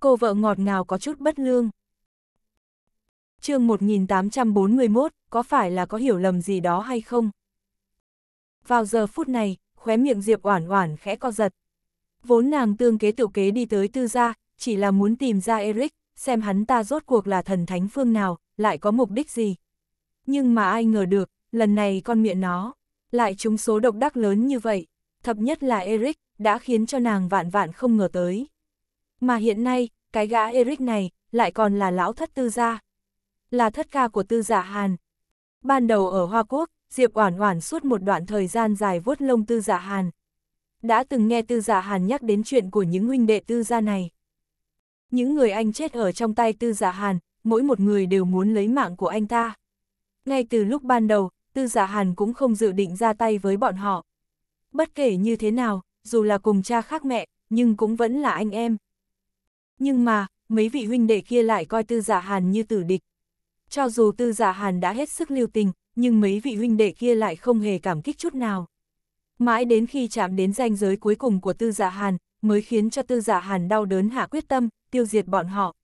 Cô vợ ngọt ngào có chút bất lương. chương 1841, có phải là có hiểu lầm gì đó hay không? Vào giờ phút này, khóe miệng Diệp Oản Oản khẽ co giật. Vốn nàng tương kế tiểu kế đi tới tư gia, chỉ là muốn tìm ra Eric, xem hắn ta rốt cuộc là thần thánh phương nào, lại có mục đích gì. Nhưng mà ai ngờ được, lần này con miệng nó, lại trúng số độc đắc lớn như vậy, thập nhất là Eric, đã khiến cho nàng vạn vạn không ngờ tới. Mà hiện nay, cái gã Eric này, lại còn là lão thất tư gia. Là thất ca của tư giả dạ Hàn. Ban đầu ở Hoa Quốc, Diệp Oản Oản suốt một đoạn thời gian dài vuốt lông tư giả dạ Hàn. Đã từng nghe tư giả dạ Hàn nhắc đến chuyện của những huynh đệ tư gia này. Những người anh chết ở trong tay tư giả Hàn, mỗi một người đều muốn lấy mạng của anh ta. Ngay từ lúc ban đầu, tư giả Hàn cũng không dự định ra tay với bọn họ. Bất kể như thế nào, dù là cùng cha khác mẹ, nhưng cũng vẫn là anh em. Nhưng mà, mấy vị huynh đệ kia lại coi tư giả dạ hàn như tử địch. Cho dù tư giả dạ hàn đã hết sức lưu tình, nhưng mấy vị huynh đệ kia lại không hề cảm kích chút nào. Mãi đến khi chạm đến ranh giới cuối cùng của tư giả dạ hàn, mới khiến cho tư giả hàn đau đớn hạ quyết tâm, tiêu diệt bọn họ.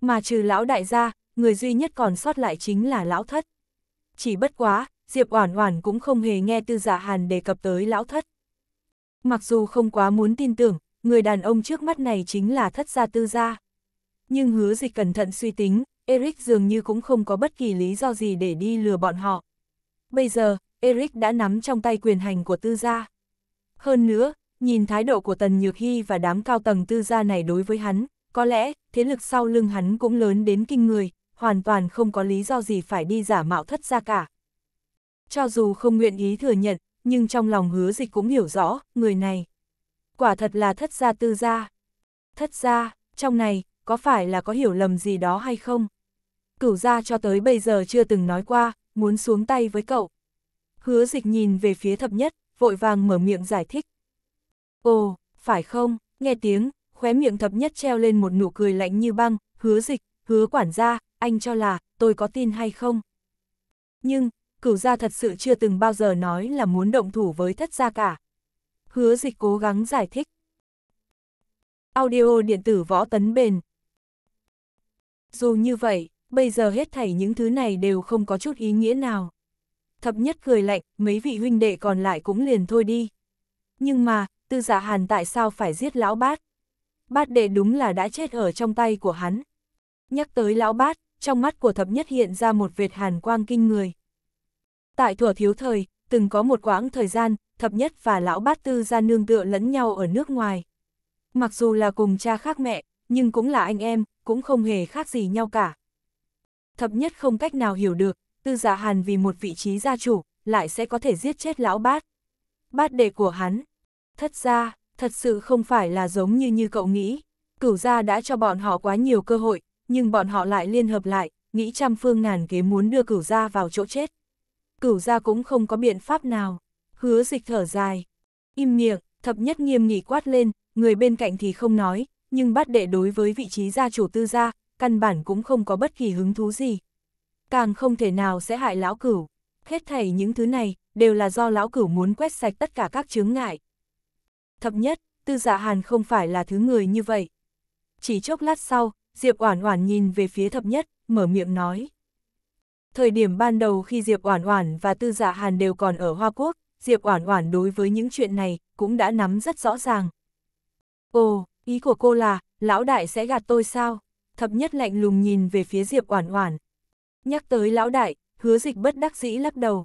Mà trừ lão đại gia, người duy nhất còn sót lại chính là lão thất. Chỉ bất quá, Diệp Oản Oản cũng không hề nghe tư giả hàn đề cập tới lão thất. Mặc dù không quá muốn tin tưởng, người đàn ông trước mắt này chính là thất gia tư gia. Nhưng hứa dịch cẩn thận suy tính, Eric dường như cũng không có bất kỳ lý do gì để đi lừa bọn họ. Bây giờ, Eric đã nắm trong tay quyền hành của tư gia. Hơn nữa, nhìn thái độ của Tần Nhược Hy và đám cao tầng tư gia này đối với hắn, có lẽ, thế lực sau lưng hắn cũng lớn đến kinh người, hoàn toàn không có lý do gì phải đi giả mạo thất gia cả. Cho dù không nguyện ý thừa nhận, nhưng trong lòng hứa dịch cũng hiểu rõ, người này quả thật là thất gia tư gia. Thất gia, trong này, có phải là có hiểu lầm gì đó hay không? Cửu gia cho tới bây giờ chưa từng nói qua, muốn xuống tay với cậu. Hứa dịch nhìn về phía thập nhất, vội vàng mở miệng giải thích. Ồ, phải không, nghe tiếng, khóe miệng thập nhất treo lên một nụ cười lạnh như băng, hứa dịch, hứa quản gia, anh cho là, tôi có tin hay không? Nhưng, cửu gia thật sự chưa từng bao giờ nói là muốn động thủ với thất gia cả hứa dịch cố gắng giải thích. Audio điện tử võ tấn bền. Dù như vậy, bây giờ hết thảy những thứ này đều không có chút ý nghĩa nào. Thập nhất cười lạnh, mấy vị huynh đệ còn lại cũng liền thôi đi. Nhưng mà, tư giả dạ hàn tại sao phải giết lão bát? Bát đệ đúng là đã chết ở trong tay của hắn. Nhắc tới lão bát, trong mắt của thập nhất hiện ra một vệt hàn quang kinh người. Tại thuở thiếu thời, từng có một quãng thời gian, thập nhất và lão bát tư ra nương tựa lẫn nhau ở nước ngoài. Mặc dù là cùng cha khác mẹ, nhưng cũng là anh em, cũng không hề khác gì nhau cả. Thập nhất không cách nào hiểu được, tư giả dạ hàn vì một vị trí gia chủ, lại sẽ có thể giết chết lão bát. Bát đệ của hắn, thật ra, thật sự không phải là giống như như cậu nghĩ. Cửu gia đã cho bọn họ quá nhiều cơ hội, nhưng bọn họ lại liên hợp lại, nghĩ trăm phương ngàn kế muốn đưa cửu gia vào chỗ chết. Cửu gia cũng không có biện pháp nào hứa dịch thở dài. Im miệng, thập nhất nghiêm nghị quát lên, người bên cạnh thì không nói, nhưng bát đệ đối với vị trí gia chủ tư gia, căn bản cũng không có bất kỳ hứng thú gì. Càng không thể nào sẽ hại lão cửu. Hết thảy những thứ này, đều là do lão cửu muốn quét sạch tất cả các chướng ngại. Thập nhất, tư giả dạ hàn không phải là thứ người như vậy. Chỉ chốc lát sau, Diệp Oản Oản nhìn về phía thập nhất, mở miệng nói. Thời điểm ban đầu khi Diệp Oản Oản và Tư Dạ Hàn đều còn ở Hoa Quốc, Diệp Oản Oản đối với những chuyện này cũng đã nắm rất rõ ràng. Ồ, ý của cô là, lão đại sẽ gạt tôi sao? Thập nhất lạnh lùng nhìn về phía Diệp Oản Oản. Nhắc tới lão đại, hứa dịch bất đắc dĩ lắc đầu.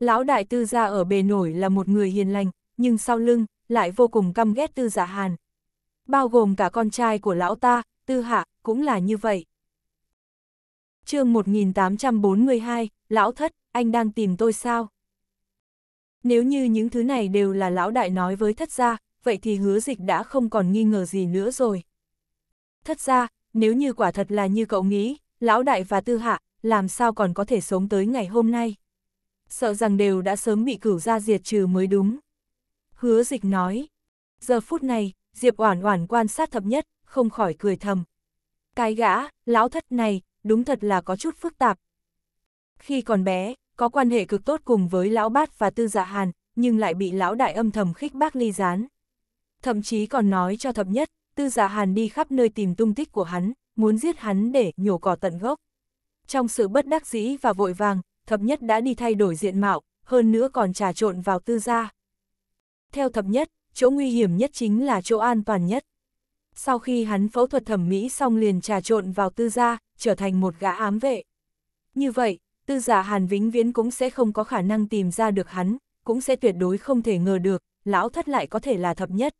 Lão đại tư gia ở bề nổi là một người hiền lành, nhưng sau lưng, lại vô cùng căm ghét tư giả dạ hàn. Bao gồm cả con trai của lão ta, tư hạ, cũng là như vậy. chương 1842, lão thất, anh đang tìm tôi sao? Nếu như những thứ này đều là lão đại nói với thất gia, vậy thì hứa dịch đã không còn nghi ngờ gì nữa rồi. Thất gia, nếu như quả thật là như cậu nghĩ, lão đại và tư hạ, làm sao còn có thể sống tới ngày hôm nay? Sợ rằng đều đã sớm bị cửu ra diệt trừ mới đúng. Hứa dịch nói. Giờ phút này, Diệp Oản Oản quan sát thập nhất, không khỏi cười thầm. Cái gã, lão thất này, đúng thật là có chút phức tạp. Khi còn bé, có quan hệ cực tốt cùng với lão bát và tư dạ hàn, nhưng lại bị lão đại âm thầm khích bác ly gián. Thậm chí còn nói cho thập nhất, tư dạ hàn đi khắp nơi tìm tung tích của hắn, muốn giết hắn để nhổ cỏ tận gốc. Trong sự bất đắc dĩ và vội vàng, thập nhất đã đi thay đổi diện mạo, hơn nữa còn trà trộn vào tư gia. Theo thập nhất, chỗ nguy hiểm nhất chính là chỗ an toàn nhất. Sau khi hắn phẫu thuật thẩm mỹ xong liền trà trộn vào tư gia, trở thành một gã ám vệ. Như vậy, tư giả Hàn Vĩnh Viễn cũng sẽ không có khả năng tìm ra được hắn, cũng sẽ tuyệt đối không thể ngờ được, lão thất lại có thể là thập nhất.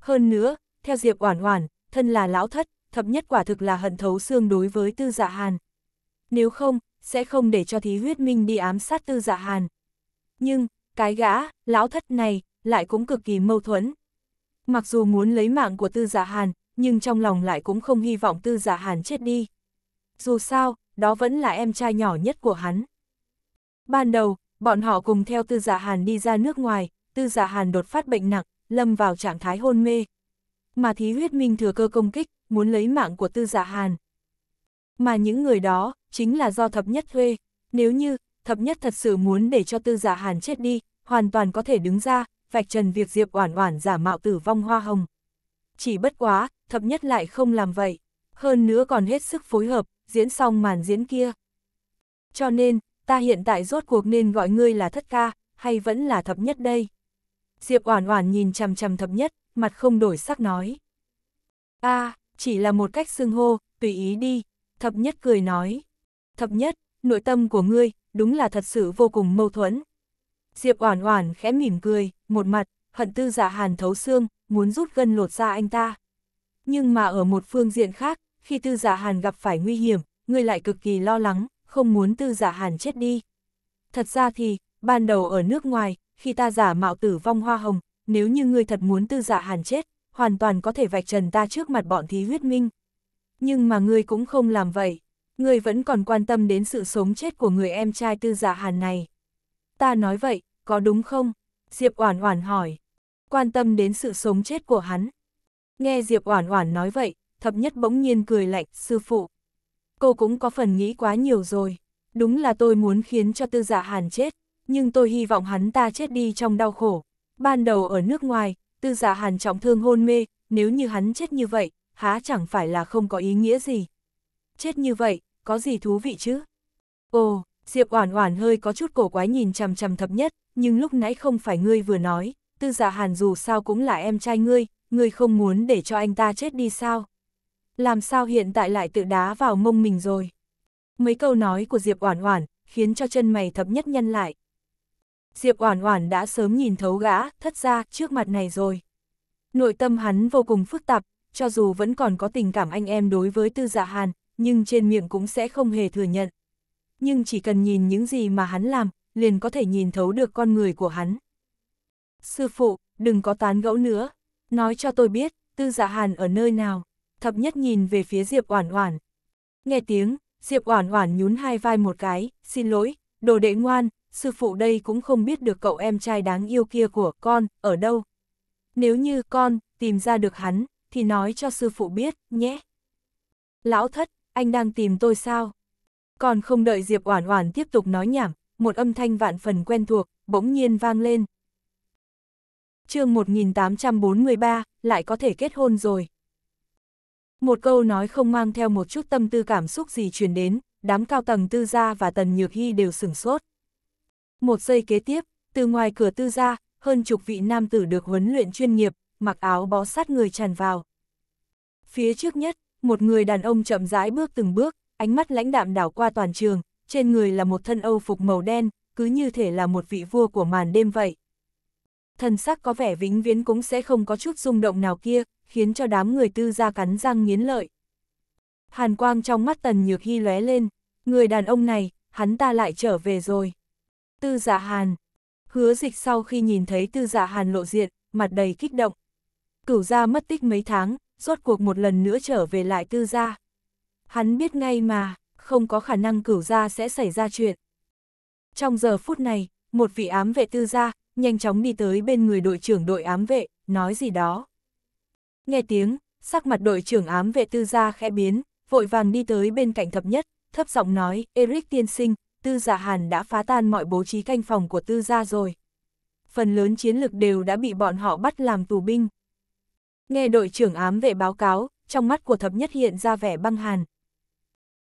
Hơn nữa, theo Diệp Oản Oản, thân là lão thất, thập nhất quả thực là hận thấu xương đối với tư dạ Hàn. Nếu không, sẽ không để cho thí huyết minh đi ám sát tư dạ Hàn. Nhưng, cái gã, lão thất này, lại cũng cực kỳ mâu thuẫn. Mặc dù muốn lấy mạng của tư dạ Hàn, nhưng trong lòng lại cũng không hy vọng tư dạ Hàn chết đi. Dù sao, đó vẫn là em trai nhỏ nhất của hắn. Ban đầu, bọn họ cùng theo Tư Dạ Hàn đi ra nước ngoài, Tư Dạ Hàn đột phát bệnh nặng, lâm vào trạng thái hôn mê. Mà Thí Huyết Minh thừa cơ công kích, muốn lấy mạng của Tư Dạ Hàn. Mà những người đó, chính là do Thập Nhất thuê. Nếu như, Thập Nhất thật sự muốn để cho Tư Dạ Hàn chết đi, hoàn toàn có thể đứng ra, vạch trần việc Diệp Oản Oản giả mạo tử vong hoa hồng. Chỉ bất quá, Thập Nhất lại không làm vậy, hơn nữa còn hết sức phối hợp, diễn xong màn diễn kia. Cho nên, ta hiện tại rốt cuộc nên gọi ngươi là thất ca, hay vẫn là thập nhất đây? Diệp Oản Oản nhìn chằm chằm thập nhất, mặt không đổi sắc nói. A, chỉ là một cách xưng hô, tùy ý đi, thập nhất cười nói. Thập nhất, nội tâm của ngươi, đúng là thật sự vô cùng mâu thuẫn. Diệp Oản Oản khẽ mỉm cười, một mặt, hận tư dạ hàn thấu xương, muốn rút gân lột ra anh ta. Nhưng mà ở một phương diện khác, khi tư giả dạ hàn gặp phải nguy hiểm, ngươi lại cực kỳ lo lắng, không muốn tư giả dạ hàn chết đi. Thật ra thì, ban đầu ở nước ngoài, khi ta giả mạo tử vong hoa hồng, nếu như ngươi thật muốn tư giả dạ hàn chết, hoàn toàn có thể vạch trần ta trước mặt bọn thí huyết minh. Nhưng mà ngươi cũng không làm vậy, ngươi vẫn còn quan tâm đến sự sống chết của người em trai tư giả hàn này. Ta nói vậy, có đúng không? Diệp Oản Oản hỏi. Quan tâm đến sự sống chết của hắn. Nghe Diệp Oản Oản nói vậy, thập nhất bỗng nhiên cười lạnh, sư phụ. Cô cũng có phần nghĩ quá nhiều rồi. Đúng là tôi muốn khiến cho tư giả dạ hàn chết, nhưng tôi hy vọng hắn ta chết đi trong đau khổ. Ban đầu ở nước ngoài, tư giả dạ hàn trọng thương hôn mê, nếu như hắn chết như vậy, há chẳng phải là không có ý nghĩa gì. Chết như vậy, có gì thú vị chứ? Ồ, Diệp Oản Oản hơi có chút cổ quái nhìn chằm chằm thập nhất, nhưng lúc nãy không phải ngươi vừa nói, Tư giả dạ Hàn dù sao cũng là em trai ngươi, ngươi không muốn để cho anh ta chết đi sao? làm sao hiện tại lại tự đá vào mông mình rồi. Mấy câu nói của Diệp Oản Oản khiến cho chân mày thập nhất nhân lại. Diệp Oản Oản đã sớm nhìn thấu gã, thất gia trước mặt này rồi. Nội tâm hắn vô cùng phức tạp, cho dù vẫn còn có tình cảm anh em đối với Tư Dạ Hàn, nhưng trên miệng cũng sẽ không hề thừa nhận. Nhưng chỉ cần nhìn những gì mà hắn làm, liền có thể nhìn thấu được con người của hắn. Sư phụ, đừng có tán gẫu nữa, nói cho tôi biết, Tư Dạ Hàn ở nơi nào thập nhất nhìn về phía Diệp Oản Oản. Nghe tiếng, Diệp Oản Oản nhún hai vai một cái, "Xin lỗi, đồ đệ ngoan, sư phụ đây cũng không biết được cậu em trai đáng yêu kia của con ở đâu. Nếu như con tìm ra được hắn thì nói cho sư phụ biết nhé." "Lão thất, anh đang tìm tôi sao?" Còn không đợi Diệp Oản Oản tiếp tục nói nhảm, một âm thanh vạn phần quen thuộc bỗng nhiên vang lên. Chương 1843, lại có thể kết hôn rồi. Một câu nói không mang theo một chút tâm tư cảm xúc gì truyền đến, đám cao tầng tư gia và tần nhược hy đều sửng sốt. Một giây kế tiếp, từ ngoài cửa tư gia, hơn chục vị nam tử được huấn luyện chuyên nghiệp, mặc áo bó sát người tràn vào. Phía trước nhất, một người đàn ông chậm rãi bước từng bước, ánh mắt lãnh đạm đảo qua toàn trường, trên người là một thân âu phục màu đen, cứ như thể là một vị vua của màn đêm vậy. Thần sắc có vẻ vĩnh viễn cũng sẽ không có chút rung động nào kia, khiến cho đám người tư gia cắn răng nghiến lợi. Hàn quang trong mắt tần nhược hy lóe lên, người đàn ông này, hắn ta lại trở về rồi. Tư dạ hàn, hứa dịch sau khi nhìn thấy tư dạ hàn lộ diện, mặt đầy kích động. Cửu gia mất tích mấy tháng, rốt cuộc một lần nữa trở về lại tư gia. Hắn biết ngay mà, không có khả năng cửu gia sẽ xảy ra chuyện. Trong giờ phút này, một vị ám vệ tư gia, nhanh chóng đi tới bên người đội trưởng đội ám vệ, nói gì đó nghe tiếng, sắc mặt đội trưởng ám vệ tư gia khẽ biến, vội vàng đi tới bên cạnh thập nhất, thấp giọng nói, Eric tiên sinh, tư giả hàn đã phá tan mọi bố trí canh phòng của tư gia rồi. Phần lớn chiến lực đều đã bị bọn họ bắt làm tù binh. Nghe đội trưởng ám vệ báo cáo, trong mắt của thập nhất hiện ra vẻ băng hàn.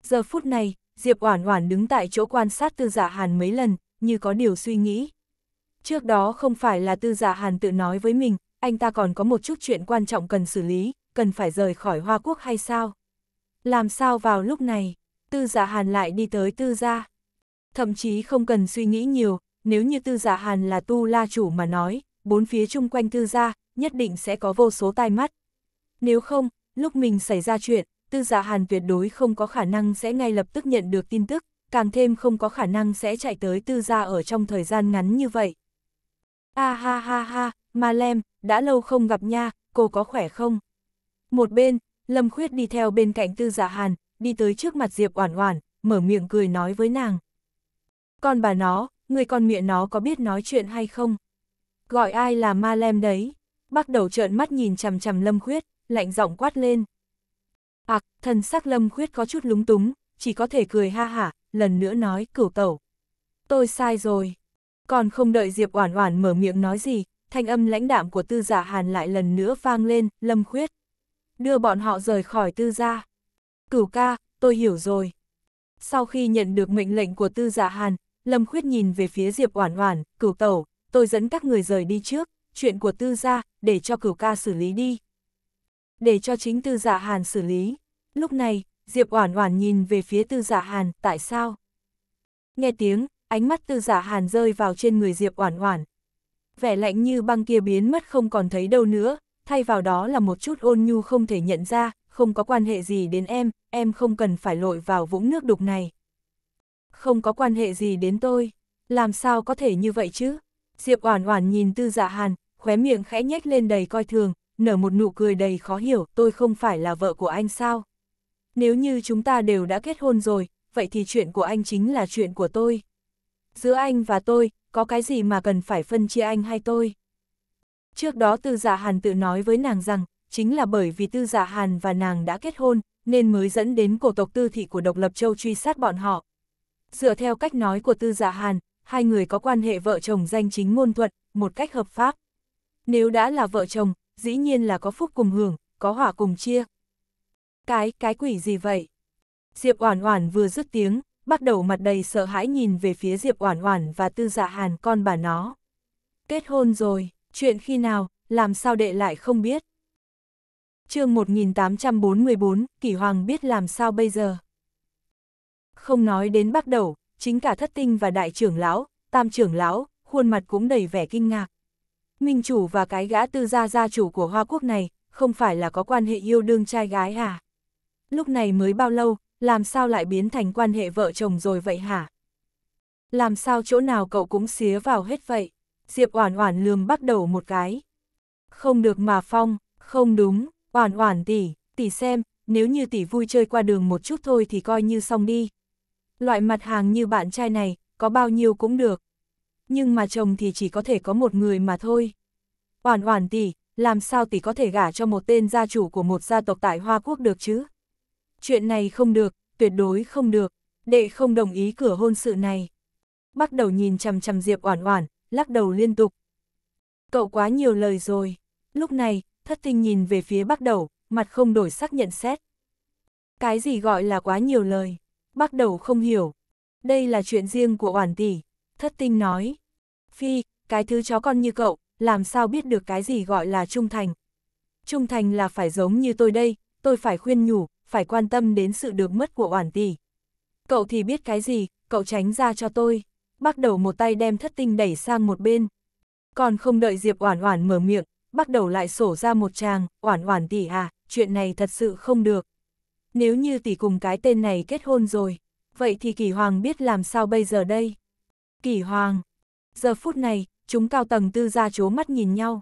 Giờ phút này, Diệp Oản Oản đứng tại chỗ quan sát tư giả hàn mấy lần, như có điều suy nghĩ. Trước đó không phải là tư giả hàn tự nói với mình, anh ta còn có một chút chuyện quan trọng cần xử lý, cần phải rời khỏi Hoa Quốc hay sao? Làm sao vào lúc này, tư giả dạ hàn lại đi tới tư gia? Thậm chí không cần suy nghĩ nhiều, nếu như tư giả dạ hàn là tu la chủ mà nói, bốn phía chung quanh tư gia, nhất định sẽ có vô số tai mắt. Nếu không, lúc mình xảy ra chuyện, tư giả dạ hàn tuyệt đối không có khả năng sẽ ngay lập tức nhận được tin tức, càng thêm không có khả năng sẽ chạy tới tư gia ở trong thời gian ngắn như vậy. A ha ha ha, Ma Lem, đã lâu không gặp nha, cô có khỏe không? Một bên, Lâm Khuyết đi theo bên cạnh Tư Dạ Hàn, đi tới trước mặt Diệp Oản Oản, mở miệng cười nói với nàng. Con bà nó, người con miệng nó có biết nói chuyện hay không? Gọi ai là Ma Lem đấy? Bắt đầu trợn mắt nhìn chằm chằm Lâm Khuyết, lạnh giọng quát lên. Ặc, thân thần sắc Lâm Khuyết có chút lúng túng, chỉ có thể cười ha hả, lần nữa nói cửu tẩu. Tôi sai rồi. Còn không đợi Diệp Oản Oản mở miệng nói gì, thanh âm lãnh đạm của tư giả hàn lại lần nữa vang lên, lâm khuyết. Đưa bọn họ rời khỏi tư gia. Cửu ca, tôi hiểu rồi. Sau khi nhận được mệnh lệnh của tư giả hàn, lâm khuyết nhìn về phía diệp oản oản, cửu tẩu, tôi dẫn các người rời đi trước, chuyện của tư gia, để cho cửu ca xử lý đi. Để cho chính tư giả hàn xử lý. Lúc này, diệp oản oản nhìn về phía tư giả hàn, tại sao? Nghe tiếng, ánh mắt tư giả hàn rơi vào trên người diệp oản oản, vẻ lạnh như băng kia biến mất không còn thấy đâu nữa, thay vào đó là một chút ôn nhu không thể nhận ra, không có quan hệ gì đến em, em không cần phải lội vào vũng nước đục này. Không có quan hệ gì đến tôi, làm sao có thể như vậy chứ? Diệp Oản Oản nhìn Tư Dạ Hàn, khóe miệng khẽ nhếch lên đầy coi thường, nở một nụ cười đầy khó hiểu, tôi không phải là vợ của anh sao? Nếu như chúng ta đều đã kết hôn rồi, vậy thì chuyện của anh chính là chuyện của tôi giữa anh và tôi, có cái gì mà cần phải phân chia anh hay tôi? Trước đó Tư Dạ Hàn tự nói với nàng rằng, chính là bởi vì Tư Dạ Hàn và nàng đã kết hôn, nên mới dẫn đến cổ tộc tư thị của độc lập châu truy sát bọn họ. Dựa theo cách nói của Tư Dạ Hàn, hai người có quan hệ vợ chồng danh chính ngôn thuận, một cách hợp pháp. Nếu đã là vợ chồng, dĩ nhiên là có phúc cùng hưởng, có hỏa cùng chia. Cái, cái quỷ gì vậy? Diệp Oản Oản vừa dứt tiếng, bắt đầu mặt đầy sợ hãi nhìn về phía Diệp Oản Oản và Tư Dạ Hàn con bà nó. Kết hôn rồi, chuyện khi nào, làm sao đệ lại không biết. Chương 1844, Kỷ Hoàng biết làm sao bây giờ. Không nói đến bắt đầu, chính cả Thất Tinh và đại trưởng lão, tam trưởng lão, khuôn mặt cũng đầy vẻ kinh ngạc. Minh chủ và cái gã tư gia gia chủ của Hoa Quốc này, không phải là có quan hệ yêu đương trai gái à? Lúc này mới bao lâu, làm sao lại biến thành quan hệ vợ chồng rồi vậy hả? Làm sao chỗ nào cậu cũng xía vào hết vậy? Diệp Oản Oản lườm bắt đầu một cái. Không được mà Phong, không đúng, Oản Oản tỷ, tỷ xem, nếu như tỷ vui chơi qua đường một chút thôi thì coi như xong đi. Loại mặt hàng như bạn trai này, có bao nhiêu cũng được. Nhưng mà chồng thì chỉ có thể có một người mà thôi. Oản Oản tỷ, làm sao tỷ có thể gả cho một tên gia chủ của một gia tộc tại Hoa Quốc được chứ? chuyện này không được, tuyệt đối không được, đệ không đồng ý cửa hôn sự này. Bắt đầu nhìn chằm chằm Diệp Oản Oản, lắc đầu liên tục. Cậu quá nhiều lời rồi. Lúc này, Thất Tinh nhìn về phía Bắc Đầu, mặt không đổi sắc nhận xét. Cái gì gọi là quá nhiều lời? Bắc Đầu không hiểu. Đây là chuyện riêng của Oản tỷ, Thất Tinh nói. Phi, cái thứ chó con như cậu, làm sao biết được cái gì gọi là trung thành? Trung thành là phải giống như tôi đây, tôi phải khuyên nhủ, phải quan tâm đến sự được mất của oản tỷ. Cậu thì biết cái gì, cậu tránh ra cho tôi. Bắt đầu một tay đem thất tinh đẩy sang một bên. Còn không đợi Diệp oản oản mở miệng, bắt đầu lại sổ ra một tràng, oản oản tỷ à, chuyện này thật sự không được. Nếu như tỷ cùng cái tên này kết hôn rồi, vậy thì kỳ hoàng biết làm sao bây giờ đây? Kỳ hoàng, giờ phút này, chúng cao tầng tư gia chố mắt nhìn nhau.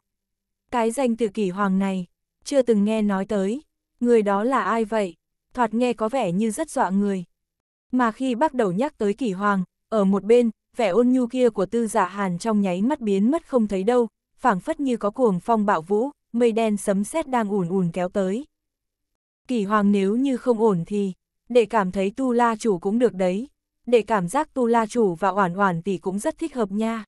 Cái danh từ kỳ hoàng này, chưa từng nghe nói tới, người đó là ai vậy? thoạt nghe có vẻ như rất dọa người. Mà khi bắt đầu nhắc tới kỷ hoàng, ở một bên, vẻ ôn nhu kia của tư giả dạ hàn trong nháy mắt biến mất không thấy đâu, phảng phất như có cuồng phong bạo vũ, mây đen sấm sét đang ùn ùn kéo tới. Kỷ hoàng nếu như không ổn thì, để cảm thấy tu la chủ cũng được đấy, để cảm giác tu la chủ và oản oản tỷ cũng rất thích hợp nha.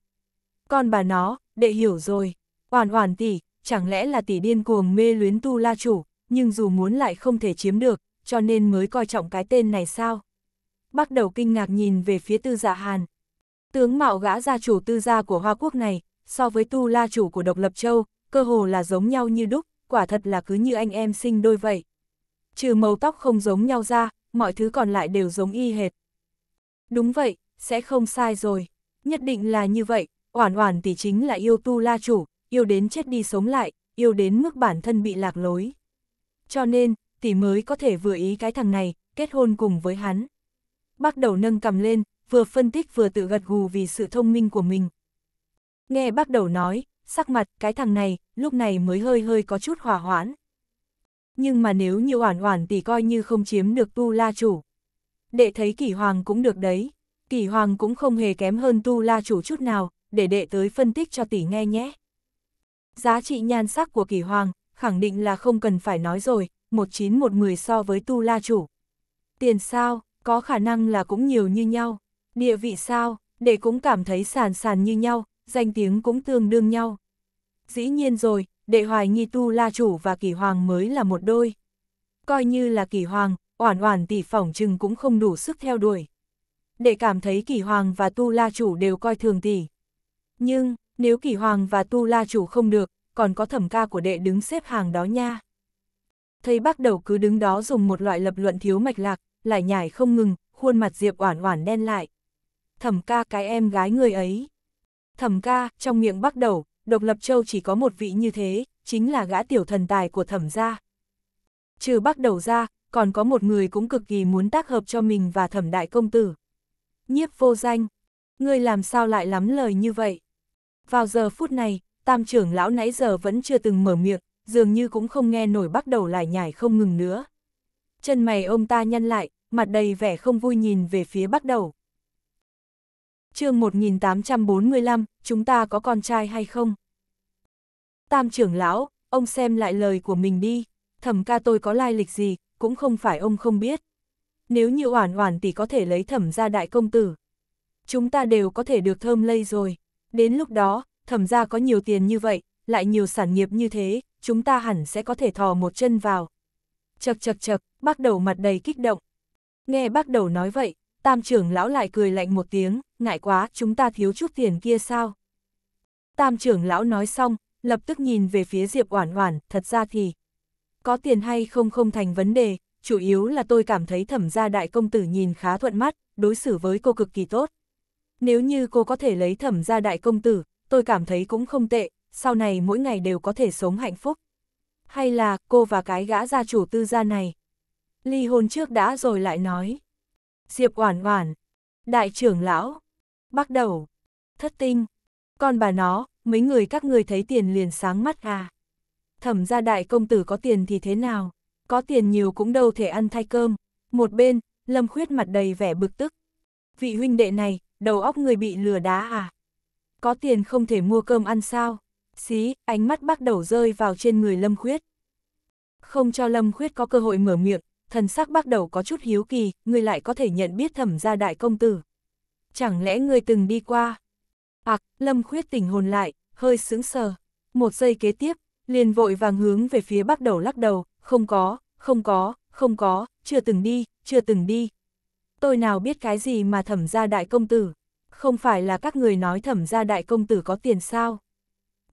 Con bà nó, đệ hiểu rồi, oản oản tỷ, chẳng lẽ là tỷ điên cuồng mê luyến tu la chủ, nhưng dù muốn lại không thể chiếm được, cho nên mới coi trọng cái tên này sao? Bắt đầu kinh ngạc nhìn về phía tư dạ Hàn. Tướng mạo gã gia chủ tư gia của Hoa Quốc này, so với tu la chủ của Độc Lập Châu, cơ hồ là giống nhau như đúc, quả thật là cứ như anh em sinh đôi vậy. Trừ màu tóc không giống nhau ra, mọi thứ còn lại đều giống y hệt. Đúng vậy, sẽ không sai rồi. Nhất định là như vậy, oản oản tỷ chính là yêu tu la chủ, yêu đến chết đi sống lại, yêu đến mức bản thân bị lạc lối. Cho nên, tỷ mới có thể vừa ý cái thằng này, kết hôn cùng với hắn. Bác đầu nâng cầm lên, vừa phân tích vừa tự gật gù vì sự thông minh của mình. Nghe bác đầu nói, sắc mặt cái thằng này, lúc này mới hơi hơi có chút hỏa hoãn. Nhưng mà nếu như oản oản tỷ coi như không chiếm được tu la chủ. Đệ thấy kỷ hoàng cũng được đấy, kỷ hoàng cũng không hề kém hơn tu la chủ chút nào, để đệ tới phân tích cho tỷ nghe nhé. Giá trị nhan sắc của kỷ hoàng, khẳng định là không cần phải nói rồi, một chín một mười so với tu la chủ. Tiền sao, có khả năng là cũng nhiều như nhau. Địa vị sao, để cũng cảm thấy sàn sàn như nhau, danh tiếng cũng tương đương nhau. Dĩ nhiên rồi, đệ hoài nghi tu la chủ và kỳ hoàng mới là một đôi. Coi như là kỳ hoàng, oản oản tỷ phỏng chừng cũng không đủ sức theo đuổi. Để cảm thấy kỳ hoàng và tu la chủ đều coi thường tỷ. Nhưng, nếu kỳ hoàng và tu la chủ không được, còn có thẩm ca của đệ đứng xếp hàng đó nha thấy bác đầu cứ đứng đó dùng một loại lập luận thiếu mạch lạc, lại nhảy không ngừng, khuôn mặt Diệp Oản Oản đen lại. Thẩm ca cái em gái người ấy. Thẩm ca, trong miệng bác đầu, Độc Lập Châu chỉ có một vị như thế, chính là gã tiểu thần tài của Thẩm gia. Trừ bác đầu ra, còn có một người cũng cực kỳ muốn tác hợp cho mình và Thẩm đại công tử. Nhiếp Vô Danh, ngươi làm sao lại lắm lời như vậy? Vào giờ phút này, Tam trưởng lão nãy giờ vẫn chưa từng mở miệng, dường như cũng không nghe nổi bắt đầu lại nhảy không ngừng nữa. Chân mày ông ta nhăn lại, mặt đầy vẻ không vui nhìn về phía bắt đầu. chương 1845, chúng ta có con trai hay không? Tam trưởng lão, ông xem lại lời của mình đi, thẩm ca tôi có lai lịch gì, cũng không phải ông không biết. Nếu như oản oản thì có thể lấy thẩm ra đại công tử. Chúng ta đều có thể được thơm lây rồi. Đến lúc đó, thẩm ra có nhiều tiền như vậy, lại nhiều sản nghiệp như thế, chúng ta hẳn sẽ có thể thò một chân vào. Chật chật chật, bác đầu mặt đầy kích động. Nghe bác đầu nói vậy, tam trưởng lão lại cười lạnh một tiếng, ngại quá, chúng ta thiếu chút tiền kia sao? Tam trưởng lão nói xong, lập tức nhìn về phía Diệp Oản Oản, thật ra thì, có tiền hay không không thành vấn đề, chủ yếu là tôi cảm thấy thẩm gia đại công tử nhìn khá thuận mắt, đối xử với cô cực kỳ tốt. Nếu như cô có thể lấy thẩm gia đại công tử, tôi cảm thấy cũng không tệ, sau này mỗi ngày đều có thể sống hạnh phúc. Hay là cô và cái gã gia chủ tư gia này? Ly hôn trước đã rồi lại nói. Diệp Oản Oản, đại trưởng lão, bắt đầu, thất tinh, con bà nó, mấy người các người thấy tiền liền sáng mắt à. Thẩm gia đại công tử có tiền thì thế nào, có tiền nhiều cũng đâu thể ăn thay cơm. Một bên, Lâm Khuyết mặt đầy vẻ bực tức. Vị huynh đệ này, đầu óc người bị lừa đá à? Có tiền không thể mua cơm ăn sao? Xí, ánh mắt bắt đầu rơi vào trên người Lâm Khuyết. Không cho Lâm Khuyết có cơ hội mở miệng, thần sắc bắt đầu có chút hiếu kỳ, người lại có thể nhận biết thẩm gia đại công tử. Chẳng lẽ người từng đi qua? à, Lâm Khuyết tỉnh hồn lại, hơi sững sờ. Một giây kế tiếp, liền vội vàng hướng về phía bắt đầu lắc đầu, không có, không có, không có, chưa từng đi, chưa từng đi. Tôi nào biết cái gì mà thẩm gia đại công tử, không phải là các người nói thẩm gia đại công tử có tiền sao?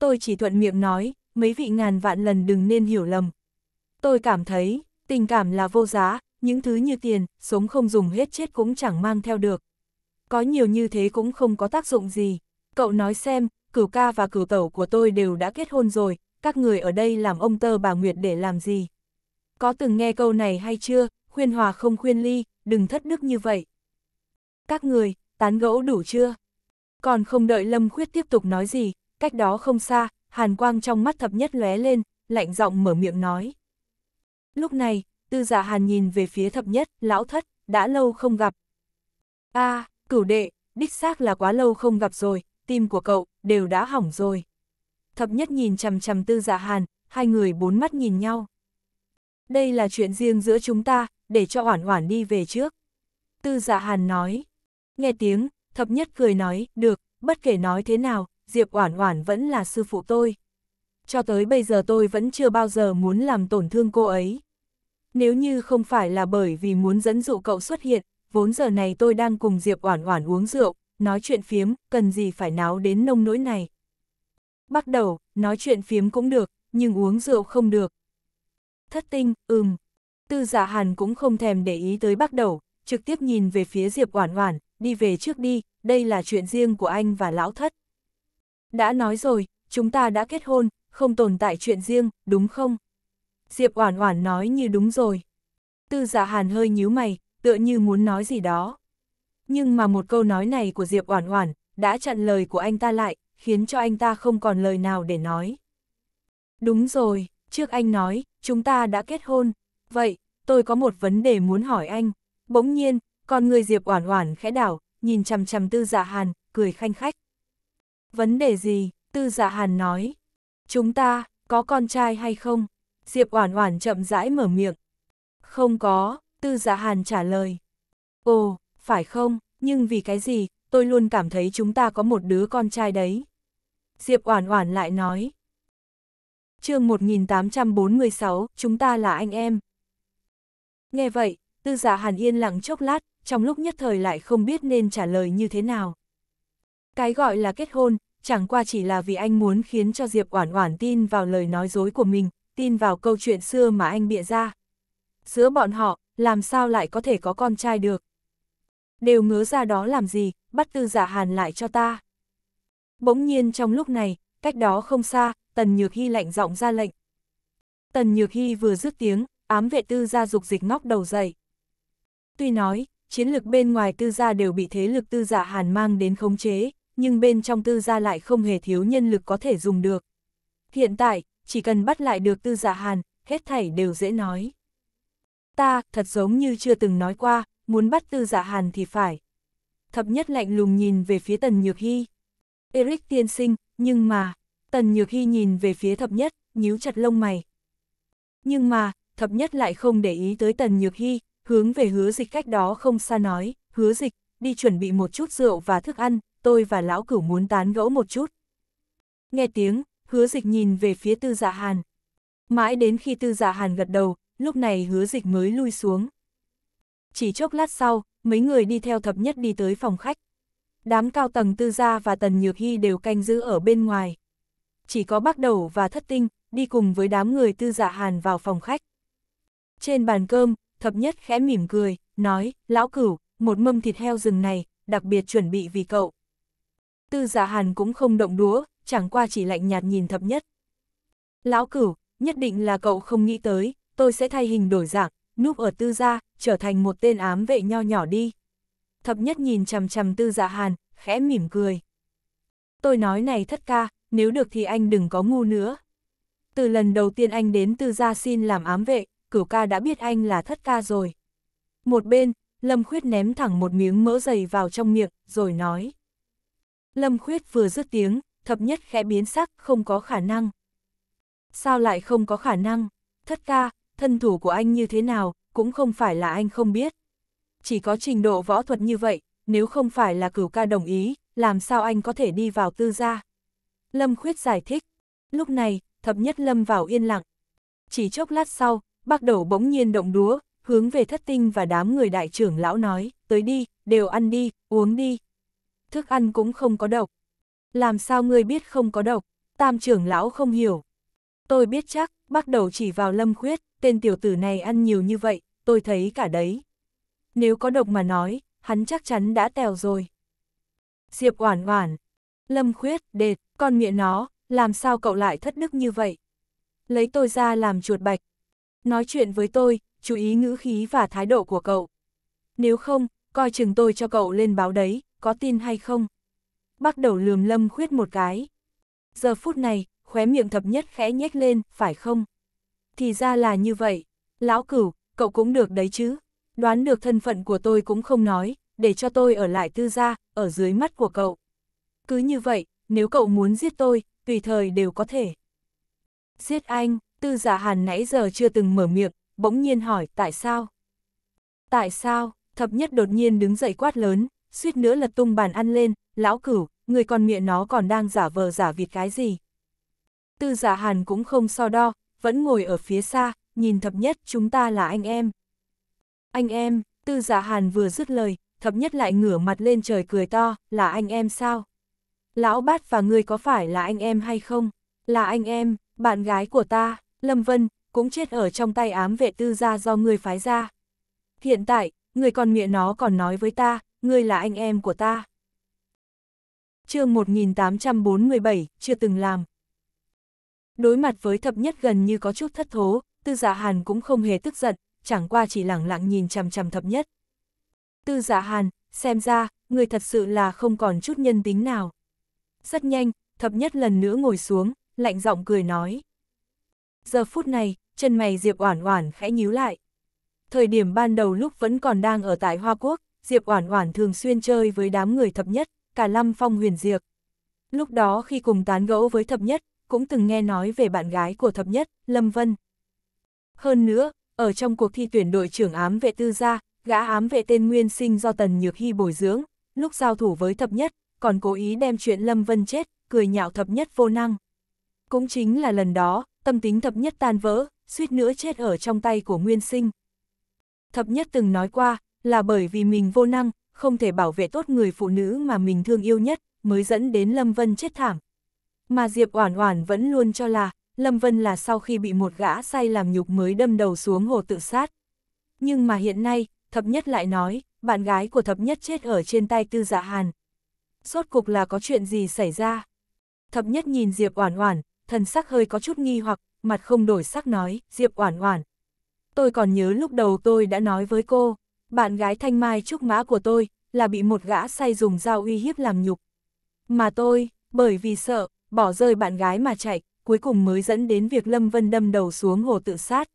tôi chỉ thuận miệng nói, mấy vị ngàn vạn lần đừng nên hiểu lầm. Tôi cảm thấy, tình cảm là vô giá, những thứ như tiền, sống không dùng hết chết cũng chẳng mang theo được. Có nhiều như thế cũng không có tác dụng gì. Cậu nói xem, cửu ca và cửu tẩu của tôi đều đã kết hôn rồi, các người ở đây làm ông tơ bà Nguyệt để làm gì? Có từng nghe câu này hay chưa, khuyên hòa không khuyên ly, đừng thất đức như vậy. Các người, tán gẫu đủ chưa? Còn không đợi Lâm Khuyết tiếp tục nói gì, cách đó không xa, hàn quang trong mắt thập nhất lóe lên, lạnh giọng mở miệng nói. Lúc này, tư giả dạ hàn nhìn về phía thập nhất, lão thất, đã lâu không gặp. a cửu đệ, đích xác là quá lâu không gặp rồi, tim của cậu, đều đã hỏng rồi. Thập nhất nhìn chầm chầm tư giả dạ hàn, hai người bốn mắt nhìn nhau. Đây là chuyện riêng giữa chúng ta, để cho oản oản đi về trước. Tư giả dạ hàn nói. Nghe tiếng, thập nhất cười nói, được, bất kể nói thế nào, Diệp Oản Oản vẫn là sư phụ tôi. Cho tới bây giờ tôi vẫn chưa bao giờ muốn làm tổn thương cô ấy. Nếu như không phải là bởi vì muốn dẫn dụ cậu xuất hiện, vốn giờ này tôi đang cùng Diệp Oản Oản uống rượu, nói chuyện phiếm, cần gì phải náo đến nông nỗi này. Bắt đầu, nói chuyện phiếm cũng được, nhưng uống rượu không được. Thất tinh, ừm. Tư Dạ hàn cũng không thèm để ý tới Bắc đầu, trực tiếp nhìn về phía Diệp Oản Oản, đi về trước đi, đây là chuyện riêng của anh và lão thất. Đã nói rồi, chúng ta đã kết hôn, không tồn tại chuyện riêng, đúng không? Diệp Oản Oản nói như đúng rồi. Tư Dạ Hàn hơi nhíu mày, tựa như muốn nói gì đó. Nhưng mà một câu nói này của Diệp Oản Oản đã chặn lời của anh ta lại, khiến cho anh ta không còn lời nào để nói. Đúng rồi, trước anh nói, chúng ta đã kết hôn. Vậy, tôi có một vấn đề muốn hỏi anh. Bỗng nhiên, con người Diệp Oản Oản khẽ đảo, nhìn chằm chằm Tư Dạ Hàn, cười khanh khách. Vấn đề gì? Tư dạ hàn nói. Chúng ta, có con trai hay không? Diệp Oản Oản chậm rãi mở miệng. Không có, Tư Dạ Hàn trả lời. Ồ, phải không, nhưng vì cái gì, tôi luôn cảm thấy chúng ta có một đứa con trai đấy. Diệp Oản Oản lại nói. Chương 1846, chúng ta là anh em. Nghe vậy, Tư Dạ Hàn yên lặng chốc lát, trong lúc nhất thời lại không biết nên trả lời như thế nào. Cái gọi là kết hôn, chẳng qua chỉ là vì anh muốn khiến cho Diệp Oản Oản tin vào lời nói dối của mình, tin vào câu chuyện xưa mà anh bịa ra. Giữa bọn họ, làm sao lại có thể có con trai được? Đều ngớ ra đó làm gì, bắt tư giả dạ hàn lại cho ta. Bỗng nhiên trong lúc này, cách đó không xa, Tần Nhược Hy lạnh giọng ra lệnh. Tần Nhược Hy vừa dứt tiếng, ám vệ tư gia dục dịch ngóc đầu dậy. Tuy nói, chiến lực bên ngoài tư gia đều bị thế lực tư giả dạ hàn mang đến khống chế, nhưng bên trong tư gia lại không hề thiếu nhân lực có thể dùng được. Hiện tại, chỉ cần bắt lại được tư giả dạ hàn, hết thảy đều dễ nói. Ta, thật giống như chưa từng nói qua, muốn bắt tư giả dạ hàn thì phải. Thập nhất lạnh lùng nhìn về phía tần nhược hy. Eric tiên sinh, nhưng mà, tần nhược hy nhìn về phía thập nhất, nhíu chặt lông mày. Nhưng mà, thập nhất lại không để ý tới tần nhược hy, hướng về hứa dịch cách đó không xa nói, hứa dịch, đi chuẩn bị một chút rượu và thức ăn, tôi và lão cửu muốn tán gẫu một chút. Nghe tiếng, hứa dịch nhìn về phía tư dạ hàn. Mãi đến khi tư dạ hàn gật đầu, lúc này hứa dịch mới lui xuống. Chỉ chốc lát sau, mấy người đi theo thập nhất đi tới phòng khách. Đám cao tầng tư gia và tần nhược hy đều canh giữ ở bên ngoài. Chỉ có bác đầu và thất tinh, đi cùng với đám người tư dạ hàn vào phòng khách. Trên bàn cơm, thập nhất khẽ mỉm cười, nói, lão cửu, một mâm thịt heo rừng này, đặc biệt chuẩn bị vì cậu tư giả hàn cũng không động đũa, chẳng qua chỉ lạnh nhạt nhìn thập nhất. Lão cửu, nhất định là cậu không nghĩ tới, tôi sẽ thay hình đổi dạng, núp ở tư gia, trở thành một tên ám vệ nho nhỏ đi. Thập nhất nhìn chằm chằm tư giả hàn, khẽ mỉm cười. Tôi nói này thất ca, nếu được thì anh đừng có ngu nữa. Từ lần đầu tiên anh đến tư gia xin làm ám vệ, cửu ca đã biết anh là thất ca rồi. Một bên, Lâm Khuyết ném thẳng một miếng mỡ dày vào trong miệng, rồi nói. Lâm Khuyết vừa dứt tiếng, thập nhất khẽ biến sắc, không có khả năng. Sao lại không có khả năng? Thất ca, thân thủ của anh như thế nào, cũng không phải là anh không biết. Chỉ có trình độ võ thuật như vậy, nếu không phải là cửu ca đồng ý, làm sao anh có thể đi vào tư gia? Lâm Khuyết giải thích. Lúc này, thập nhất Lâm vào yên lặng. Chỉ chốc lát sau, bác đầu bỗng nhiên động đúa, hướng về thất tinh và đám người đại trưởng lão nói, tới đi, đều ăn đi, uống đi, thức ăn cũng không có độc. Làm sao ngươi biết không có độc, tam trưởng lão không hiểu. Tôi biết chắc, bắt đầu chỉ vào lâm khuyết, tên tiểu tử này ăn nhiều như vậy, tôi thấy cả đấy. Nếu có độc mà nói, hắn chắc chắn đã tèo rồi. Diệp oản oản, lâm khuyết, đệt, con miệng nó, làm sao cậu lại thất đức như vậy? Lấy tôi ra làm chuột bạch. Nói chuyện với tôi, chú ý ngữ khí và thái độ của cậu. Nếu không, coi chừng tôi cho cậu lên báo đấy, có tin hay không? Bắt đầu lườm lâm khuyết một cái. Giờ phút này, khóe miệng thập nhất khẽ nhếch lên, phải không? Thì ra là như vậy. Lão cửu, cậu cũng được đấy chứ. Đoán được thân phận của tôi cũng không nói, để cho tôi ở lại tư gia, ở dưới mắt của cậu. Cứ như vậy, nếu cậu muốn giết tôi, tùy thời đều có thể. Giết anh, tư giả hàn nãy giờ chưa từng mở miệng, bỗng nhiên hỏi tại sao? Tại sao? Thập nhất đột nhiên đứng dậy quát lớn, suýt nữa lật tung bàn ăn lên, lão cửu, người con miệng nó còn đang giả vờ giả vịt cái gì. Tư giả dạ hàn cũng không so đo, vẫn ngồi ở phía xa, nhìn thập nhất chúng ta là anh em. Anh em, tư giả dạ hàn vừa dứt lời, thập nhất lại ngửa mặt lên trời cười to, là anh em sao? Lão bát và ngươi có phải là anh em hay không? Là anh em, bạn gái của ta, Lâm Vân, cũng chết ở trong tay ám vệ tư gia do ngươi phái ra. Hiện tại, người con miệng nó còn nói với ta, ngươi là anh em của ta. chương 1847, chưa từng làm. Đối mặt với thập nhất gần như có chút thất thố, tư dạ hàn cũng không hề tức giận, chẳng qua chỉ lẳng lặng nhìn chằm chằm thập nhất. Tư dạ hàn, xem ra, người thật sự là không còn chút nhân tính nào. Rất nhanh, thập nhất lần nữa ngồi xuống, lạnh giọng cười nói. Giờ phút này, chân mày Diệp Oản Oản khẽ nhíu lại. Thời điểm ban đầu lúc vẫn còn đang ở tại Hoa Quốc, Diệp Oản Oản thường xuyên chơi với đám người thập nhất, cả Lâm Phong Huyền Diệp. Lúc đó khi cùng tán gẫu với thập nhất, cũng từng nghe nói về bạn gái của thập nhất, Lâm Vân. Hơn nữa, ở trong cuộc thi tuyển đội trưởng ám vệ tư gia, gã ám vệ tên Nguyên Sinh do Tần Nhược Hy bồi dưỡng, lúc giao thủ với thập nhất, còn cố ý đem chuyện Lâm Vân chết, cười nhạo thập nhất vô năng. Cũng chính là lần đó, tâm tính thập nhất tan vỡ, suýt nữa chết ở trong tay của Nguyên Sinh. Thập nhất từng nói qua, là bởi vì mình vô năng, không thể bảo vệ tốt người phụ nữ mà mình thương yêu nhất, mới dẫn đến Lâm Vân chết thảm. Mà Diệp Oản Oản vẫn luôn cho là, Lâm Vân là sau khi bị một gã say làm nhục mới đâm đầu xuống hồ tự sát. Nhưng mà hiện nay, Thập Nhất lại nói, bạn gái của Thập Nhất chết ở trên tay Tư Dạ Hàn. Sốt cục là có chuyện gì xảy ra? Thập Nhất nhìn Diệp Oản Oản, thần sắc hơi có chút nghi hoặc, mặt không đổi sắc nói, Diệp Oản Oản. Tôi còn nhớ lúc đầu tôi đã nói với cô, bạn gái thanh mai trúc mã của tôi, là bị một gã say dùng dao uy hiếp làm nhục. Mà tôi, bởi vì sợ, bỏ rơi bạn gái mà chạy, cuối cùng mới dẫn đến việc Lâm Vân đâm đầu xuống hồ tự sát.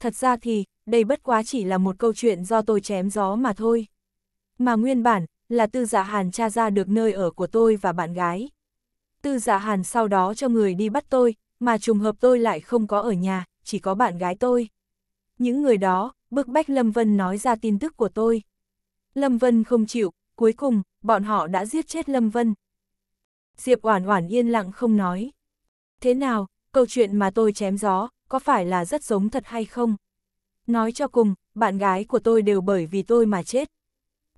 Thật ra thì, đây bất quá chỉ là một câu chuyện do tôi chém gió mà thôi. Mà nguyên bản, là tư giả dạ hàn tra ra được nơi ở của tôi và bạn gái. Tư giả dạ hàn sau đó cho người đi bắt tôi, mà trùng hợp tôi lại không có ở nhà, chỉ có bạn gái tôi. Những người đó, bức bách Lâm Vân nói ra tin tức của tôi. Lâm Vân không chịu, cuối cùng, bọn họ đã giết chết Lâm Vân. Diệp Oản Oản yên lặng không nói. Thế nào, câu chuyện mà tôi chém gió, có phải là rất giống thật hay không? Nói cho cùng, bạn gái của tôi đều bởi vì tôi mà chết.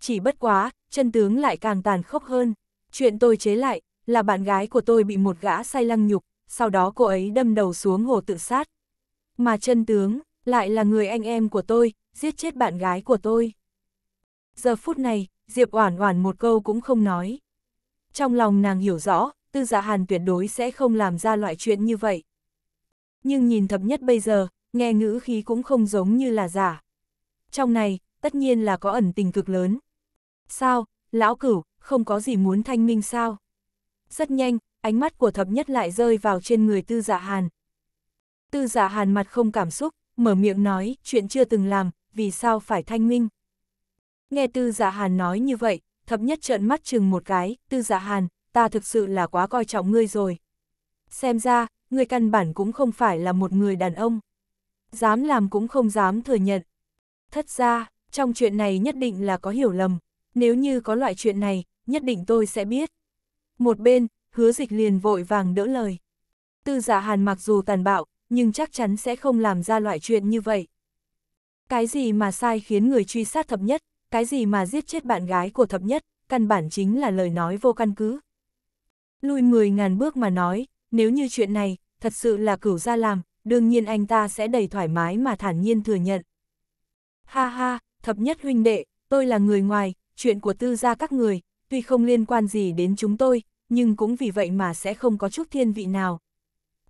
Chỉ bất quá, chân tướng lại càng tàn khốc hơn. Chuyện tôi chế lại, là bạn gái của tôi bị một gã say lăng nhục, sau đó cô ấy đâm đầu xuống hồ tự sát. Mà chân tướng, lại là người anh em của tôi, giết chết bạn gái của tôi. Giờ phút này, Diệp Oản Oản một câu cũng không nói. Trong lòng nàng hiểu rõ, Tư Dạ Hàn tuyệt đối sẽ không làm ra loại chuyện như vậy. Nhưng nhìn thập nhất bây giờ, nghe ngữ khí cũng không giống như là giả. Trong này, tất nhiên là có ẩn tình cực lớn. Sao, lão cửu, không có gì muốn thanh minh sao? Rất nhanh, ánh mắt của thập nhất lại rơi vào trên người Tư Dạ Hàn. Tư Dạ Hàn mặt không cảm xúc, mở miệng nói, chuyện chưa từng làm, vì sao phải thanh minh. Nghe Tư Dạ Hàn nói như vậy, thập nhất trợn mắt chừng một cái, Tư Dạ Hàn, ta thực sự là quá coi trọng ngươi rồi. Xem ra, ngươi căn bản cũng không phải là một người đàn ông. Dám làm cũng không dám thừa nhận. thật ra, trong chuyện này nhất định là có hiểu lầm, nếu như có loại chuyện này, nhất định tôi sẽ biết. Một bên, hứa dịch liền vội vàng đỡ lời. Tư giả dạ hàn mặc dù tàn bạo, nhưng chắc chắn sẽ không làm ra loại chuyện như vậy. Cái gì mà sai khiến người truy sát thập nhất, cái gì mà giết chết bạn gái của thập nhất, căn bản chính là lời nói vô căn cứ. Lùi 10.000 bước mà nói, nếu như chuyện này, thật sự là cửu ra làm, đương nhiên anh ta sẽ đầy thoải mái mà thản nhiên thừa nhận. Ha ha, thập nhất huynh đệ, tôi là người ngoài, chuyện của tư gia các người, tuy không liên quan gì đến chúng tôi, nhưng cũng vì vậy mà sẽ không có chút thiên vị nào.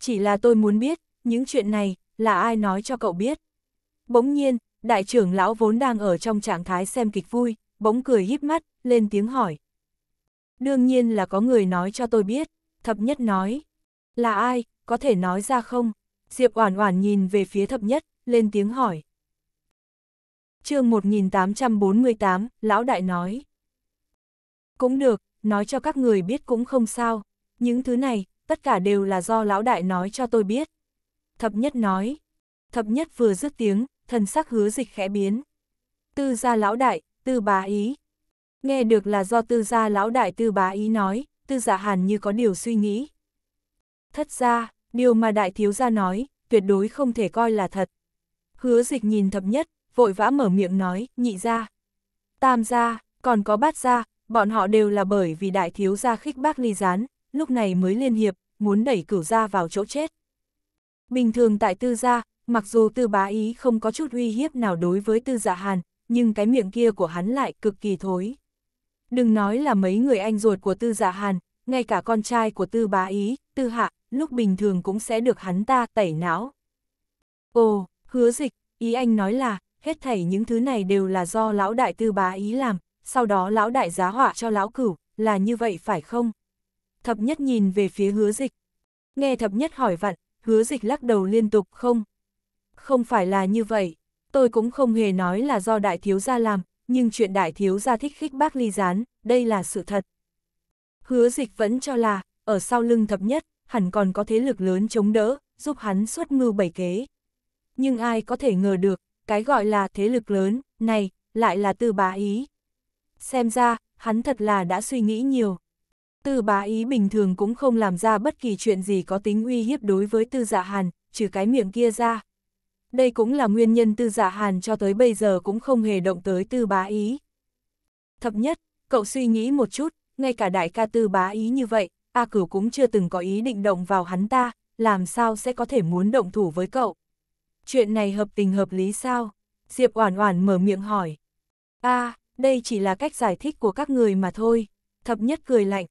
Chỉ là tôi muốn biết, những chuyện này, là ai nói cho cậu biết? Bỗng nhiên, đại trưởng lão vốn đang ở trong trạng thái xem kịch vui, bỗng cười híp mắt, lên tiếng hỏi. Đương nhiên là có người nói cho tôi biết, thập nhất nói. Là ai, có thể nói ra không? Diệp Oản Oản nhìn về phía thập nhất, lên tiếng hỏi. Chương 1848, lão đại nói. Cũng được, nói cho các người biết cũng không sao, những thứ này tất cả đều là do lão đại nói cho tôi biết. Thập nhất nói. Thập nhất vừa dứt tiếng, thần sắc hứa dịch khẽ biến. Tư gia lão đại, tư bá ý. Nghe được là do tư gia lão đại tư bá ý nói, tư giả dạ hàn như có điều suy nghĩ. Thất ra, điều mà đại thiếu gia nói, tuyệt đối không thể coi là thật. Hứa dịch nhìn thập nhất, vội vã mở miệng nói, nhị gia, Tam gia, còn có bát gia, bọn họ đều là bởi vì đại thiếu gia khích bác ly gián, lúc này mới liên hiệp, muốn đẩy cửu gia vào chỗ chết. Bình thường tại tư gia, mặc dù tư bá ý không có chút uy hiếp nào đối với tư dạ hàn, nhưng cái miệng kia của hắn lại cực kỳ thối. Đừng nói là mấy người anh ruột của tư dạ hàn, ngay cả con trai của tư bá ý, tư hạ, lúc bình thường cũng sẽ được hắn ta tẩy não. Ồ, hứa dịch, ý anh nói là, hết thảy những thứ này đều là do lão đại tư bá ý làm, sau đó lão đại giá họa cho lão cửu, là như vậy phải không? Thập nhất nhìn về phía hứa dịch. Nghe thập nhất hỏi vặn, hứa dịch lắc đầu liên tục không. Không phải là như vậy, tôi cũng không hề nói là do đại thiếu gia làm, nhưng chuyện đại thiếu gia thích khích bác ly gián, đây là sự thật. Hứa dịch vẫn cho là, ở sau lưng thập nhất, hẳn còn có thế lực lớn chống đỡ, giúp hắn xuất mưu bảy kế. Nhưng ai có thể ngờ được, cái gọi là thế lực lớn, này, lại là tư bá ý. Xem ra, hắn thật là đã suy nghĩ nhiều. Tư bá ý bình thường cũng không làm ra bất kỳ chuyện gì có tính uy hiếp đối với tư dạ hàn, trừ cái miệng kia ra. Đây cũng là nguyên nhân tư dạ hàn cho tới bây giờ cũng không hề động tới tư bá ý. Thập nhất, cậu suy nghĩ một chút, ngay cả đại ca tư bá ý như vậy, A cửu cũng chưa từng có ý định động vào hắn ta, làm sao sẽ có thể muốn động thủ với cậu. Chuyện này hợp tình hợp lý sao? Diệp Oản Oản mở miệng hỏi. A, đây chỉ là cách giải thích của các người mà thôi. Thập nhất cười lạnh,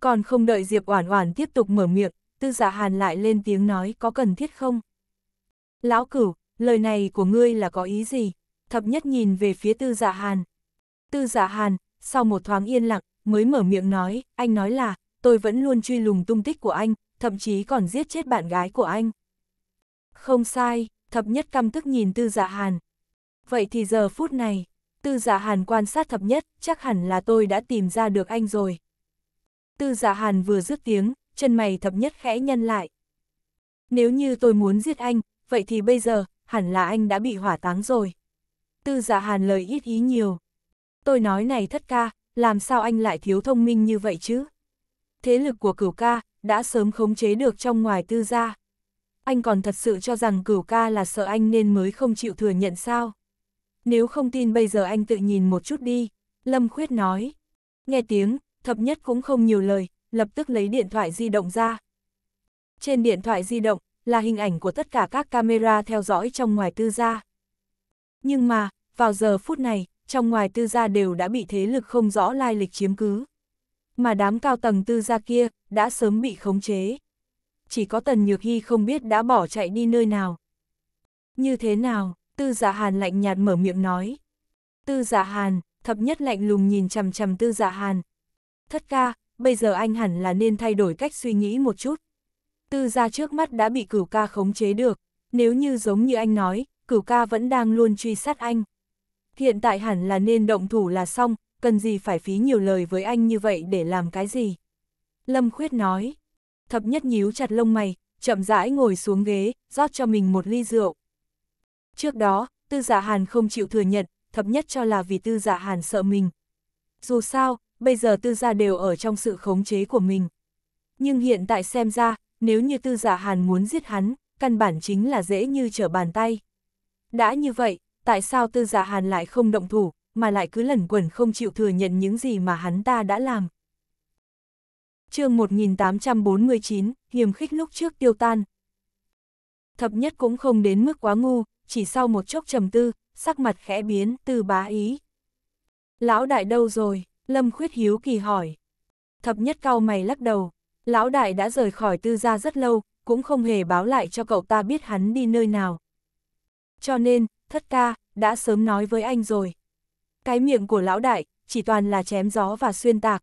còn không đợi Diệp Oản Oản tiếp tục mở miệng, Tư Dạ Hàn lại lên tiếng nói có cần thiết không? Lão cửu, lời này của ngươi là có ý gì? Thập nhất nhìn về phía Tư Dạ Hàn. Tư Dạ Hàn, sau một thoáng yên lặng, mới mở miệng nói, anh nói là, tôi vẫn luôn truy lùng tung tích của anh, thậm chí còn giết chết bạn gái của anh. Không sai, thập nhất căm tức nhìn Tư Dạ Hàn. Vậy thì giờ phút này, Tư Dạ Hàn quan sát thập nhất, chắc hẳn là tôi đã tìm ra được anh rồi. Tư giả dạ hàn vừa dứt tiếng, chân mày thập nhất khẽ nhân lại. Nếu như tôi muốn giết anh, vậy thì bây giờ, hẳn là anh đã bị hỏa táng rồi. Tư giả dạ hàn lời ít ý nhiều. Tôi nói này thất ca, làm sao anh lại thiếu thông minh như vậy chứ? Thế lực của cửu ca, đã sớm khống chế được trong ngoài tư gia. Anh còn thật sự cho rằng cửu ca là sợ anh nên mới không chịu thừa nhận sao? Nếu không tin bây giờ anh tự nhìn một chút đi, Lâm Khuyết nói. Nghe tiếng, thập nhất cũng không nhiều lời, lập tức lấy điện thoại di động ra. Trên điện thoại di động, là hình ảnh của tất cả các camera theo dõi trong ngoài tư gia. Nhưng mà, vào giờ phút này, trong ngoài tư gia đều đã bị thế lực không rõ lai lịch chiếm cứ. Mà đám cao tầng tư gia kia, đã sớm bị khống chế. Chỉ có Tần Nhược Hy không biết đã bỏ chạy đi nơi nào. Như thế nào, tư giả hàn lạnh nhạt mở miệng nói. Tư giả hàn, thập nhất lạnh lùng nhìn chằm chằm tư giả hàn, Thất ca, bây giờ anh hẳn là nên thay đổi cách suy nghĩ một chút. Tư gia trước mắt đã bị cửu ca khống chế được, nếu như giống như anh nói, cửu ca vẫn đang luôn truy sát anh. Hiện tại hẳn là nên động thủ là xong, cần gì phải phí nhiều lời với anh như vậy để làm cái gì. Lâm Khuyết nói, thập nhất nhíu chặt lông mày, chậm rãi ngồi xuống ghế, rót cho mình một ly rượu. Trước đó, tư giả dạ hàn không chịu thừa nhận, thập nhất cho là vì tư giả dạ hàn sợ mình. Dù sao, bây giờ tư gia đều ở trong sự khống chế của mình. Nhưng hiện tại xem ra, nếu như tư giả hàn muốn giết hắn, căn bản chính là dễ như trở bàn tay. Đã như vậy, tại sao tư giả hàn lại không động thủ, mà lại cứ lẩn quẩn không chịu thừa nhận những gì mà hắn ta đã làm? chương 1849, hiềm khích lúc trước tiêu tan. Thập nhất cũng không đến mức quá ngu, chỉ sau một chốc trầm tư, sắc mặt khẽ biến, từ bá ý. Lão đại đâu rồi? Lâm Khuyết hiếu kỳ hỏi. Thập nhất cao mày lắc đầu, lão đại đã rời khỏi tư gia rất lâu, cũng không hề báo lại cho cậu ta biết hắn đi nơi nào. Cho nên, thất ca, đã sớm nói với anh rồi. Cái miệng của lão đại, chỉ toàn là chém gió và xuyên tạc.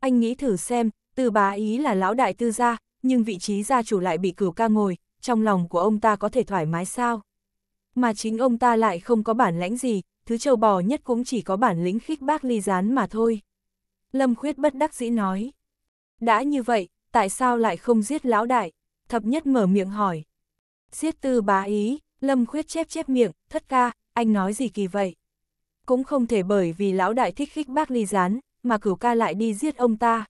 Anh nghĩ thử xem, tư bá ý là lão đại tư gia, nhưng vị trí gia chủ lại bị cửu ca ngồi, trong lòng của ông ta có thể thoải mái sao? Mà chính ông ta lại không có bản lãnh gì, thứ châu bò nhất cũng chỉ có bản lĩnh khích bác ly gián mà thôi. Lâm Khuyết bất đắc dĩ nói. Đã như vậy, tại sao lại không giết lão đại? Thập nhất mở miệng hỏi. Giết tư bá ý, Lâm Khuyết chép chép miệng, thất ca, anh nói gì kỳ vậy? Cũng không thể bởi vì lão đại thích khích bác ly gián, mà cửu ca lại đi giết ông ta.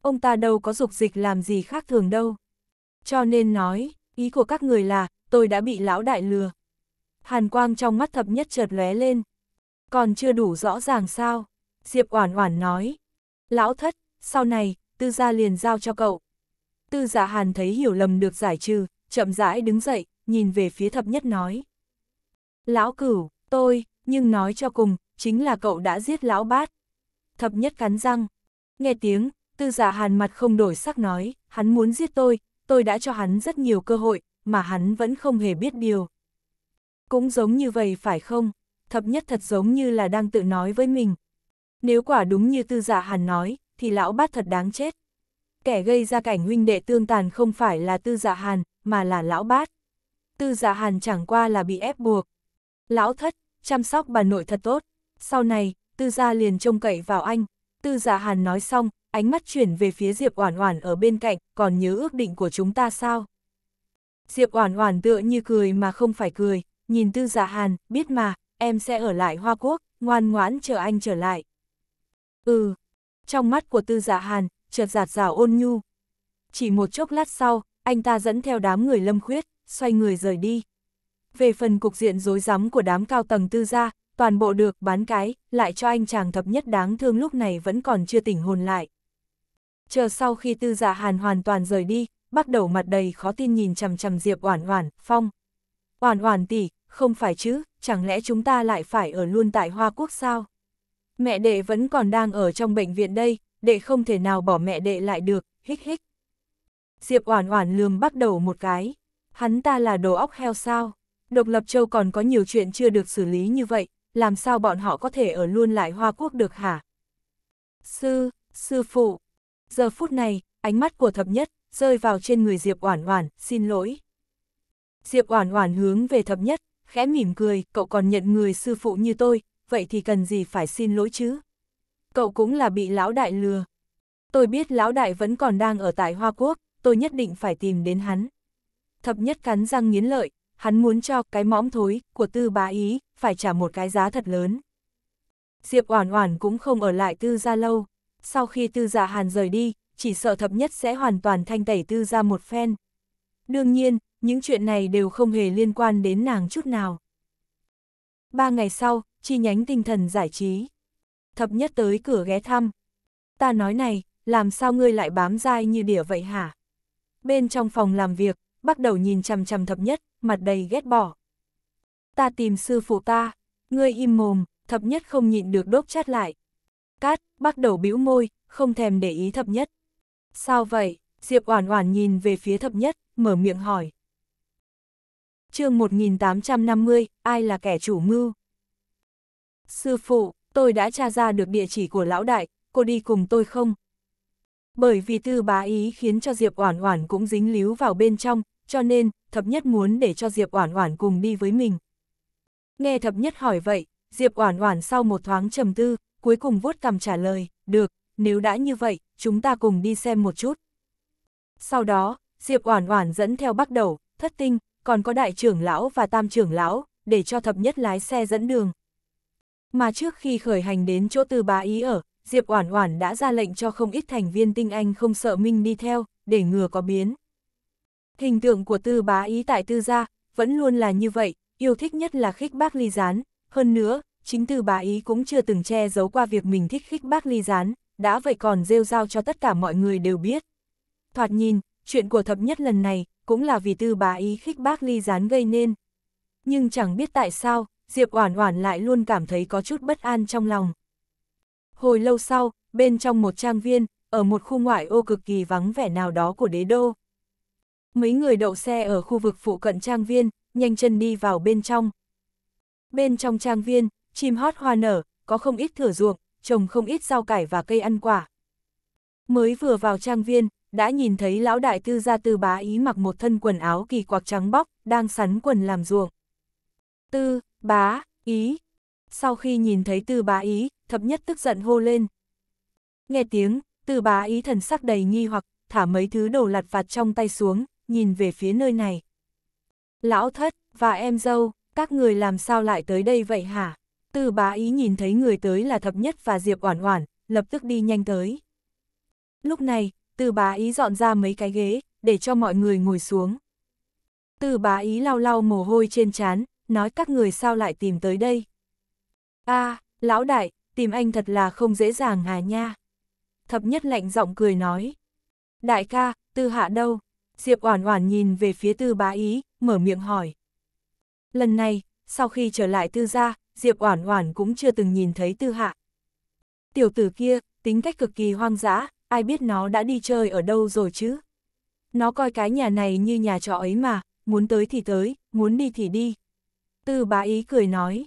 Ông ta đâu có dục dịch làm gì khác thường đâu. Cho nên nói, ý của các người là, tôi đã bị lão đại lừa, hàn quang trong mắt thập nhất chợt lóe lên. Còn chưa đủ rõ ràng sao? Diệp Oản Oản nói. Lão thất, sau này, tư gia liền giao cho cậu. Tư dạ hàn thấy hiểu lầm được giải trừ, chậm rãi đứng dậy, nhìn về phía thập nhất nói. Lão cửu, tôi, nhưng nói cho cùng, chính là cậu đã giết lão bát. Thập nhất cắn răng. Nghe tiếng, tư giả dạ hàn mặt không đổi sắc nói, hắn muốn giết tôi, tôi đã cho hắn rất nhiều cơ hội, mà hắn vẫn không hề biết điều. Cũng giống như vậy phải không? Thập nhất thật giống như là đang tự nói với mình. Nếu quả đúng như tư giả dạ hàn nói, thì lão bát thật đáng chết. Kẻ gây ra cảnh huynh đệ tương tàn không phải là tư giả dạ hàn, mà là lão bát. Tư giả dạ hàn chẳng qua là bị ép buộc. Lão thất, chăm sóc bà nội thật tốt. Sau này, tư gia liền trông cậy vào anh. Tư giả hàn nói xong, ánh mắt chuyển về phía Diệp Oản Oản ở bên cạnh, còn nhớ ước định của chúng ta sao? Diệp Oản Oản tựa như cười mà không phải cười, nhìn tư giả dạ hàn, biết mà, em sẽ ở lại Hoa Quốc, ngoan ngoãn chờ anh trở lại. Ừ, trong mắt của tư giả dạ hàn, chợt giạt rào ôn nhu. Chỉ một chốc lát sau, anh ta dẫn theo đám người lâm khuyết, xoay người rời đi. Về phần cục diện rối rắm của đám cao tầng tư gia, toàn bộ được bán cái, lại cho anh chàng thập nhất đáng thương lúc này vẫn còn chưa tỉnh hồn lại. Chờ sau khi tư giả dạ hàn hoàn toàn rời đi, bắt đầu mặt đầy khó tin nhìn chằm chằm Diệp Oản Oản, Phong. Oản Oản tỷ, không phải chứ, chẳng lẽ chúng ta lại phải ở luôn tại Hoa Quốc sao? Mẹ đệ vẫn còn đang ở trong bệnh viện đây, đệ không thể nào bỏ mẹ đệ lại được, Hít hít. Diệp Oản Oản lườm bắt đầu một cái, hắn ta là đồ óc heo sao? Độc lập châu còn có nhiều chuyện chưa được xử lý như vậy, làm sao bọn họ có thể ở luôn lại Hoa Quốc được hả? Sư, sư phụ. Giờ phút này, ánh mắt của thập nhất rơi vào trên người Diệp Oản Oản, xin lỗi. Diệp Oản Oản hướng về thập nhất, khẽ mỉm cười, cậu còn nhận người sư phụ như tôi, vậy thì cần gì phải xin lỗi chứ? Cậu cũng là bị lão đại lừa. Tôi biết lão đại vẫn còn đang ở tại Hoa Quốc, tôi nhất định phải tìm đến hắn. Thập nhất cắn răng nghiến lợi, hắn muốn cho cái mõm thối của tư bá ý, phải trả một cái giá thật lớn. Diệp Oản Oản cũng không ở lại tư gia lâu, sau khi tư Gia hàn rời đi, chỉ sợ thập nhất sẽ hoàn toàn thanh tẩy tư gia một phen. Đương nhiên, những chuyện này đều không hề liên quan đến nàng chút nào. Ba ngày sau, chi nhánh tinh thần giải trí. Thập nhất tới cửa ghé thăm. Ta nói này, làm sao ngươi lại bám dai như đỉa vậy hả? Bên trong phòng làm việc, bắt đầu nhìn chằm chằm thập nhất, mặt đầy ghét bỏ. Ta tìm sư phụ ta, ngươi im mồm, thập nhất không nhịn được đốt chát lại. Cát, bắt đầu bĩu môi, không thèm để ý thập nhất. Sao vậy? Diệp Oản Oản nhìn về phía thập nhất, mở miệng hỏi chương 1850, ai là kẻ chủ mưu? Sư phụ, tôi đã tra ra được địa chỉ của lão đại, cô đi cùng tôi không? Bởi vì tư bá ý khiến cho Diệp Oản Oản cũng dính líu vào bên trong, cho nên, thập nhất muốn để cho Diệp Oản Oản cùng đi với mình. Nghe thập nhất hỏi vậy, Diệp Oản Oản sau một thoáng trầm tư, cuối cùng vuốt cằm trả lời, "Được, nếu đã như vậy, chúng ta cùng đi xem một chút." Sau đó, Diệp Oản Oản dẫn theo Bắc Đầu, Thất Tinh, còn có đại trưởng lão và tam trưởng lão, để cho thập nhất lái xe dẫn đường. Mà trước khi khởi hành đến chỗ tư bá ý ở, Diệp Oản Oản đã ra lệnh cho không ít thành viên tinh anh không sợ Minh đi theo, để ngừa có biến. Hình tượng của tư bá ý tại tư gia, vẫn luôn là như vậy, yêu thích nhất là khích bác ly gián, hơn nữa, chính tư bá ý cũng chưa từng che giấu qua việc mình thích khích bác ly gián, đã vậy còn rêu rao cho tất cả mọi người đều biết. Thoạt nhìn, chuyện của thập nhất lần này, cũng là vì tư bà ý khích bác ly gián gây nên. Nhưng chẳng biết tại sao, Diệp Oản Oản lại luôn cảm thấy có chút bất an trong lòng. Hồi lâu sau, bên trong một trang viên, ở một khu ngoại ô cực kỳ vắng vẻ nào đó của đế đô. Mấy người đậu xe ở khu vực phụ cận trang viên, nhanh chân đi vào bên trong. Bên trong trang viên, chim hót hoa nở, có không ít thửa ruộng, trồng không ít rau cải và cây ăn quả. Mới vừa vào trang viên, đã nhìn thấy lão đại tư gia tư bá ý mặc một thân quần áo kỳ quặc trắng bóc, đang sắn quần làm ruộng. Tư, bá, ý. Sau khi nhìn thấy tư bá ý, thập nhất tức giận hô lên. Nghe tiếng, tư bá ý thần sắc đầy nghi hoặc, thả mấy thứ đồ lặt vặt trong tay xuống, nhìn về phía nơi này. Lão thất, và em dâu, các người làm sao lại tới đây vậy hả? Tư bá ý nhìn thấy người tới là thập nhất và Diệp Oản Oản, lập tức đi nhanh tới. Lúc này, tư bá ý dọn ra mấy cái ghế, để cho mọi người ngồi xuống. tư bá ý lau lau mồ hôi trên trán, nói các người sao lại tìm tới đây. a à, lão đại, tìm anh thật là không dễ dàng à nha. Thập nhất lạnh giọng cười nói. Đại ca, tư hạ đâu? Diệp Oản Oản nhìn về phía Tư Bá Ý, mở miệng hỏi. Lần này, sau khi trở lại Tư gia, Diệp Oản Oản cũng chưa từng nhìn thấy Tư Hạ. Tiểu tử kia, tính cách cực kỳ hoang dã, ai biết nó đã đi chơi ở đâu rồi chứ. Nó coi cái nhà này như nhà trọ ấy mà, muốn tới thì tới, muốn đi thì đi. Tư bá ý cười nói.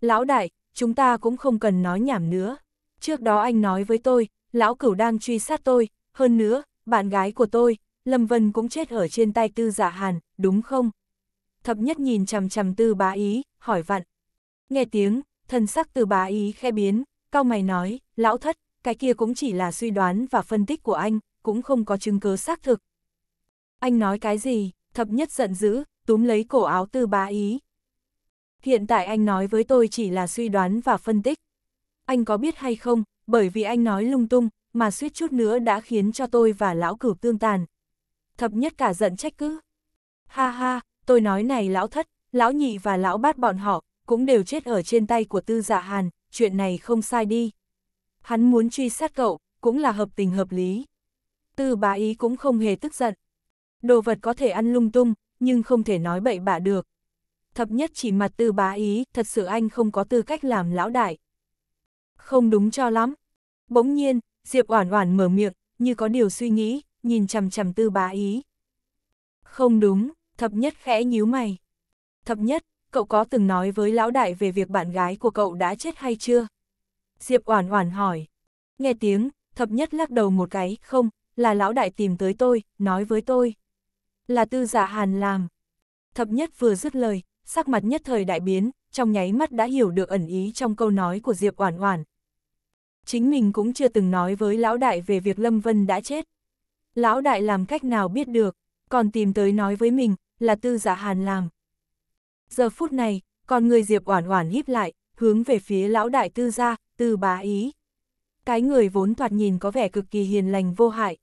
Lão đại, chúng ta cũng không cần nói nhảm nữa. Trước đó anh nói với tôi, lão cửu đang truy sát tôi, hơn nữa, bạn gái của tôi, Lâm Vân cũng chết ở trên tay tư Dạ hàn, đúng không? Thập nhất nhìn chằm chằm tư bá ý, hỏi vặn. Nghe tiếng, thân sắc tư bá ý khe biến, cao mày nói, lão thất, cái kia cũng chỉ là suy đoán và phân tích của anh, cũng không có chứng cứ xác thực. Anh nói cái gì, thập nhất giận dữ, túm lấy cổ áo tư bá ý. Hiện tại anh nói với tôi chỉ là suy đoán và phân tích. Anh có biết hay không, bởi vì anh nói lung tung, mà suýt chút nữa đã khiến cho tôi và lão cửu tương tàn. Thập nhất cả giận trách cứ. Ha ha, tôi nói này lão thất, lão nhị và lão bát bọn họ, cũng đều chết ở trên tay của tư dạ hàn, chuyện này không sai đi hắn muốn truy sát cậu, cũng là hợp tình hợp lý. Tư bá ý cũng không hề tức giận. Đồ vật có thể ăn lung tung, nhưng không thể nói bậy bạ được. Thập nhất chỉ mặt tư bá ý, thật sự anh không có tư cách làm lão đại. Không đúng cho lắm. Bỗng nhiên, Diệp Oản Oản mở miệng, như có điều suy nghĩ, nhìn chằm chằm tư bá ý. Không đúng, thập nhất khẽ nhíu mày. Thập nhất, cậu có từng nói với lão đại về việc bạn gái của cậu đã chết hay chưa? Diệp Oản Oản hỏi. Nghe tiếng, thập nhất lắc đầu một cái, không, là lão đại tìm tới tôi, nói với tôi. Là tư giả dạ hàn làm. Thập nhất vừa dứt lời, sắc mặt nhất thời đại biến, trong nháy mắt đã hiểu được ẩn ý trong câu nói của Diệp Oản Oản. Chính mình cũng chưa từng nói với lão đại về việc Lâm Vân đã chết. Lão đại làm cách nào biết được, còn tìm tới nói với mình, là tư giả dạ hàn làm. Giờ phút này, con người Diệp Oản Oản híp lại, hướng về phía lão đại tư gia, Tư bá ý. Cái người vốn thoạt nhìn có vẻ cực kỳ hiền lành vô hại.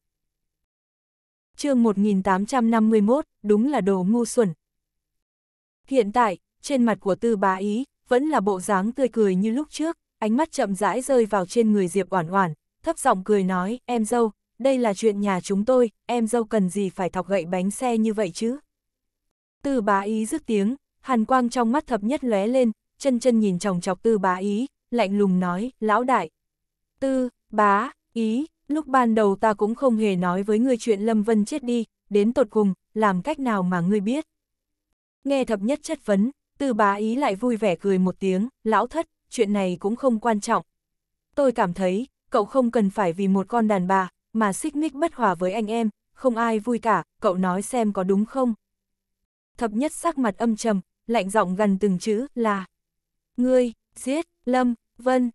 chương 1851, đúng là đồ ngu xuẩn. Hiện tại, trên mặt của tư bá ý, vẫn là bộ dáng tươi cười như lúc trước, ánh mắt chậm rãi rơi vào trên người Diệp Oản Oản, thấp giọng cười nói, em dâu, đây là chuyện nhà chúng tôi, em dâu cần gì phải thọc gậy bánh xe như vậy chứ. Tư bá ý dứt tiếng, hàn quang trong mắt thập nhất lóe lên, chân chân nhìn chòng chọc tư bá ý, lạnh lùng nói, lão đại. Tư, bá, ý, lúc ban đầu ta cũng không hề nói với ngươi chuyện Lâm Vân chết đi, đến tột cùng, làm cách nào mà ngươi biết. Nghe thập nhất chất vấn, tư bá ý lại vui vẻ cười một tiếng, lão thất, chuyện này cũng không quan trọng. Tôi cảm thấy, cậu không cần phải vì một con đàn bà, mà xích mích bất hòa với anh em, không ai vui cả, cậu nói xem có đúng không. Thập nhất sắc mặt âm trầm, lạnh giọng gần từng chữ là Ngươi, giết, Lâm, Vân,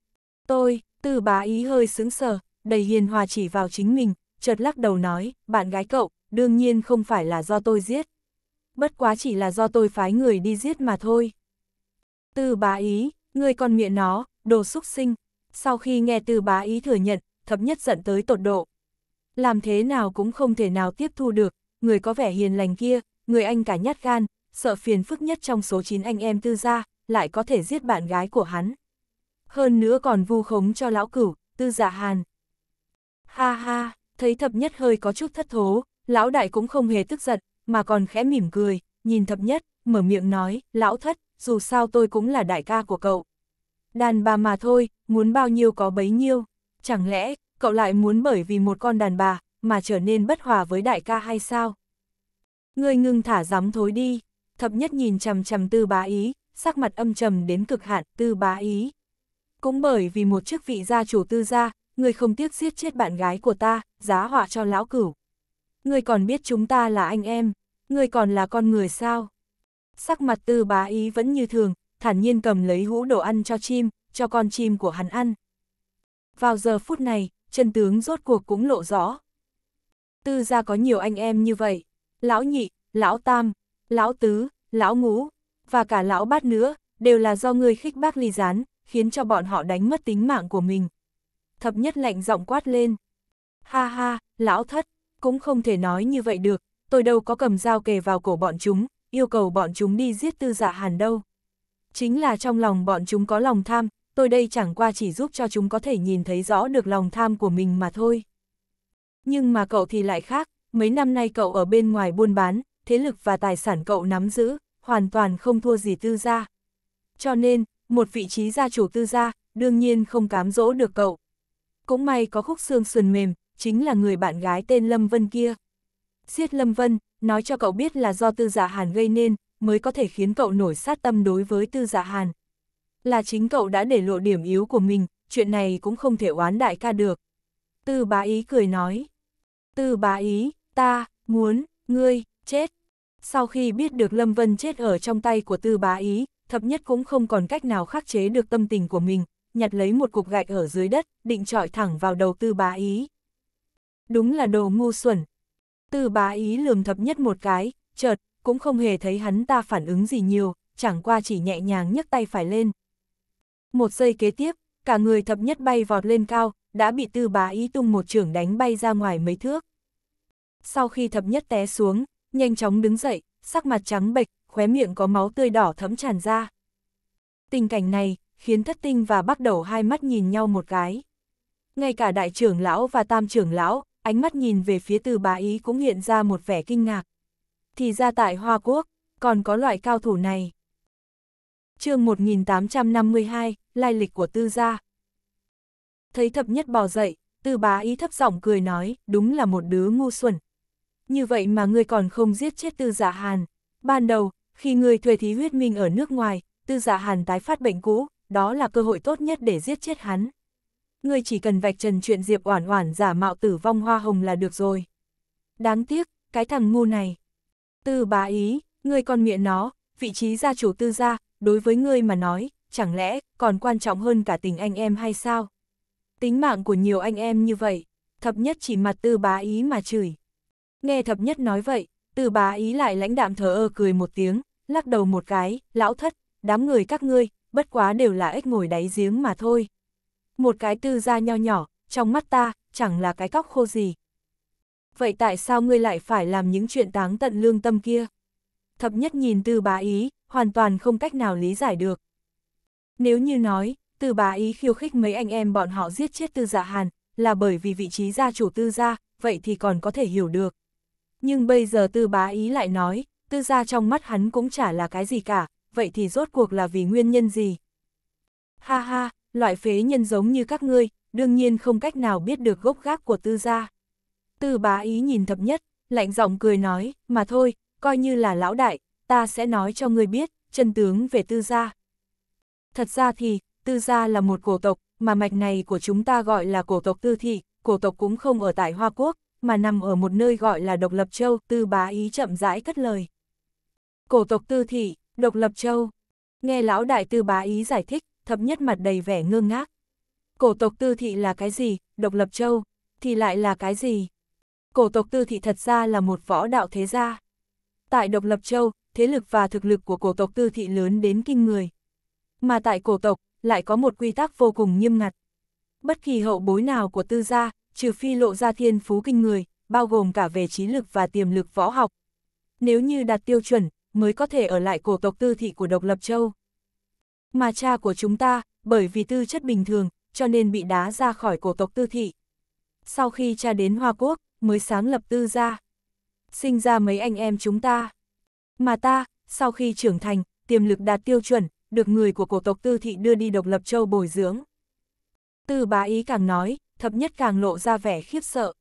tôi, tư bá ý hơi sướng sờ đầy hiền hòa chỉ vào chính mình, chợt lắc đầu nói, bạn gái cậu, đương nhiên không phải là do tôi giết. Bất quá chỉ là do tôi phái người đi giết mà thôi. Tư bá ý, người con miệng nó, đồ xúc sinh. Sau khi nghe tư bá ý thừa nhận, thập nhất giận tới tột độ. Làm thế nào cũng không thể nào tiếp thu được, người có vẻ hiền lành kia, người anh cả nhát gan, sợ phiền phức nhất trong số 9 anh em tư gia, lại có thể giết bạn gái của hắn hơn nữa còn vu khống cho lão cửu, tư dạ hàn. Ha ha, thấy thập nhất hơi có chút thất thố, lão đại cũng không hề tức giận, mà còn khẽ mỉm cười, nhìn thập nhất, mở miệng nói, lão thất, dù sao tôi cũng là đại ca của cậu. Đàn bà mà thôi, muốn bao nhiêu có bấy nhiêu, chẳng lẽ cậu lại muốn bởi vì một con đàn bà mà trở nên bất hòa với đại ca hay sao? Ngươi ngưng thả dám thối đi, thập nhất nhìn chằm chằm tư bá ý, sắc mặt âm trầm đến cực hạn tư bá ý. Cũng bởi vì một chức vị gia chủ tư gia, người không tiếc giết chết bạn gái của ta, giá họa cho lão cửu. Người còn biết chúng ta là anh em, người còn là con người sao? Sắc mặt tư bá ý vẫn như thường, thản nhiên cầm lấy hũ đồ ăn cho chim, cho con chim của hắn ăn. Vào giờ phút này, chân tướng rốt cuộc cũng lộ rõ. Tư gia có nhiều anh em như vậy, lão nhị, lão tam, lão tứ, lão ngũ, và cả lão bát nữa, đều là do người khích bác ly gián, khiến cho bọn họ đánh mất tính mạng của mình. Thập nhất lạnh giọng quát lên. Ha ha, lão thất, cũng không thể nói như vậy được, tôi đâu có cầm dao kề vào cổ bọn chúng, yêu cầu bọn chúng đi giết tư dạ hàn đâu. Chính là trong lòng bọn chúng có lòng tham, tôi đây chẳng qua chỉ giúp cho chúng có thể nhìn thấy rõ được lòng tham của mình mà thôi. Nhưng mà cậu thì lại khác, mấy năm nay cậu ở bên ngoài buôn bán, thế lực và tài sản cậu nắm giữ, hoàn toàn không thua gì tư gia. Cho nên, một vị trí gia chủ tư gia, đương nhiên không cám dỗ được cậu. Cũng may có khúc xương sườn mềm, chính là người bạn gái tên Lâm Vân kia. Siết Lâm Vân, nói cho cậu biết là do tư giả dạ Hàn gây nên, mới có thể khiến cậu nổi sát tâm đối với tư giả dạ Hàn. Là chính cậu đã để lộ điểm yếu của mình, chuyện này cũng không thể oán đại ca được. Tư bá ý cười nói. Tư bá ý, ta, muốn, ngươi, chết. Sau khi biết được Lâm Vân chết ở trong tay của tư bá ý, thập nhất cũng không còn cách nào khắc chế được tâm tình của mình, nhặt lấy một cục gạch ở dưới đất, định trọi thẳng vào đầu tư bá ý. Đúng là đồ ngu xuẩn. Tư bá ý lườm thập nhất một cái, chợt, cũng không hề thấy hắn ta phản ứng gì nhiều, chẳng qua chỉ nhẹ nhàng nhấc tay phải lên. Một giây kế tiếp, cả người thập nhất bay vọt lên cao, đã bị tư bá ý tung một trưởng đánh bay ra ngoài mấy thước. Sau khi thập nhất té xuống, nhanh chóng đứng dậy, sắc mặt trắng bệch, khóe miệng có máu tươi đỏ thấm tràn ra. Tình cảnh này, khiến thất tinh và bắt đầu hai mắt nhìn nhau một cái. Ngay cả đại trưởng lão và tam trưởng lão, ánh mắt nhìn về phía từ bà ý cũng hiện ra một vẻ kinh ngạc. Thì ra tại Hoa Quốc, còn có loại cao thủ này. chương 1852, lai lịch của tư gia. Thấy thập nhất bò dậy, tư bà ý thấp giọng cười nói, đúng là một đứa ngu xuẩn. Như vậy mà ngươi còn không giết chết tư giả dạ hàn. Ban đầu, khi người thuê thí huyết minh ở nước ngoài, tư giả hàn tái phát bệnh cũ, đó là cơ hội tốt nhất để giết chết hắn. Ngươi chỉ cần vạch trần chuyện Diệp Oản Oản giả mạo tử vong hoa hồng là được rồi. Đáng tiếc, cái thằng ngu này. Tư bá ý, ngươi còn miệng nó, vị trí gia chủ tư gia, đối với ngươi mà nói, chẳng lẽ còn quan trọng hơn cả tình anh em hay sao? Tính mạng của nhiều anh em như vậy, thập nhất chỉ mặt tư bá ý mà chửi. Nghe thập nhất nói vậy, tư bá ý lại lãnh đạm thờ ơ cười một tiếng, lắc đầu một cái, lão thất, đám người các ngươi, bất quá đều là ếch ngồi đáy giếng mà thôi. Một cái tư gia nho nhỏ, trong mắt ta, chẳng là cái cóc khô gì. Vậy tại sao ngươi lại phải làm những chuyện táng tận lương tâm kia? Thập nhất nhìn tư bá ý, hoàn toàn không cách nào lý giải được. Nếu như nói, tư bá ý khiêu khích mấy anh em bọn họ giết chết tư dạ hàn, là bởi vì vị trí gia chủ tư gia, vậy thì còn có thể hiểu được. Nhưng bây giờ tư bá ý lại nói, tư gia trong mắt hắn cũng chả là cái gì cả, vậy thì rốt cuộc là vì nguyên nhân gì? Ha ha, loại phế nhân giống như các ngươi, đương nhiên không cách nào biết được gốc gác của tư gia. Tư bá ý nhìn thập nhất, lạnh giọng cười nói, mà thôi, coi như là lão đại, ta sẽ nói cho ngươi biết, chân tướng về tư gia. Thật ra thì, tư gia là một cổ tộc, mà mạch này của chúng ta gọi là cổ tộc tư thị, cổ tộc cũng không ở tại Hoa Quốc, mà nằm ở một nơi gọi là độc lập châu, tư bá ý chậm rãi cất lời cổ tộc tư thị, độc lập châu. Nghe lão đại tư bá ý giải thích, thập nhất mặt đầy vẻ ngơ ngác. Cổ tộc tư thị là cái gì, độc lập châu, thì lại là cái gì? Cổ tộc tư thị thật ra là một võ đạo thế gia. Tại độc lập châu, thế lực và thực lực của cổ tộc tư thị lớn đến kinh người. Mà tại cổ tộc, lại có một quy tắc vô cùng nghiêm ngặt. Bất kỳ hậu bối nào của tư gia, trừ phi lộ ra thiên phú kinh người, bao gồm cả về trí lực và tiềm lực võ học. Nếu như đạt tiêu chuẩn, mới có thể ở lại cổ tộc tư thị của độc lập châu. Mà cha của chúng ta, bởi vì tư chất bình thường, cho nên bị đá ra khỏi cổ tộc tư thị. Sau khi cha đến Hoa Quốc, mới sáng lập tư gia. Sinh ra mấy anh em chúng ta. Mà ta, sau khi trưởng thành, tiềm lực đạt tiêu chuẩn, được người của cổ tộc tư thị đưa đi độc lập châu bồi dưỡng. Tư bá ý càng nói, thập nhất càng lộ ra vẻ khiếp sợ.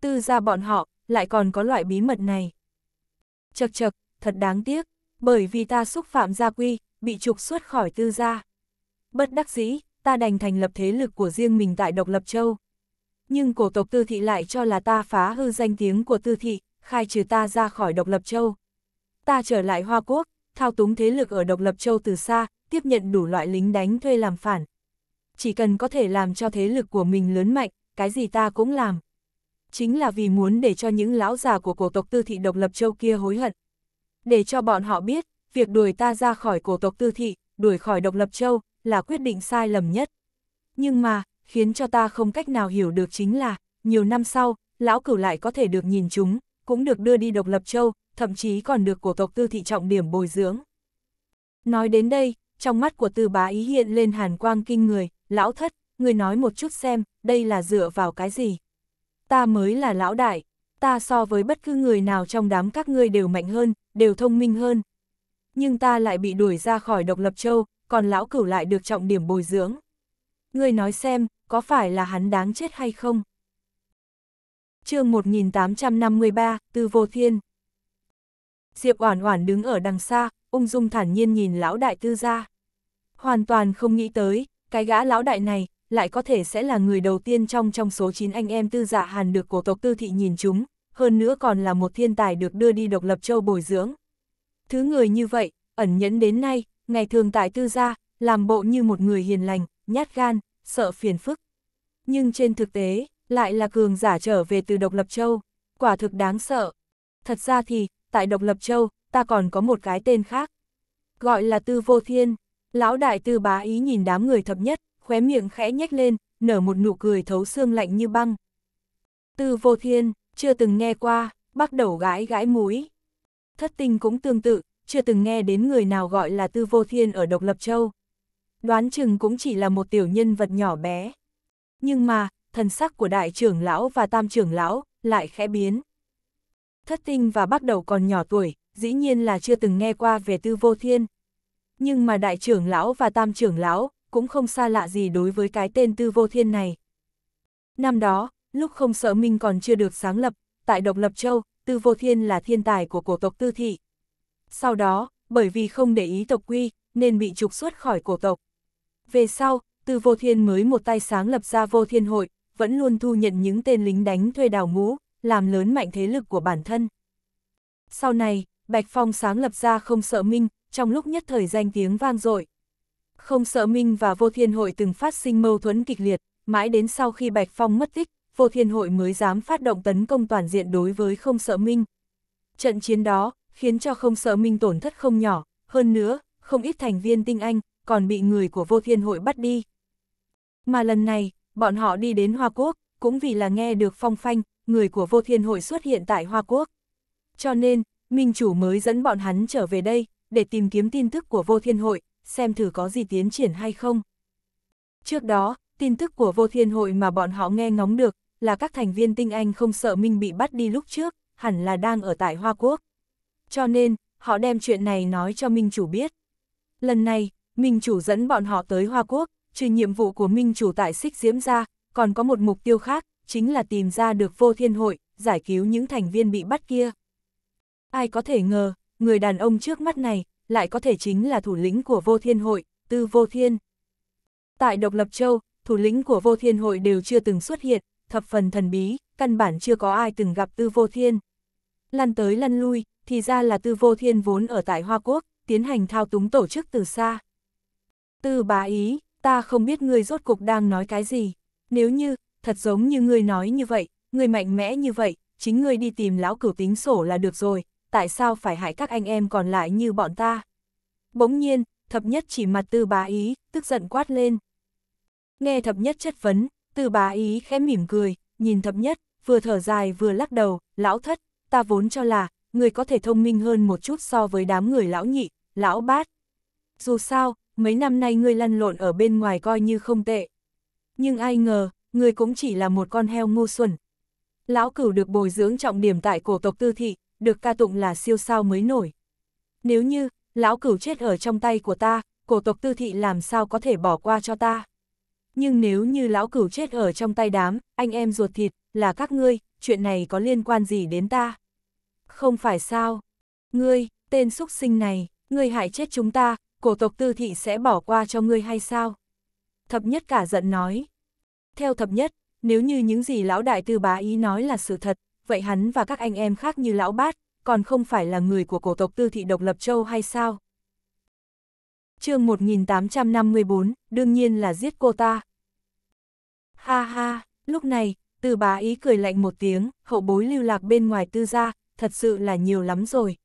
Tư gia bọn họ, lại còn có loại bí mật này. Chật chật, thật đáng tiếc, bởi vì ta xúc phạm gia quy, bị trục xuất khỏi tư gia. Bất đắc dĩ, ta đành thành lập thế lực của riêng mình tại Độc Lập Châu. Nhưng cổ tộc tư thị lại cho là ta phá hư danh tiếng của tư thị, khai trừ ta ra khỏi Độc Lập Châu. Ta trở lại Hoa Quốc, thao túng thế lực ở Độc Lập Châu từ xa, tiếp nhận đủ loại lính đánh thuê làm phản. Chỉ cần có thể làm cho thế lực của mình lớn mạnh, cái gì ta cũng làm. Chính là vì muốn để cho những lão già của cổ tộc tư thị Độc Lập Châu kia hối hận, để cho bọn họ biết, việc đuổi ta ra khỏi cổ tộc tư thị, đuổi khỏi độc lập châu, là quyết định sai lầm nhất. Nhưng mà, khiến cho ta không cách nào hiểu được chính là, nhiều năm sau, lão cửu lại có thể được nhìn chúng, cũng được đưa đi độc lập châu, thậm chí còn được cổ tộc tư thị trọng điểm bồi dưỡng. Nói đến đây, trong mắt của tư bá ý hiện lên hàn quang kinh người, lão thất, người nói một chút xem, đây là dựa vào cái gì? Ta mới là lão đại, ta so với bất cứ người nào trong đám các ngươi đều mạnh hơn, đều thông minh hơn. Nhưng ta lại bị đuổi ra khỏi độc lập châu, còn lão cửu lại được trọng điểm bồi dưỡng. Ngươi nói xem, có phải là hắn đáng chết hay không? chương 1853, Tư Vô Thiên Diệp Oản Oản đứng ở đằng xa, ung dung thản nhiên nhìn lão đại tư gia. Hoàn toàn không nghĩ tới, cái gã lão đại này, lại có thể sẽ là người đầu tiên trong trong số 9 anh em tư dạ hàn được cổ tộc tư thị nhìn chúng, hơn nữa còn là một thiên tài được đưa đi độc lập châu bồi dưỡng. Thứ người như vậy, ẩn nhẫn đến nay, ngày thường tại tư gia, làm bộ như một người hiền lành, nhát gan, sợ phiền phức. Nhưng trên thực tế, lại là cường giả trở về từ độc lập châu, quả thực đáng sợ. Thật ra thì, tại độc lập châu, ta còn có một cái tên khác, gọi là tư vô thiên. Lão đại tư bá ý nhìn đám người thập nhất, khóe miệng khẽ nhếch lên, nở một nụ cười thấu xương lạnh như băng. Từ vô thiên, chưa từng nghe qua, bắt đầu gãi gãi mũi. Thất tinh cũng tương tự, chưa từng nghe đến người nào gọi là tư vô thiên ở Độc Lập Châu. Đoán chừng cũng chỉ là một tiểu nhân vật nhỏ bé. Nhưng mà, thần sắc của đại trưởng lão và tam trưởng lão lại khẽ biến. Thất tinh và bắt đầu còn nhỏ tuổi, dĩ nhiên là chưa từng nghe qua về tư vô thiên. Nhưng mà đại trưởng lão và tam trưởng lão cũng không xa lạ gì đối với cái tên tư vô thiên này. Năm đó, lúc không sợ Minh còn chưa được sáng lập, tại Độc Lập Châu, tư vô thiên là thiên tài của cổ tộc tư thị. Sau đó, bởi vì không để ý tộc quy, nên bị trục xuất khỏi cổ tộc. Về sau, tư vô thiên mới một tay sáng lập ra vô thiên hội, vẫn luôn thu nhận những tên lính đánh thuê đào ngũ, làm lớn mạnh thế lực của bản thân. Sau này, Bạch Phong sáng lập ra không sợ Minh, trong lúc nhất thời danh tiếng vang dội. Không sợ Minh và Vô Thiên Hội từng phát sinh mâu thuẫn kịch liệt, mãi đến sau khi Bạch Phong mất tích, Vô Thiên Hội mới dám phát động tấn công toàn diện đối với không sợ Minh. Trận chiến đó, khiến cho không sợ Minh tổn thất không nhỏ, hơn nữa, không ít thành viên tinh anh, còn bị người của Vô Thiên Hội bắt đi. Mà lần này, bọn họ đi đến Hoa Quốc, cũng vì là nghe được phong phanh, người của Vô Thiên Hội xuất hiện tại Hoa Quốc. Cho nên, Minh Chủ mới dẫn bọn hắn trở về đây, để tìm kiếm tin tức của Vô Thiên Hội, xem thử có gì tiến triển hay không. Trước đó, tin tức của vô thiên hội mà bọn họ nghe ngóng được là các thành viên tinh anh không sợ Minh bị bắt đi lúc trước, hẳn là đang ở tại Hoa Quốc. Cho nên, họ đem chuyện này nói cho Minh Chủ biết. Lần này, Minh Chủ dẫn bọn họ tới Hoa Quốc, trừ nhiệm vụ của Minh Chủ tại Xích Diễm ra, còn có một mục tiêu khác, chính là tìm ra được vô thiên hội, giải cứu những thành viên bị bắt kia. Ai có thể ngờ, người đàn ông trước mắt này, lại có thể chính là thủ lĩnh của vô thiên hội, tư vô thiên. Tại Độc Lập Châu, thủ lĩnh của vô thiên hội đều chưa từng xuất hiện, thập phần thần bí, căn bản chưa có ai từng gặp tư vô thiên. Lăn tới lăn lui, thì ra là tư vô thiên vốn ở tại Hoa Quốc, tiến hành thao túng tổ chức từ xa. Tư bá ý, ta không biết ngươi rốt cục đang nói cái gì, nếu như, thật giống như ngươi nói như vậy, ngươi mạnh mẽ như vậy, chính ngươi đi tìm lão cửu tính sổ là được rồi, tại sao phải hại các anh em còn lại như bọn ta? Bỗng nhiên, thập nhất chỉ mặt tư bá ý, tức giận quát lên. Nghe thập nhất chất vấn, tư bá ý khẽ mỉm cười, nhìn thập nhất, vừa thở dài vừa lắc đầu, lão thất, ta vốn cho là, người có thể thông minh hơn một chút so với đám người lão nhị, lão bát. Dù sao, mấy năm nay ngươi lăn lộn ở bên ngoài coi như không tệ. Nhưng ai ngờ, người cũng chỉ là một con heo ngu xuẩn. Lão cửu được bồi dưỡng trọng điểm tại cổ tộc tư thị, được ca tụng là siêu sao mới nổi. Nếu như, lão cửu chết ở trong tay của ta, cổ tộc tư thị làm sao có thể bỏ qua cho ta. Nhưng nếu như lão cửu chết ở trong tay đám, anh em ruột thịt, là các ngươi, chuyện này có liên quan gì đến ta? Không phải sao? Ngươi, tên xúc sinh này, ngươi hại chết chúng ta, cổ tộc tư thị sẽ bỏ qua cho ngươi hay sao? Thập nhất cả giận nói. Theo thập nhất, nếu như những gì lão đại tư bá ý nói là sự thật, vậy hắn và các anh em khác như lão bát, còn không phải là người của cổ tộc tư thị độc lập châu hay sao? chương 1854, đương nhiên là giết cô ta. Ha ha, lúc này, từ bá ý cười lạnh một tiếng, hậu bối lưu lạc bên ngoài tư gia, thật sự là nhiều lắm rồi.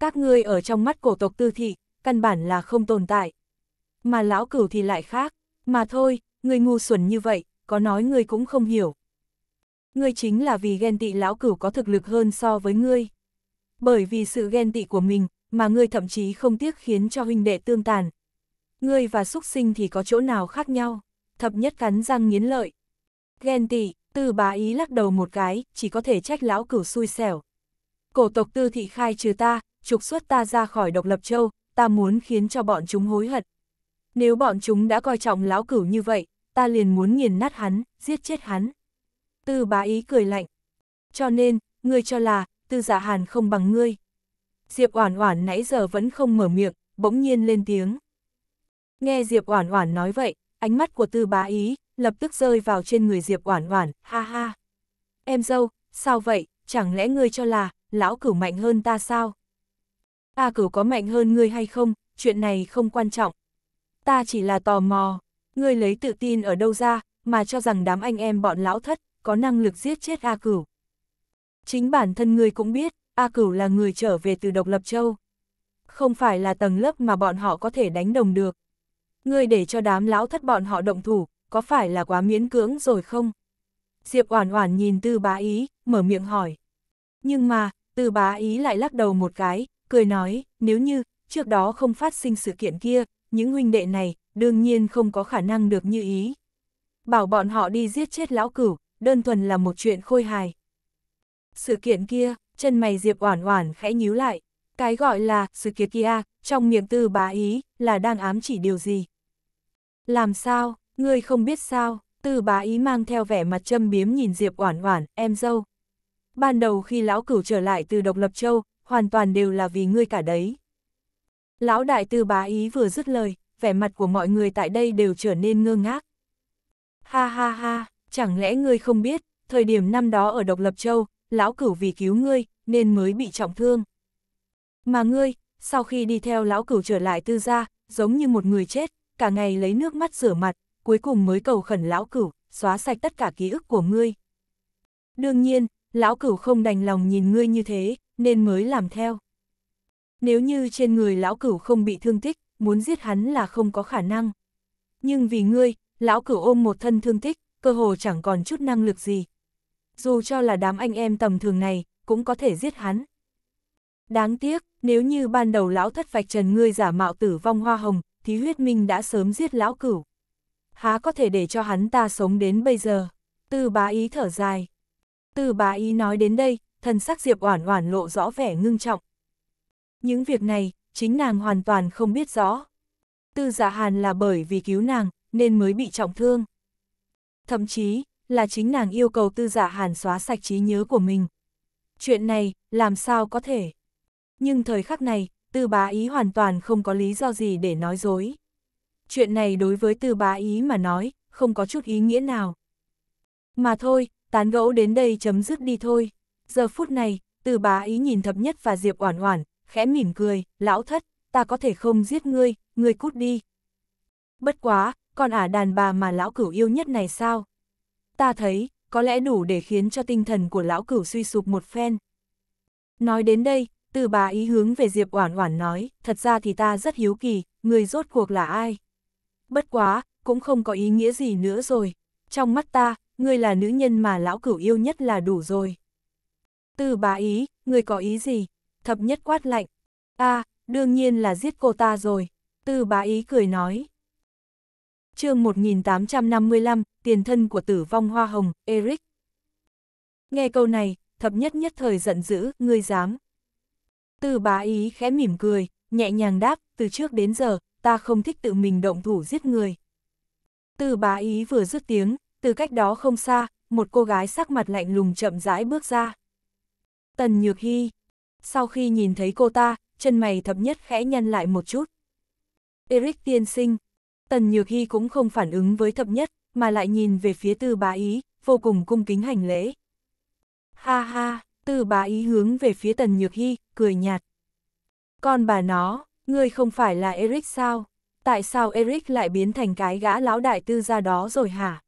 Các ngươi ở trong mắt cổ tộc tư thị, căn bản là không tồn tại. Mà lão cửu thì lại khác, mà thôi, người ngu xuẩn như vậy, có nói người cũng không hiểu. Ngươi chính là vì ghen tị lão cửu có thực lực hơn so với ngươi. Bởi vì sự ghen tị của mình, mà ngươi thậm chí không tiếc khiến cho huynh đệ tương tàn. Ngươi và xúc sinh thì có chỗ nào khác nhau? Thập nhất cắn răng nghiến lợi. Ghen tị, tư bá ý lắc đầu một cái, chỉ có thể trách lão cửu xui xẻo. Cổ tộc tư thị khai trừ ta, trục xuất ta ra khỏi độc lập châu, ta muốn khiến cho bọn chúng hối hận. Nếu bọn chúng đã coi trọng lão cửu như vậy, ta liền muốn nghiền nát hắn, giết chết hắn. Tư bá ý cười lạnh. Cho nên, ngươi cho là, tư dạ hàn không bằng ngươi. Diệp Oản Oản nãy giờ vẫn không mở miệng, bỗng nhiên lên tiếng. Nghe Diệp Oản Oản nói vậy, ánh mắt của Tư Bá Ý lập tức rơi vào trên người Diệp Oản Oản, ha ha. Em dâu, sao vậy, chẳng lẽ ngươi cho là lão cửu mạnh hơn ta sao? Ta cửu có mạnh hơn ngươi hay không, chuyện này không quan trọng. Ta chỉ là tò mò, ngươi lấy tự tin ở đâu ra mà cho rằng đám anh em bọn lão thất có năng lực giết chết A Cửu. Chính bản thân ngươi cũng biết, A Cửu là người trở về từ độc lập châu. Không phải là tầng lớp mà bọn họ có thể đánh đồng được. Ngươi để cho đám lão thất bọn họ động thủ, có phải là quá miễn cưỡng rồi không? Diệp Oản Oản nhìn Tư Bá Ý, mở miệng hỏi. Nhưng mà, Tư Bá Ý lại lắc đầu một cái, cười nói, nếu như trước đó không phát sinh sự kiện kia, những huynh đệ này đương nhiên không có khả năng được như ý. Bảo bọn họ đi giết chết lão cửu, đơn thuần là một chuyện khôi hài. Sự kiện kia, chân mày Diệp Oản Oản khẽ nhíu lại, cái gọi là sự kiện kia, trong miệng tư bá ý, là đang ám chỉ điều gì? Làm sao, ngươi không biết sao, tư bá ý mang theo vẻ mặt châm biếm nhìn Diệp Oản Oản, em dâu. Ban đầu khi lão cửu trở lại từ độc lập châu, hoàn toàn đều là vì ngươi cả đấy. Lão đại tư bá ý vừa dứt lời, vẻ mặt của mọi người tại đây đều trở nên ngơ ngác. Ha ha ha, chẳng lẽ ngươi không biết, thời điểm năm đó ở Độc Lập Châu, lão cửu vì cứu ngươi, nên mới bị trọng thương. Mà ngươi, sau khi đi theo lão cửu trở lại tư gia, giống như một người chết, cả ngày lấy nước mắt rửa mặt, cuối cùng mới cầu khẩn lão cửu, xóa sạch tất cả ký ức của ngươi. Đương nhiên, lão cửu không đành lòng nhìn ngươi như thế, nên mới làm theo. Nếu như trên người lão cửu không bị thương tích, muốn giết hắn là không có khả năng. Nhưng vì ngươi, lão cửu ôm một thân thương tích, cơ hồ chẳng còn chút năng lực gì. Dù cho là đám anh em tầm thường này, cũng có thể giết hắn. Đáng tiếc, nếu như ban đầu lão thất vạch trần ngươi giả mạo tử vong hoa hồng, thì huyết minh đã sớm giết lão cửu. Há có thể để cho hắn ta sống đến bây giờ. Tư bá ý thở dài. Tư bá ý nói đến đây, thần sắc Diệp Oản Oản lộ rõ vẻ ngưng trọng. Những việc này, chính nàng hoàn toàn không biết rõ. Tư Dạ Hàn là bởi vì cứu nàng nên mới bị trọng thương thậm chí là chính nàng yêu cầu tư giả dạ hàn xóa sạch trí nhớ của mình. Chuyện này, làm sao có thể? Nhưng thời khắc này, tư bá ý hoàn toàn không có lý do gì để nói dối. Chuyện này đối với tư bá ý mà nói, không có chút ý nghĩa nào. Mà thôi, tán gẫu đến đây chấm dứt đi thôi. Giờ phút này, tư bá ý nhìn thập nhất và diệp oản oản, khẽ mỉm cười, lão thất, ta có thể không giết ngươi, ngươi cút đi. Bất quá, còn ả à đàn bà mà lão cửu yêu nhất này sao? Ta thấy, có lẽ đủ để khiến cho tinh thần của lão cửu suy sụp một phen. Nói đến đây, từ bà ý hướng về Diệp Oản Oản nói, thật ra thì ta rất hiếu kỳ, người rốt cuộc là ai? Bất quá, cũng không có ý nghĩa gì nữa rồi. Trong mắt ta, người là nữ nhân mà lão cửu yêu nhất là đủ rồi. Từ bà ý, người có ý gì? Thập nhất quát lạnh. a à, đương nhiên là giết cô ta rồi. Từ bà ý cười nói, chương 1855, tiền thân của tử vong hoa hồng, Eric. Nghe câu này, thập nhất nhất thời giận dữ, ngươi dám. Từ bá ý khẽ mỉm cười, nhẹ nhàng đáp, từ trước đến giờ, ta không thích tự mình động thủ giết người. Từ bá ý vừa dứt tiếng, từ cách đó không xa, một cô gái sắc mặt lạnh lùng chậm rãi bước ra. Tần Nhược Hy. Sau khi nhìn thấy cô ta, chân mày thập nhất khẽ nhăn lại một chút. Eric tiên sinh, Tần Nhược Hy cũng không phản ứng với thập nhất, mà lại nhìn về phía tư bá ý, vô cùng cung kính hành lễ. Ha ha, tư bá ý hướng về phía Tần Nhược Hy, cười nhạt. Con bà nó, ngươi không phải là Eric sao? Tại sao Eric lại biến thành cái gã lão đại tư gia đó rồi hả?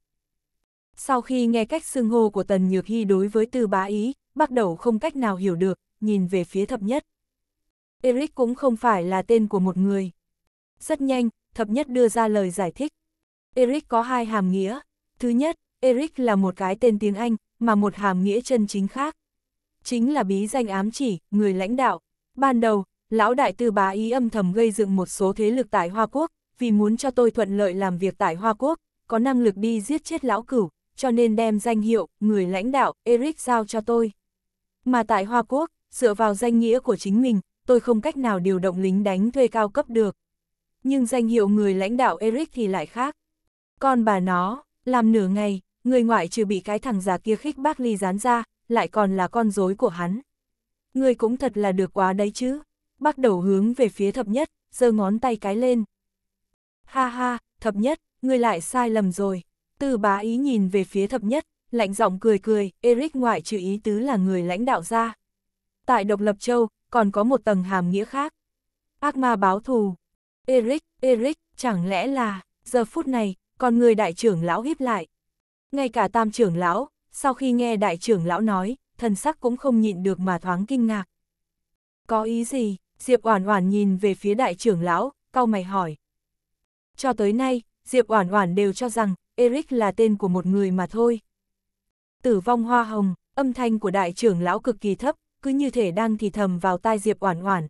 Sau khi nghe cách xưng hô của Tần Nhược Hy đối với tư bá ý, bắt đầu không cách nào hiểu được, nhìn về phía thập nhất. Eric cũng không phải là tên của một người. Rất nhanh, thập nhất đưa ra lời giải thích. Eric có hai hàm nghĩa. Thứ nhất, Eric là một cái tên tiếng Anh, mà một hàm nghĩa chân chính khác. Chính là bí danh ám chỉ, người lãnh đạo. Ban đầu, lão đại tư bá ý âm thầm gây dựng một số thế lực tại Hoa Quốc, vì muốn cho tôi thuận lợi làm việc tại Hoa Quốc, có năng lực đi giết chết lão cửu, cho nên đem danh hiệu, người lãnh đạo, Eric giao cho tôi. Mà tại Hoa Quốc, dựa vào danh nghĩa của chính mình, tôi không cách nào điều động lính đánh thuê cao cấp được nhưng danh hiệu người lãnh đạo Eric thì lại khác. Con bà nó, làm nửa ngày, người ngoại trừ bị cái thằng già kia khích bác ly dán ra, lại còn là con rối của hắn. Người cũng thật là được quá đấy chứ. Bác đầu hướng về phía thập nhất, giơ ngón tay cái lên. Ha ha, thập nhất, người lại sai lầm rồi. Từ bá ý nhìn về phía thập nhất, lạnh giọng cười cười, Eric ngoại trừ ý tứ là người lãnh đạo ra. Tại Độc Lập Châu, còn có một tầng hàm nghĩa khác. Ác ma báo thù, Eric, Eric, chẳng lẽ là, giờ phút này, còn người đại trưởng lão hiếp lại. Ngay cả tam trưởng lão, sau khi nghe đại trưởng lão nói, thần sắc cũng không nhịn được mà thoáng kinh ngạc. Có ý gì? Diệp Oản Oản nhìn về phía đại trưởng lão, cau mày hỏi. Cho tới nay, Diệp Oản Oản đều cho rằng Eric là tên của một người mà thôi. Tử vong hoa hồng, âm thanh của đại trưởng lão cực kỳ thấp, cứ như thể đang thì thầm vào tai Diệp Oản Oản.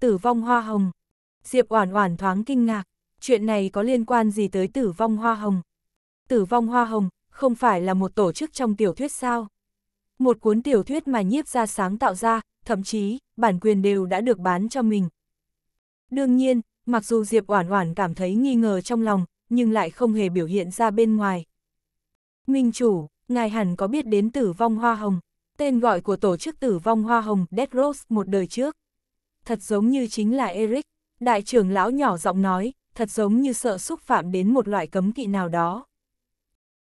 Tử vong hoa hồng, Diệp Oản Oản thoáng kinh ngạc, chuyện này có liên quan gì tới Tử vong hoa hồng? Tử vong hoa hồng không phải là một tổ chức trong tiểu thuyết sao? Một cuốn tiểu thuyết mà nhiếp gia sáng tạo ra, thậm chí bản quyền đều đã được bán cho mình. Đương nhiên, mặc dù Diệp Oản Oản cảm thấy nghi ngờ trong lòng, nhưng lại không hề biểu hiện ra bên ngoài. Minh chủ, ngài hẳn có biết đến Tử vong hoa hồng, tên gọi của tổ chức Tử vong hoa hồng Dead Rose một đời trước. Thật giống như chính là Eric. Đại trưởng lão nhỏ giọng nói, thật giống như sợ xúc phạm đến một loại cấm kỵ nào đó.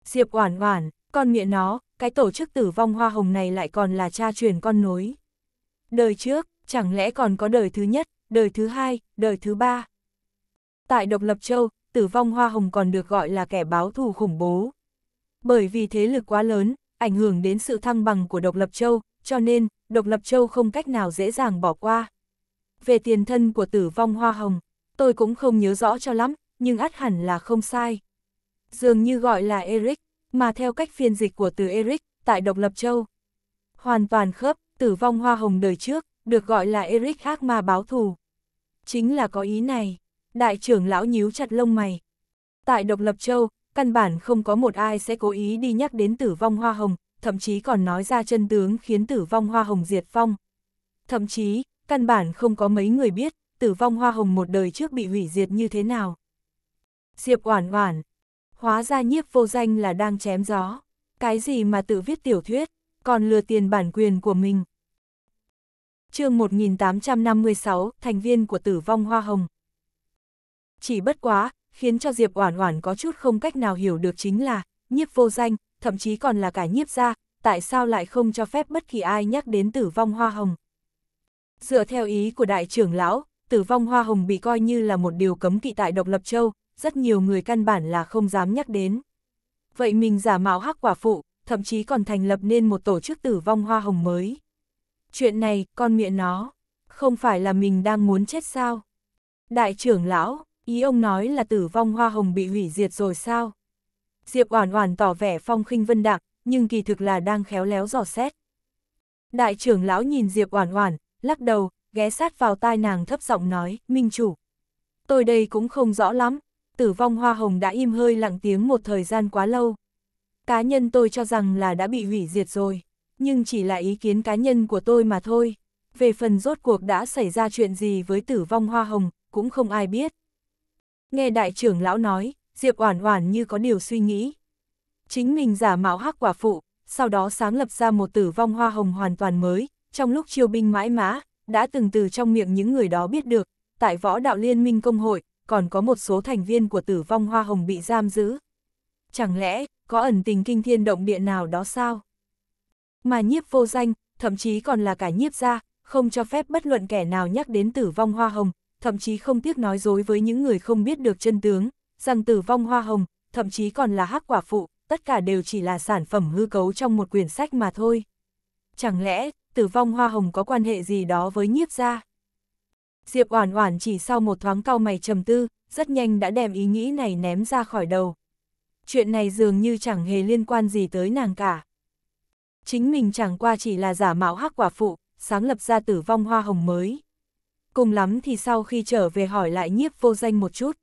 Diệp Oản Oản, con miệng nó, cái tổ chức tử vong hoa hồng này lại còn là cha truyền con nối. Đời trước, chẳng lẽ còn có đời thứ nhất, đời thứ hai, đời thứ ba. Tại Độc Lập Châu, tử vong hoa hồng còn được gọi là kẻ báo thù khủng bố. Bởi vì thế lực quá lớn, ảnh hưởng đến sự thăng bằng của Độc Lập Châu, cho nên, Độc Lập Châu không cách nào dễ dàng bỏ qua về tiền thân của tử vong hoa hồng, tôi cũng không nhớ rõ cho lắm, nhưng ắt hẳn là không sai. Dường như gọi là Eric, mà theo cách phiên dịch của từ Eric, tại Độc Lập Châu. Hoàn toàn khớp, tử vong hoa hồng đời trước, được gọi là Eric ác mà báo thù. Chính là có ý này, đại trưởng lão nhíu chặt lông mày. Tại Độc Lập Châu, căn bản không có một ai sẽ cố ý đi nhắc đến tử vong hoa hồng, thậm chí còn nói ra chân tướng khiến tử vong hoa hồng diệt vong. Thậm chí, căn bản không có mấy người biết, tử vong hoa hồng một đời trước bị hủy diệt như thế nào. Diệp Oản Oản, hóa ra nhiếp vô danh là đang chém gió, cái gì mà tự viết tiểu thuyết, còn lừa tiền bản quyền của mình. Chương 1856, thành viên của Tử vong hoa hồng. Chỉ bất quá, khiến cho Diệp Oản Oản có chút không cách nào hiểu được chính là, nhiếp vô danh, thậm chí còn là cả nhiếp gia, tại sao lại không cho phép bất kỳ ai nhắc đến Tử vong hoa hồng. Dựa theo ý của đại trưởng lão, tử vong hoa hồng bị coi như là một điều cấm kỵ tại độc lập châu, rất nhiều người căn bản là không dám nhắc đến. Vậy mình giả mạo hắc quả phụ, thậm chí còn thành lập nên một tổ chức tử vong hoa hồng mới. Chuyện này, con miệng nó, không phải là mình đang muốn chết sao? Đại trưởng lão, ý ông nói là tử vong hoa hồng bị hủy diệt rồi sao? Diệp Oản Oản tỏ vẻ phong khinh vân đạc, nhưng kỳ thực là đang khéo léo dò xét. Đại trưởng lão nhìn Diệp Oản Oản, lắc đầu, ghé sát vào tai nàng thấp giọng nói, Minh Chủ. Tôi đây cũng không rõ lắm, tử vong hoa hồng đã im hơi lặng tiếng một thời gian quá lâu. Cá nhân tôi cho rằng là đã bị hủy diệt rồi, nhưng chỉ là ý kiến cá nhân của tôi mà thôi. Về phần rốt cuộc đã xảy ra chuyện gì với tử vong hoa hồng, cũng không ai biết. Nghe đại trưởng lão nói, Diệp Oản Oản như có điều suy nghĩ. Chính mình giả mạo hắc quả phụ, sau đó sáng lập ra một tử vong hoa hồng hoàn toàn mới, trong lúc chiêu binh mãi mã, đã từng từ trong miệng những người đó biết được, tại võ đạo liên minh công hội, còn có một số thành viên của tử vong hoa hồng bị giam giữ. Chẳng lẽ, có ẩn tình kinh thiên động địa nào đó sao? Mà nhiếp vô danh, thậm chí còn là cả nhiếp gia, không cho phép bất luận kẻ nào nhắc đến tử vong hoa hồng, thậm chí không tiếc nói dối với những người không biết được chân tướng, rằng tử vong hoa hồng, thậm chí còn là hắc quả phụ, tất cả đều chỉ là sản phẩm hư cấu trong một quyển sách mà thôi. Chẳng lẽ, tử vong hoa hồng có quan hệ gì đó với nhiếp gia. Diệp Oản Oản chỉ sau một thoáng cau mày trầm tư, rất nhanh đã đem ý nghĩ này ném ra khỏi đầu. Chuyện này dường như chẳng hề liên quan gì tới nàng cả. Chính mình chẳng qua chỉ là giả mạo hắc quả phụ, sáng lập ra tử vong hoa hồng mới. Cùng lắm thì sau khi trở về hỏi lại nhiếp vô danh một chút.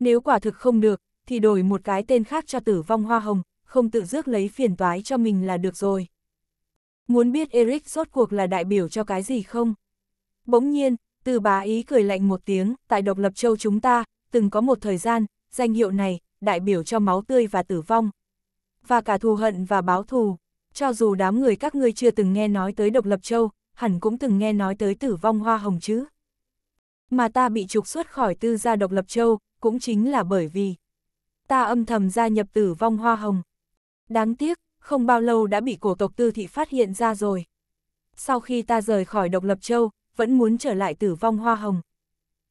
Nếu quả thực không được, thì đổi một cái tên khác cho tử vong hoa hồng, không tự rước lấy phiền toái cho mình là được rồi. Muốn biết Eric rốt cuộc là đại biểu cho cái gì không? Bỗng nhiên, từ bà ý cười lạnh một tiếng, tại độc lập châu chúng ta, từng có một thời gian, danh hiệu này, đại biểu cho máu tươi và tử vong. Và cả thù hận và báo thù, cho dù đám người các ngươi chưa từng nghe nói tới độc lập châu, hẳn cũng từng nghe nói tới tử vong hoa hồng chứ. Mà ta bị trục xuất khỏi tư gia độc lập châu, cũng chính là bởi vì ta âm thầm gia nhập tử vong hoa hồng. Đáng tiếc, không bao lâu đã bị cổ tộc tư thị phát hiện ra rồi. Sau khi ta rời khỏi độc lập châu, vẫn muốn trở lại tử vong hoa hồng.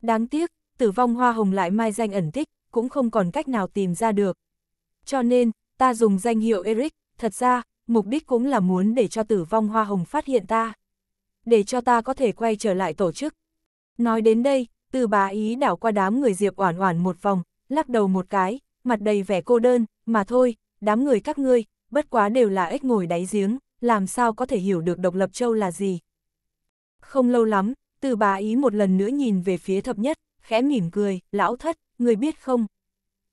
Đáng tiếc, tử vong hoa hồng lại mai danh ẩn tích, cũng không còn cách nào tìm ra được. Cho nên, ta dùng danh hiệu Eric, thật ra, mục đích cũng là muốn để cho tử vong hoa hồng phát hiện ta. Để cho ta có thể quay trở lại tổ chức. Nói đến đây, từ bà ý đảo qua đám người Diệp Oản Oản một vòng, lắc đầu một cái, mặt đầy vẻ cô đơn, mà thôi, đám người các ngươi, bất quá đều là ếch ngồi đáy giếng, làm sao có thể hiểu được độc lập châu là gì. Không lâu lắm, từ bà ý một lần nữa nhìn về phía thập nhất, khẽ mỉm cười, lão thất, người biết không?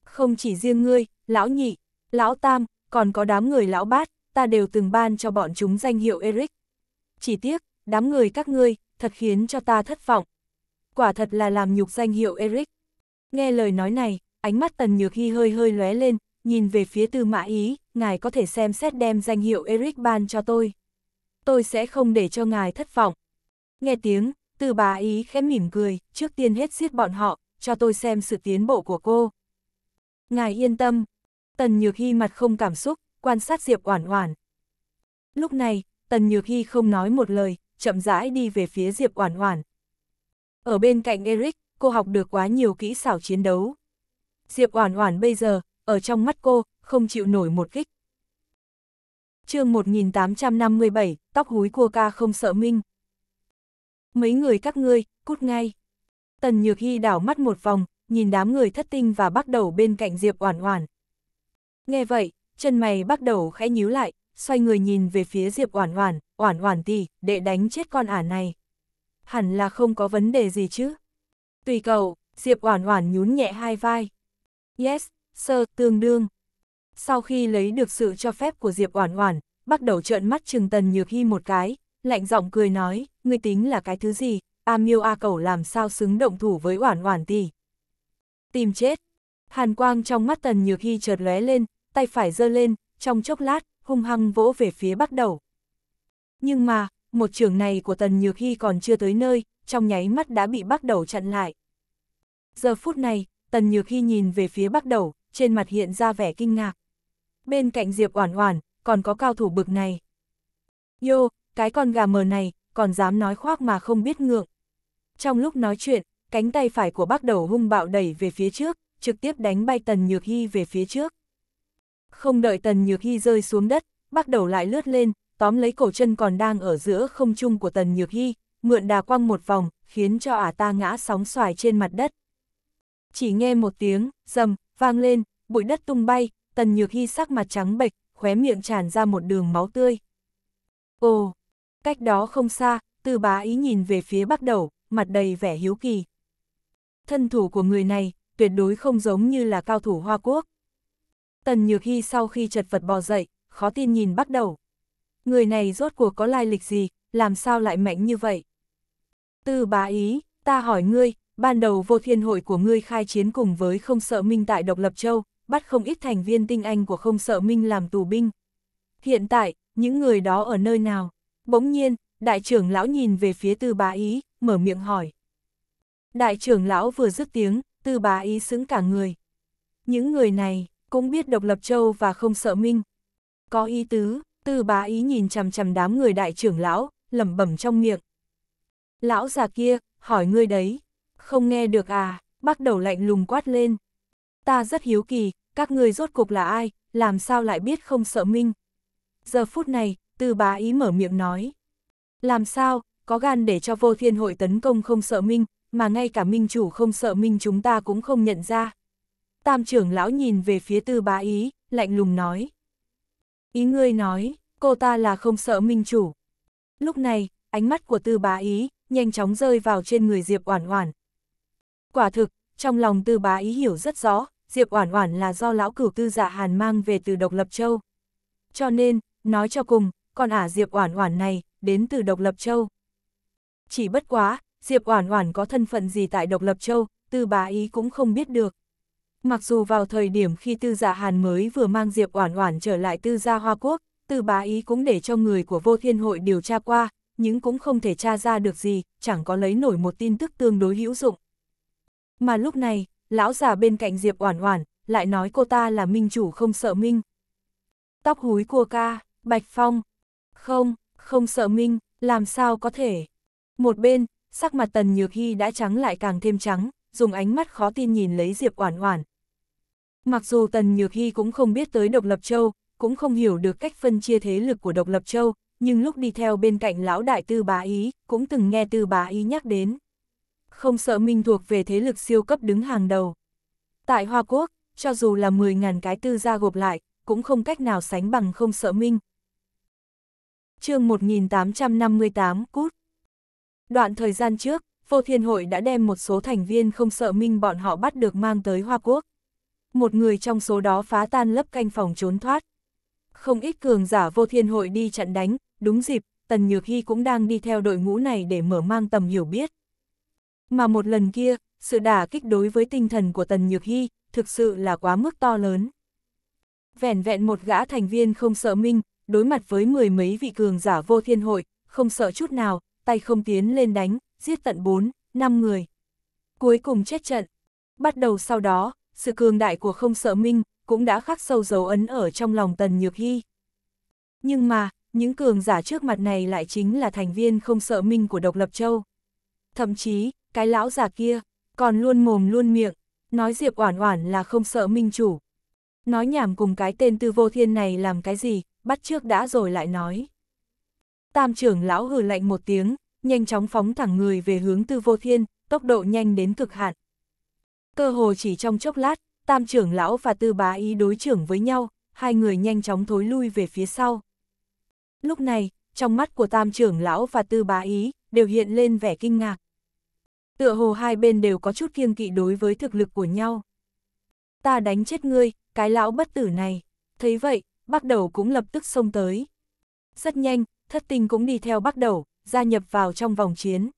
Không chỉ riêng ngươi, lão nhị, lão tam, còn có đám người lão bát, ta đều từng ban cho bọn chúng danh hiệu Eric. Chỉ tiếc, đám người các ngươi, thật khiến cho ta thất vọng. Quả thật là làm nhục danh hiệu Eric. Nghe lời nói này, ánh mắt Tần Nhược Hy hơi hơi lóe lên, nhìn về phía tư mã ý, ngài có thể xem xét đem danh hiệu Eric ban cho tôi. Tôi sẽ không để cho ngài thất vọng. Nghe tiếng, tư bà ý khẽ mỉm cười, trước tiên hết giết bọn họ, cho tôi xem sự tiến bộ của cô. Ngài yên tâm. Tần Nhược Hy mặt không cảm xúc, quan sát Diệp Oản Oản. Lúc này, Tần Nhược Hy không nói một lời, chậm rãi đi về phía Diệp Oản Oản. Ở bên cạnh Eric, cô học được quá nhiều kỹ xảo chiến đấu. Diệp Oản Oản bây giờ ở trong mắt cô, không chịu nổi một kích. chương 1857, tóc húi cua ca không sợ minh. Mấy người các ngươi, cút ngay. Tần Nhược Hy đảo mắt một vòng, nhìn đám người thất tinh và bắt đầu bên cạnh Diệp Oản Oản. Nghe vậy, chân mày bắt đầu khẽ nhíu lại, xoay người nhìn về phía Diệp Oản Oản, "Oản Oản tỷ, để đánh chết con ả này." Hẳn là không có vấn đề gì chứ? Tùy cậu, Diệp Oản Oản nhún nhẹ hai vai. "Yes, sơ tương đương. Sau khi lấy được sự cho phép của Diệp Oản Oản, bắt đầu trợn mắt trừng Tần Nhược Hi một cái, lạnh giọng cười nói, ngươi tính là cái thứ gì, A Miêu A Cẩu làm sao xứng động thủ với Oản Oản tỷ. Tìm chết. Hàn quang trong mắt Tần Nhược Hi chợt lóe lên, tay phải giơ lên, trong chốc lát, hung hăng vỗ về phía bắt đầu. Nhưng mà, một trường này của Tần Nhược Hi còn chưa tới nơi, trong nháy mắt đã bị bắt đầu chặn lại. Giờ phút này, Tần Nhược Hi nhìn về phía bắt đầu, trên mặt hiện ra vẻ kinh ngạc. Bên cạnh Diệp Oản Oản, còn có cao thủ bực này. Yo, cái con gà mờ này, còn dám nói khoác mà không biết ngượng. Trong lúc nói chuyện, cánh tay phải của bác đầu hung bạo đẩy về phía trước, trực tiếp đánh bay Tần Nhược Hy về phía trước. Không đợi Tần Nhược Hy rơi xuống đất, bác đầu lại lướt lên, tóm lấy cổ chân còn đang ở giữa không trung của Tần Nhược Hy, mượn đà quăng một vòng, khiến cho ả ta ngã sóng xoài trên mặt đất. Chỉ nghe một tiếng, rầm, vang lên, bụi đất tung bay, tần nhược hy sắc mặt trắng bệch, khóe miệng tràn ra một đường máu tươi. Ồ, cách đó không xa, tư bá ý nhìn về phía bắc đầu, mặt đầy vẻ hiếu kỳ. Thân thủ của người này, tuyệt đối không giống như là cao thủ Hoa Quốc. Tần Nhược Hy sau khi chật vật bò dậy, khó tin nhìn bắt đầu. Người này rốt cuộc có lai lịch gì, làm sao lại mạnh như vậy? Tư bá ý, ta hỏi ngươi, ban đầu vô thiên hội của ngươi khai chiến cùng với không sợ minh tại độc lập châu, bắt không ít thành viên tinh anh của không sợ minh làm tù binh. Hiện tại, những người đó ở nơi nào? Bỗng nhiên, đại trưởng lão nhìn về phía tư bá ý, mở miệng hỏi. Đại trưởng lão vừa dứt tiếng, tư bá ý xứng cả người. Những người này, cũng biết độc lập châu và không sợ minh. Có ý tứ, tư bá ý nhìn chằm chằm đám người đại trưởng lão, lẩm bẩm trong miệng. Lão già kia, hỏi ngươi đấy, không nghe được à, bắt đầu lạnh lùng quát lên. Ta rất hiếu kỳ, các người rốt cục là ai, làm sao lại biết không sợ minh. Giờ phút này, tư bá ý mở miệng nói. Làm sao, có gan để cho vô thiên hội tấn công không sợ minh, mà ngay cả minh chủ không sợ minh chúng ta cũng không nhận ra. Tam trưởng lão nhìn về phía tư bá ý, lạnh lùng nói. Ý ngươi nói, cô ta là không sợ minh chủ. Lúc này, ánh mắt của tư bá ý, nhanh chóng rơi vào trên người Diệp Oản Oản, Quả thực, trong lòng tư bá ý hiểu rất rõ, Diệp Oản Oản là do lão cửu tư giả dạ Hàn mang về từ Độc Lập Châu. Cho nên, nói cho cùng, con ả à Diệp Oản Oản này đến từ Độc Lập Châu. Chỉ bất quá, Diệp Oản Oản có thân phận gì tại Độc Lập Châu, Tư Bá Ý cũng không biết được. Mặc dù vào thời điểm khi Tư Giả dạ Hàn mới vừa mang Diệp Oản Oản trở lại Tư gia Hoa Quốc, Tư Bá Ý cũng để cho người của Vô Thiên hội điều tra qua, nhưng cũng không thể tra ra được gì, chẳng có lấy nổi một tin tức tương đối hữu dụng. Mà lúc này, lão già bên cạnh Diệp Oản Oản lại nói cô ta là minh chủ không sợ minh. Tóc húi cua ca, Bạch Phong. Không, không sợ minh, làm sao có thể. Một bên, sắc mặt Tần Nhược Hy đã trắng lại càng thêm trắng, dùng ánh mắt khó tin nhìn lấy Diệp Oản Oản. Mặc dù Tần Nhược Hy cũng không biết tới Độc Lập Châu, cũng không hiểu được cách phân chia thế lực của Độc Lập Châu, nhưng lúc đi theo bên cạnh lão đại Tư Bá Ý, cũng từng nghe Tư Bá Ý nhắc đến không sợ Minh thuộc về thế lực siêu cấp đứng hàng đầu. Tại Hoa Quốc, cho dù là 10.000 cái tư gia gộp lại, cũng không cách nào sánh bằng không sợ Minh. chương 1858 Cút Đoạn thời gian trước, Vô Thiên Hội đã đem một số thành viên không sợ Minh bọn họ bắt được mang tới Hoa Quốc. Một người trong số đó phá tan lấp canh phòng trốn thoát. Không ít cường giả Vô Thiên Hội đi chặn đánh, đúng dịp, Tần Nhược Hy cũng đang đi theo đội ngũ này để mở mang tầm hiểu biết. Mà một lần kia, sự đả kích đối với tinh thần của Tần Nhược Hy thực sự là quá mức to lớn. Vẻn vẹn một gã thành viên không sợ minh, đối mặt với mười mấy vị cường giả vô thiên hội, không sợ chút nào, tay không tiến lên đánh, giết tận bốn năm người. Cuối cùng chết trận. Bắt đầu sau đó, sự cường đại của không sợ minh cũng đã khắc sâu dấu ấn ở trong lòng Tần Nhược Hy. Nhưng mà, những cường giả trước mặt này lại chính là thành viên không sợ minh của độc lập châu. Thậm chí, cái lão già kia, còn luôn mồm luôn miệng, nói Diệp Oản Oản là không sợ minh chủ. Nói nhảm cùng cái tên Tư Vô Thiên này làm cái gì, bắt trước đã rồi lại nói. Tam trưởng lão hừ lạnh một tiếng, nhanh chóng phóng thẳng người về hướng Tư Vô Thiên, tốc độ nhanh đến cực hạn. Cơ hồ chỉ trong chốc lát, Tam trưởng lão và Tư Bá Ý đối trưởng với nhau, hai người nhanh chóng thối lui về phía sau. Lúc này, trong mắt của Tam trưởng lão và Tư Bá Ý đều hiện lên vẻ kinh ngạc tựa hồ hai bên đều có chút kiêng kỵ đối với thực lực của nhau. Ta đánh chết ngươi, cái lão bất tử này. Thấy vậy, bắt đầu cũng lập tức xông tới. Rất nhanh, thất tinh cũng đi theo bắt đầu, gia nhập vào trong vòng chiến.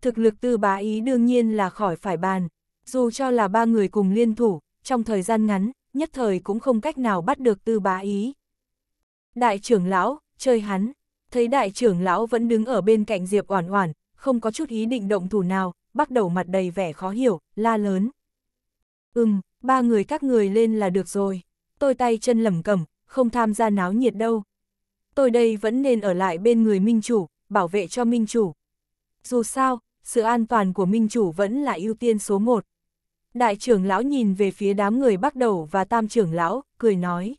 Thực lực tư bá ý đương nhiên là khỏi phải bàn, dù cho là ba người cùng liên thủ, trong thời gian ngắn, nhất thời cũng không cách nào bắt được tư bá ý. Đại trưởng lão, chơi hắn, thấy đại trưởng lão vẫn đứng ở bên cạnh Diệp Oản Oản, không có chút ý định động thủ nào, bắt đầu mặt đầy vẻ khó hiểu, la lớn. Ừm, ba người các người lên là được rồi, tôi tay chân lẩm cẩm, không tham gia náo nhiệt đâu. Tôi đây vẫn nên ở lại bên người minh chủ, bảo vệ cho minh chủ. Dù sao, sự an toàn của minh chủ vẫn là ưu tiên số một. Đại trưởng lão nhìn về phía đám người bắt đầu và tam trưởng lão, cười nói.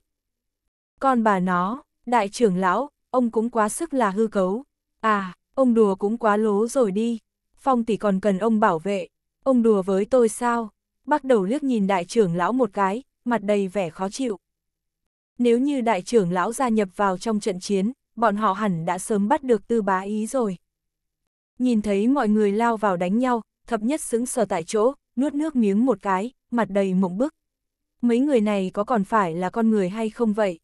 Con bà nó, đại trưởng lão, ông cũng quá sức là hư cấu. À, Ông đùa cũng quá lố rồi đi, phong tỷ còn cần ông bảo vệ, ông đùa với tôi sao? Bắt đầu liếc nhìn đại trưởng lão một cái, mặt đầy vẻ khó chịu. Nếu như đại trưởng lão gia nhập vào trong trận chiến, bọn họ hẳn đã sớm bắt được tư bá ý rồi. Nhìn thấy mọi người lao vào đánh nhau, thập nhất xứng sờ tại chỗ, nuốt nước miếng một cái, mặt đầy mộng bức. Mấy người này có còn phải là con người hay không vậy?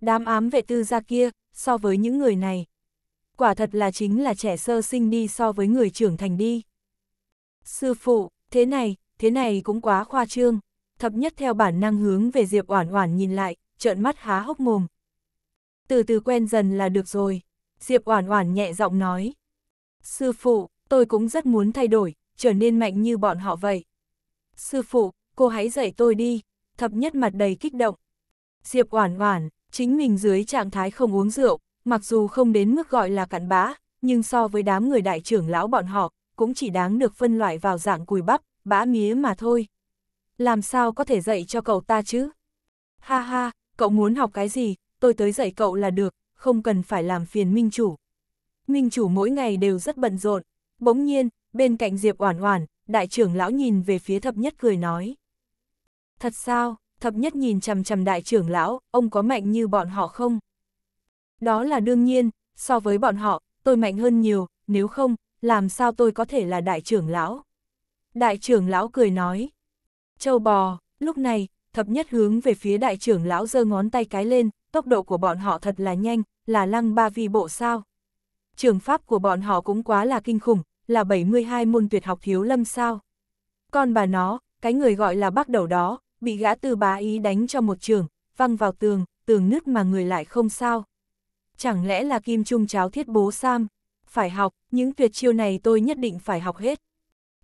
Đám ám vệ tư gia kia, so với những người này, quả thật là chính là trẻ sơ sinh đi so với người trưởng thành đi. Sư phụ, thế này, thế này cũng quá khoa trương. Thập nhất theo bản năng hướng về Diệp Oản Oản nhìn lại, trợn mắt há hốc mồm. Từ từ quen dần là được rồi, Diệp Oản Oản nhẹ giọng nói. Sư phụ, tôi cũng rất muốn thay đổi, trở nên mạnh như bọn họ vậy. Sư phụ, cô hãy dạy tôi đi, thập nhất mặt đầy kích động. Diệp Oản Oản, chính mình dưới trạng thái không uống rượu, mặc dù không đến mức gọi là cặn bã, nhưng so với đám người đại trưởng lão bọn họ, cũng chỉ đáng được phân loại vào dạng cùi bắp, bã mía mà thôi. Làm sao có thể dạy cho cậu ta chứ? Ha ha, cậu muốn học cái gì, tôi tới dạy cậu là được, không cần phải làm phiền minh chủ. Minh chủ mỗi ngày đều rất bận rộn, bỗng nhiên, bên cạnh Diệp Oản Oản, đại trưởng lão nhìn về phía thập nhất cười nói. Thật sao, thập nhất nhìn chằm chằm đại trưởng lão, ông có mạnh như bọn họ không? Đó là đương nhiên, so với bọn họ, tôi mạnh hơn nhiều, nếu không, làm sao tôi có thể là đại trưởng lão? Đại trưởng lão cười nói. Châu bò, lúc này, thập nhất hướng về phía đại trưởng lão giơ ngón tay cái lên, tốc độ của bọn họ thật là nhanh, là lăng ba vi bộ sao. Trường pháp của bọn họ cũng quá là kinh khủng, là 72 môn tuyệt học thiếu lâm sao. Còn bà nó, cái người gọi là bác đầu đó, bị gã tư bá ý đánh cho một trường, văng vào tường, tường nứt mà người lại không sao. Chẳng lẽ là kim trung cháo thiết bố Sam? Phải học, những tuyệt chiêu này tôi nhất định phải học hết.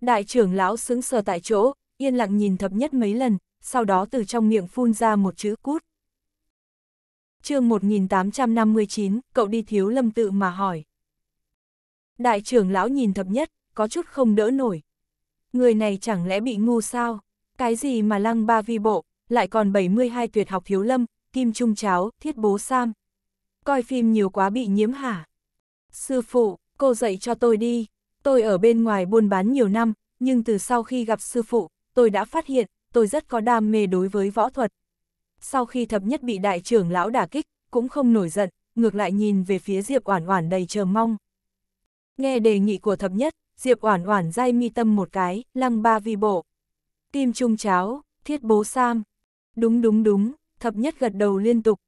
Đại trưởng lão sững sờ tại chỗ, yên lặng nhìn thập nhất mấy lần, sau đó từ trong miệng phun ra một chữ cút. chương 1859, cậu đi thiếu lâm tự mà hỏi. Đại trưởng lão nhìn thập nhất, có chút không đỡ nổi. Người này chẳng lẽ bị ngu sao? Cái gì mà lăng ba vi bộ, lại còn 72 tuyệt học thiếu lâm, kim trung cháo, thiết bố sam, coi phim nhiều quá bị nhiễm hả? Sư phụ, cô dạy cho tôi đi, tôi ở bên ngoài buôn bán nhiều năm, nhưng từ sau khi gặp sư phụ, tôi đã phát hiện, tôi rất có đam mê đối với võ thuật. Sau khi thập nhất bị đại trưởng lão đả kích, cũng không nổi giận, ngược lại nhìn về phía Diệp Oản Oản đầy chờ mong. Nghe đề nghị của thập nhất, Diệp Oản Oản dai mi tâm một cái, lăng ba vi bộ. Tim trung cháo, thiết bố sam. Đúng đúng đúng, thập nhất gật đầu liên tục.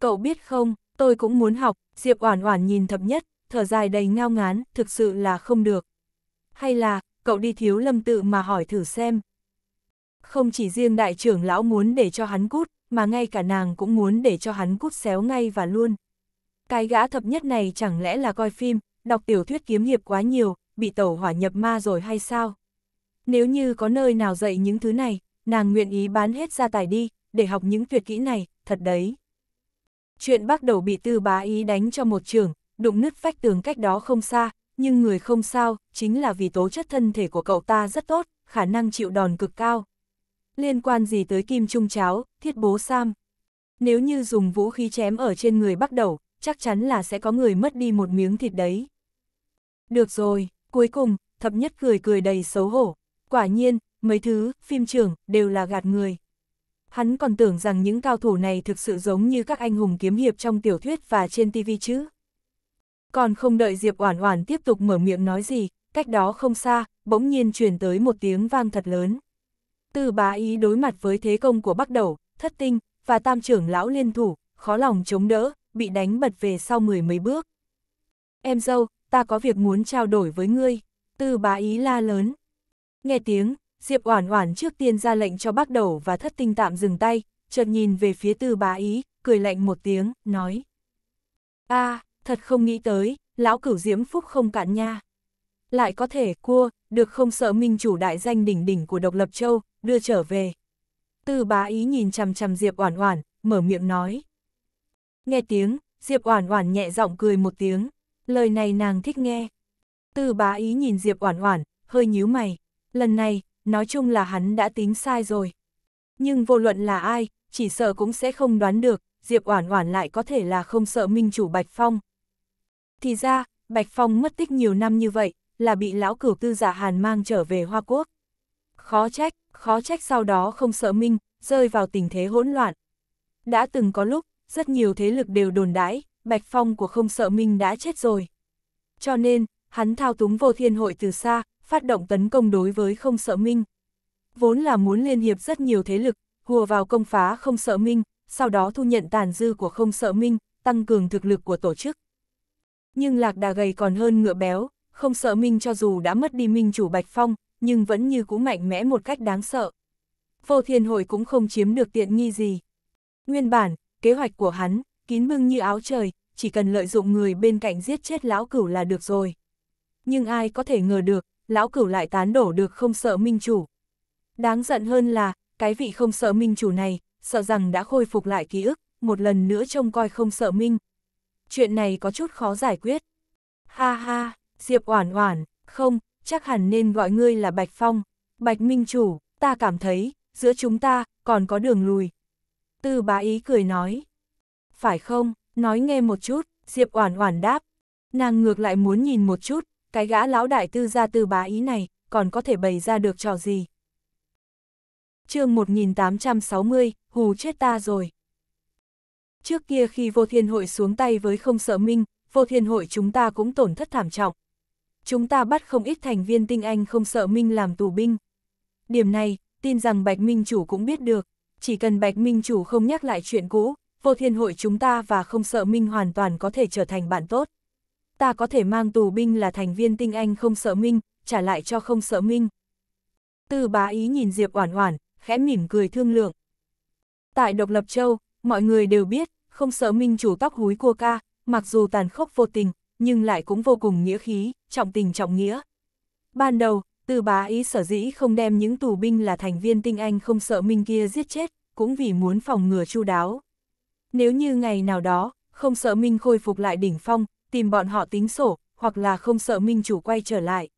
Cậu biết không, tôi cũng muốn học, Diệp Oản Oản nhìn thập nhất, thở dài đầy ngao ngán, thực sự là không được. Hay là, cậu đi thiếu lâm tự mà hỏi thử xem. Không chỉ riêng đại trưởng lão muốn để cho hắn cút, mà ngay cả nàng cũng muốn để cho hắn cút xéo ngay và luôn. Cái gã thập nhất này chẳng lẽ là coi phim, đọc tiểu thuyết kiếm hiệp quá nhiều, bị tẩu hỏa nhập ma rồi hay sao? Nếu như có nơi nào dạy những thứ này, nàng nguyện ý bán hết gia tài đi, để học những tuyệt kỹ này, thật đấy. Chuyện bắt đầu bị tư bá ý đánh cho một trường, đụng nứt vách tường cách đó không xa, nhưng người không sao, chính là vì tố chất thân thể của cậu ta rất tốt, khả năng chịu đòn cực cao. Liên quan gì tới kim trung cháo, thiết bố Sam? Nếu như dùng vũ khí chém ở trên người bắt đầu, chắc chắn là sẽ có người mất đi một miếng thịt đấy. Được rồi, cuối cùng, thập nhất cười cười đầy xấu hổ. Quả nhiên, mấy thứ, phim trường đều là gạt người hắn còn tưởng rằng những cao thủ này thực sự giống như các anh hùng kiếm hiệp trong tiểu thuyết và trên tivi chứ. Còn không đợi Diệp Oản Oản tiếp tục mở miệng nói gì, cách đó không xa, bỗng nhiên truyền tới một tiếng vang thật lớn. Tư bá ý đối mặt với thế công của Bắc Đầu, Thất Tinh và Tam trưởng lão liên thủ, khó lòng chống đỡ, bị đánh bật về sau mười mấy bước. "Em dâu, ta có việc muốn trao đổi với ngươi." Tư bá ý la lớn. Nghe tiếng, Diệp Oản Oản trước tiên ra lệnh cho bác đầu và thất tinh tạm dừng tay, chợt nhìn về phía tư bá ý, cười lạnh một tiếng, nói. a thật không nghĩ tới, lão cửu diễm phúc không cạn nha. Lại có thể, cua, được không sợ minh chủ đại danh đỉnh đỉnh của độc lập châu, đưa trở về. Tư bá ý nhìn chằm chằm Diệp Oản Oản, mở miệng nói. Nghe tiếng, Diệp Oản Oản nhẹ giọng cười một tiếng, lời này nàng thích nghe. Tư bá ý nhìn Diệp Oản Oản, hơi nhíu mày, lần này, nói chung là hắn đã tính sai rồi. Nhưng vô luận là ai, chỉ sợ cũng sẽ không đoán được, Diệp Oản Oản lại có thể là không sợ minh chủ Bạch Phong. Thì ra, Bạch Phong mất tích nhiều năm như vậy, là bị lão cửu tư giả Hàn mang trở về Hoa Quốc. Khó trách, khó trách sau đó không sợ minh, rơi vào tình thế hỗn loạn. Đã từng có lúc, rất nhiều thế lực đều đồn đãi, Bạch Phong của không sợ minh đã chết rồi. Cho nên, hắn thao túng vô thiên hội từ xa, phát động tấn công đối với không sợ Minh. Vốn là muốn liên hiệp rất nhiều thế lực, hùa vào công phá không sợ Minh, sau đó thu nhận tàn dư của không sợ Minh, tăng cường thực lực của tổ chức. Nhưng lạc đà gầy còn hơn ngựa béo, không sợ Minh cho dù đã mất đi Minh chủ Bạch Phong, nhưng vẫn như cũ mạnh mẽ một cách đáng sợ. Vô thiên hội cũng không chiếm được tiện nghi gì. Nguyên bản, kế hoạch của hắn, kín bưng như áo trời, chỉ cần lợi dụng người bên cạnh giết chết lão cửu là được rồi. Nhưng ai có thể ngờ được, lão cửu lại tán đổ được không sợ minh chủ. Đáng giận hơn là, cái vị không sợ minh chủ này, sợ rằng đã khôi phục lại ký ức, một lần nữa trông coi không sợ minh. Chuyện này có chút khó giải quyết. Ha ha, Diệp Oản Oản, không, chắc hẳn nên gọi ngươi là Bạch Phong. Bạch Minh Chủ, ta cảm thấy, giữa chúng ta, còn có đường lùi. Tư bá ý cười nói. Phải không, nói nghe một chút, Diệp Oản Oản đáp. Nàng ngược lại muốn nhìn một chút, cái gã lão đại tư gia tư bá ý này, còn có thể bày ra được trò gì. chương 1860, hù chết ta rồi. Trước kia khi vô thiên hội xuống tay với không sợ minh, vô thiên hội chúng ta cũng tổn thất thảm trọng. Chúng ta bắt không ít thành viên tinh anh không sợ minh làm tù binh. Điểm này, tin rằng Bạch Minh Chủ cũng biết được, chỉ cần Bạch Minh Chủ không nhắc lại chuyện cũ, vô thiên hội chúng ta và không sợ minh hoàn toàn có thể trở thành bạn tốt ta có thể mang tù binh là thành viên tinh anh không sợ minh, trả lại cho không sợ minh. Tư bá ý nhìn Diệp Oản Oản, khẽ mỉm cười thương lượng. Tại Độc Lập Châu, mọi người đều biết, không sợ minh chủ tóc húi cua ca, mặc dù tàn khốc vô tình, nhưng lại cũng vô cùng nghĩa khí, trọng tình trọng nghĩa. Ban đầu, Tư bá ý sở dĩ không đem những tù binh là thành viên tinh anh không sợ minh kia giết chết, cũng vì muốn phòng ngừa chu đáo. Nếu như ngày nào đó, không sợ minh khôi phục lại đỉnh phong, tìm bọn họ tính sổ, hoặc là không sợ minh chủ quay trở lại.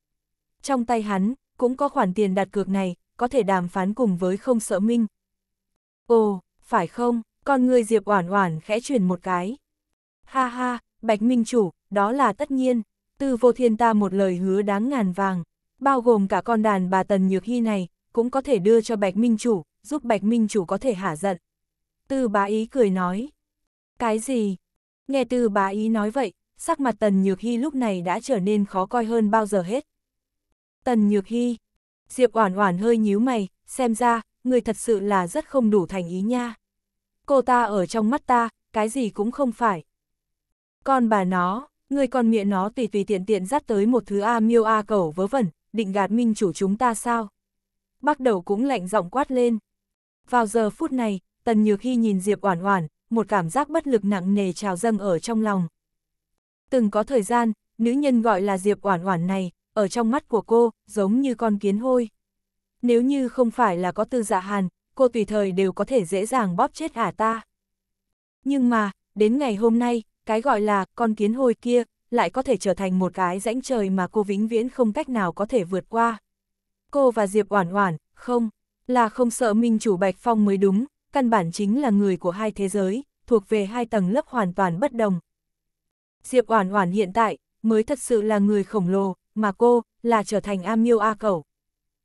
Trong tay hắn, cũng có khoản tiền đặt cược này, có thể đàm phán cùng với không sợ minh. Ồ, phải không, con người Diệp Oản Oản khẽ chuyển một cái. Ha ha, Bạch Minh Chủ, đó là tất nhiên, Tư Vô Thiên ta một lời hứa đáng ngàn vàng, bao gồm cả con đàn bà Tần Nhược hy này, cũng có thể đưa cho Bạch Minh Chủ, giúp Bạch Minh Chủ có thể hả giận. Tư bá ý cười nói. Cái gì? Nghe Tư bá ý nói vậy, sắc mặt Tần Nhược Hy lúc này đã trở nên khó coi hơn bao giờ hết. Tần Nhược Hy, Diệp Oản Oản hơi nhíu mày, xem ra, người thật sự là rất không đủ thành ý nha. Cô ta ở trong mắt ta, cái gì cũng không phải. còn bà nó, người con miệng nó tùy tùy tiện tiện dắt tới một thứ A miêu A cẩu vớ vẩn, định gạt minh chủ chúng ta sao? Bắt đầu cũng lạnh giọng quát lên. Vào giờ phút này, Tần Nhược Hy nhìn Diệp Oản Oản, một cảm giác bất lực nặng nề trào dâng ở trong lòng. Từng có thời gian, nữ nhân gọi là Diệp Oản Oản này, ở trong mắt của cô, giống như con kiến hôi. Nếu như không phải là có tư dạ hàn, cô tùy thời đều có thể dễ dàng bóp chết ả ta. Nhưng mà, đến ngày hôm nay, cái gọi là con kiến hôi kia, lại có thể trở thành một cái rãnh trời mà cô vĩnh viễn không cách nào có thể vượt qua. Cô và Diệp Oản Oản, không, là không sợ Minh chủ Bạch Phong mới đúng, căn bản chính là người của hai thế giới, thuộc về hai tầng lớp hoàn toàn bất đồng. Diệp Oản Oản hiện tại mới thật sự là người khổng lồ, mà cô là trở thành A Miêu A Cẩu.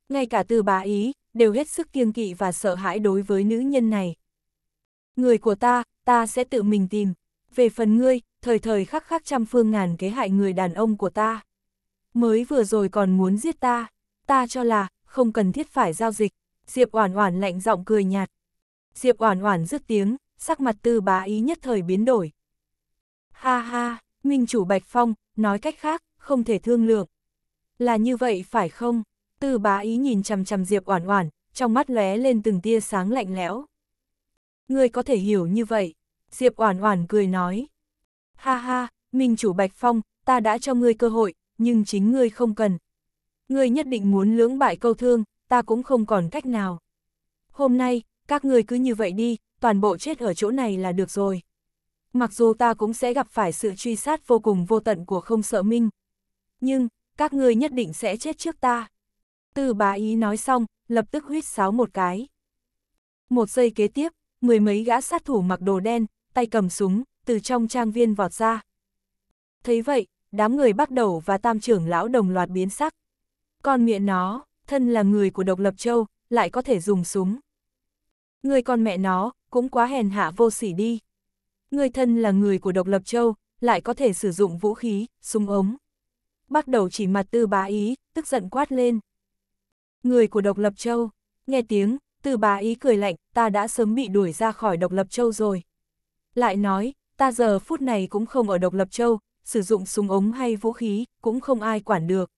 Ngay cả Từ Bá Ý đều hết sức kiêng kỵ và sợ hãi đối với nữ nhân này. Người của ta, ta sẽ tự mình tìm. Về phần ngươi, thời thời khắc khắc trăm phương ngàn kế hại người đàn ông của ta. Mới vừa rồi còn muốn giết ta, ta cho là không cần thiết phải giao dịch. Diệp Oản Oản lạnh giọng cười nhạt. Diệp Oản Oản rứt tiếng, sắc mặt Tư Bá Ý nhất thời biến đổi. Ha ha, minh chủ Bạch Phong, nói cách khác, không thể thương lượng. Là như vậy phải không? Tư bá ý nhìn chằm chằm Diệp Oản Oản, trong mắt lóe lên từng tia sáng lạnh lẽo. Ngươi có thể hiểu như vậy, Diệp Oản Oản cười nói. Ha ha, Minh chủ Bạch Phong, ta đã cho ngươi cơ hội, nhưng chính ngươi không cần. Ngươi nhất định muốn lưỡng bại câu thương, ta cũng không còn cách nào. Hôm nay, các ngươi cứ như vậy đi, toàn bộ chết ở chỗ này là được rồi mặc dù ta cũng sẽ gặp phải sự truy sát vô cùng vô tận của không sợ minh. Nhưng, các ngươi nhất định sẽ chết trước ta. Từ bà ý nói xong, lập tức huyết sáo một cái. Một giây kế tiếp, mười mấy gã sát thủ mặc đồ đen, tay cầm súng, từ trong trang viên vọt ra. Thấy vậy, đám người bắt đầu và tam trưởng lão đồng loạt biến sắc. Con miệng nó, thân là người của độc lập châu, lại có thể dùng súng. Người con mẹ nó, cũng quá hèn hạ vô sỉ đi người thân là người của độc lập châu, lại có thể sử dụng vũ khí, súng ống. Bắt đầu chỉ mặt tư bá ý, tức giận quát lên. Người của độc lập châu, nghe tiếng, tư bá ý cười lạnh, ta đã sớm bị đuổi ra khỏi độc lập châu rồi. Lại nói, ta giờ phút này cũng không ở độc lập châu, sử dụng súng ống hay vũ khí, cũng không ai quản được.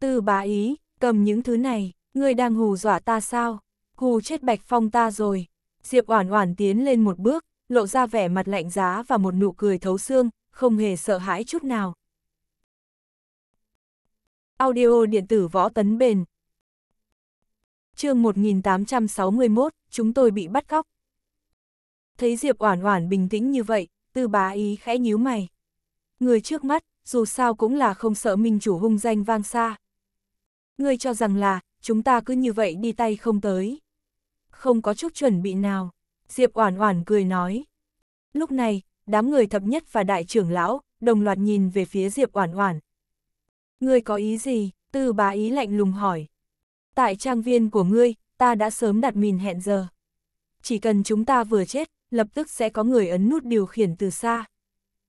Tư bá ý, cầm những thứ này, ngươi đang hù dọa ta sao? Hù chết bạch phong ta rồi. Diệp Oản Oản tiến lên một bước, lộ ra vẻ mặt lạnh giá và một nụ cười thấu xương, không hề sợ hãi chút nào. Audio điện tử võ tấn bền chương 1861, chúng tôi bị bắt cóc. Thấy Diệp Oản Oản bình tĩnh như vậy, Tư Bá Ý khẽ nhíu mày. Người trước mắt, dù sao cũng là không sợ minh chủ hung danh vang xa. người cho rằng là, chúng ta cứ như vậy đi tay không tới. Không có chút chuẩn bị nào. Diệp Oản Oản cười nói. Lúc này, đám người thập nhất và đại trưởng lão, đồng loạt nhìn về phía Diệp Oản Oản. Ngươi có ý gì? Tư bá ý lạnh lùng hỏi. Tại trang viên của ngươi, ta đã sớm đặt mìn hẹn giờ. Chỉ cần chúng ta vừa chết, lập tức sẽ có người ấn nút điều khiển từ xa.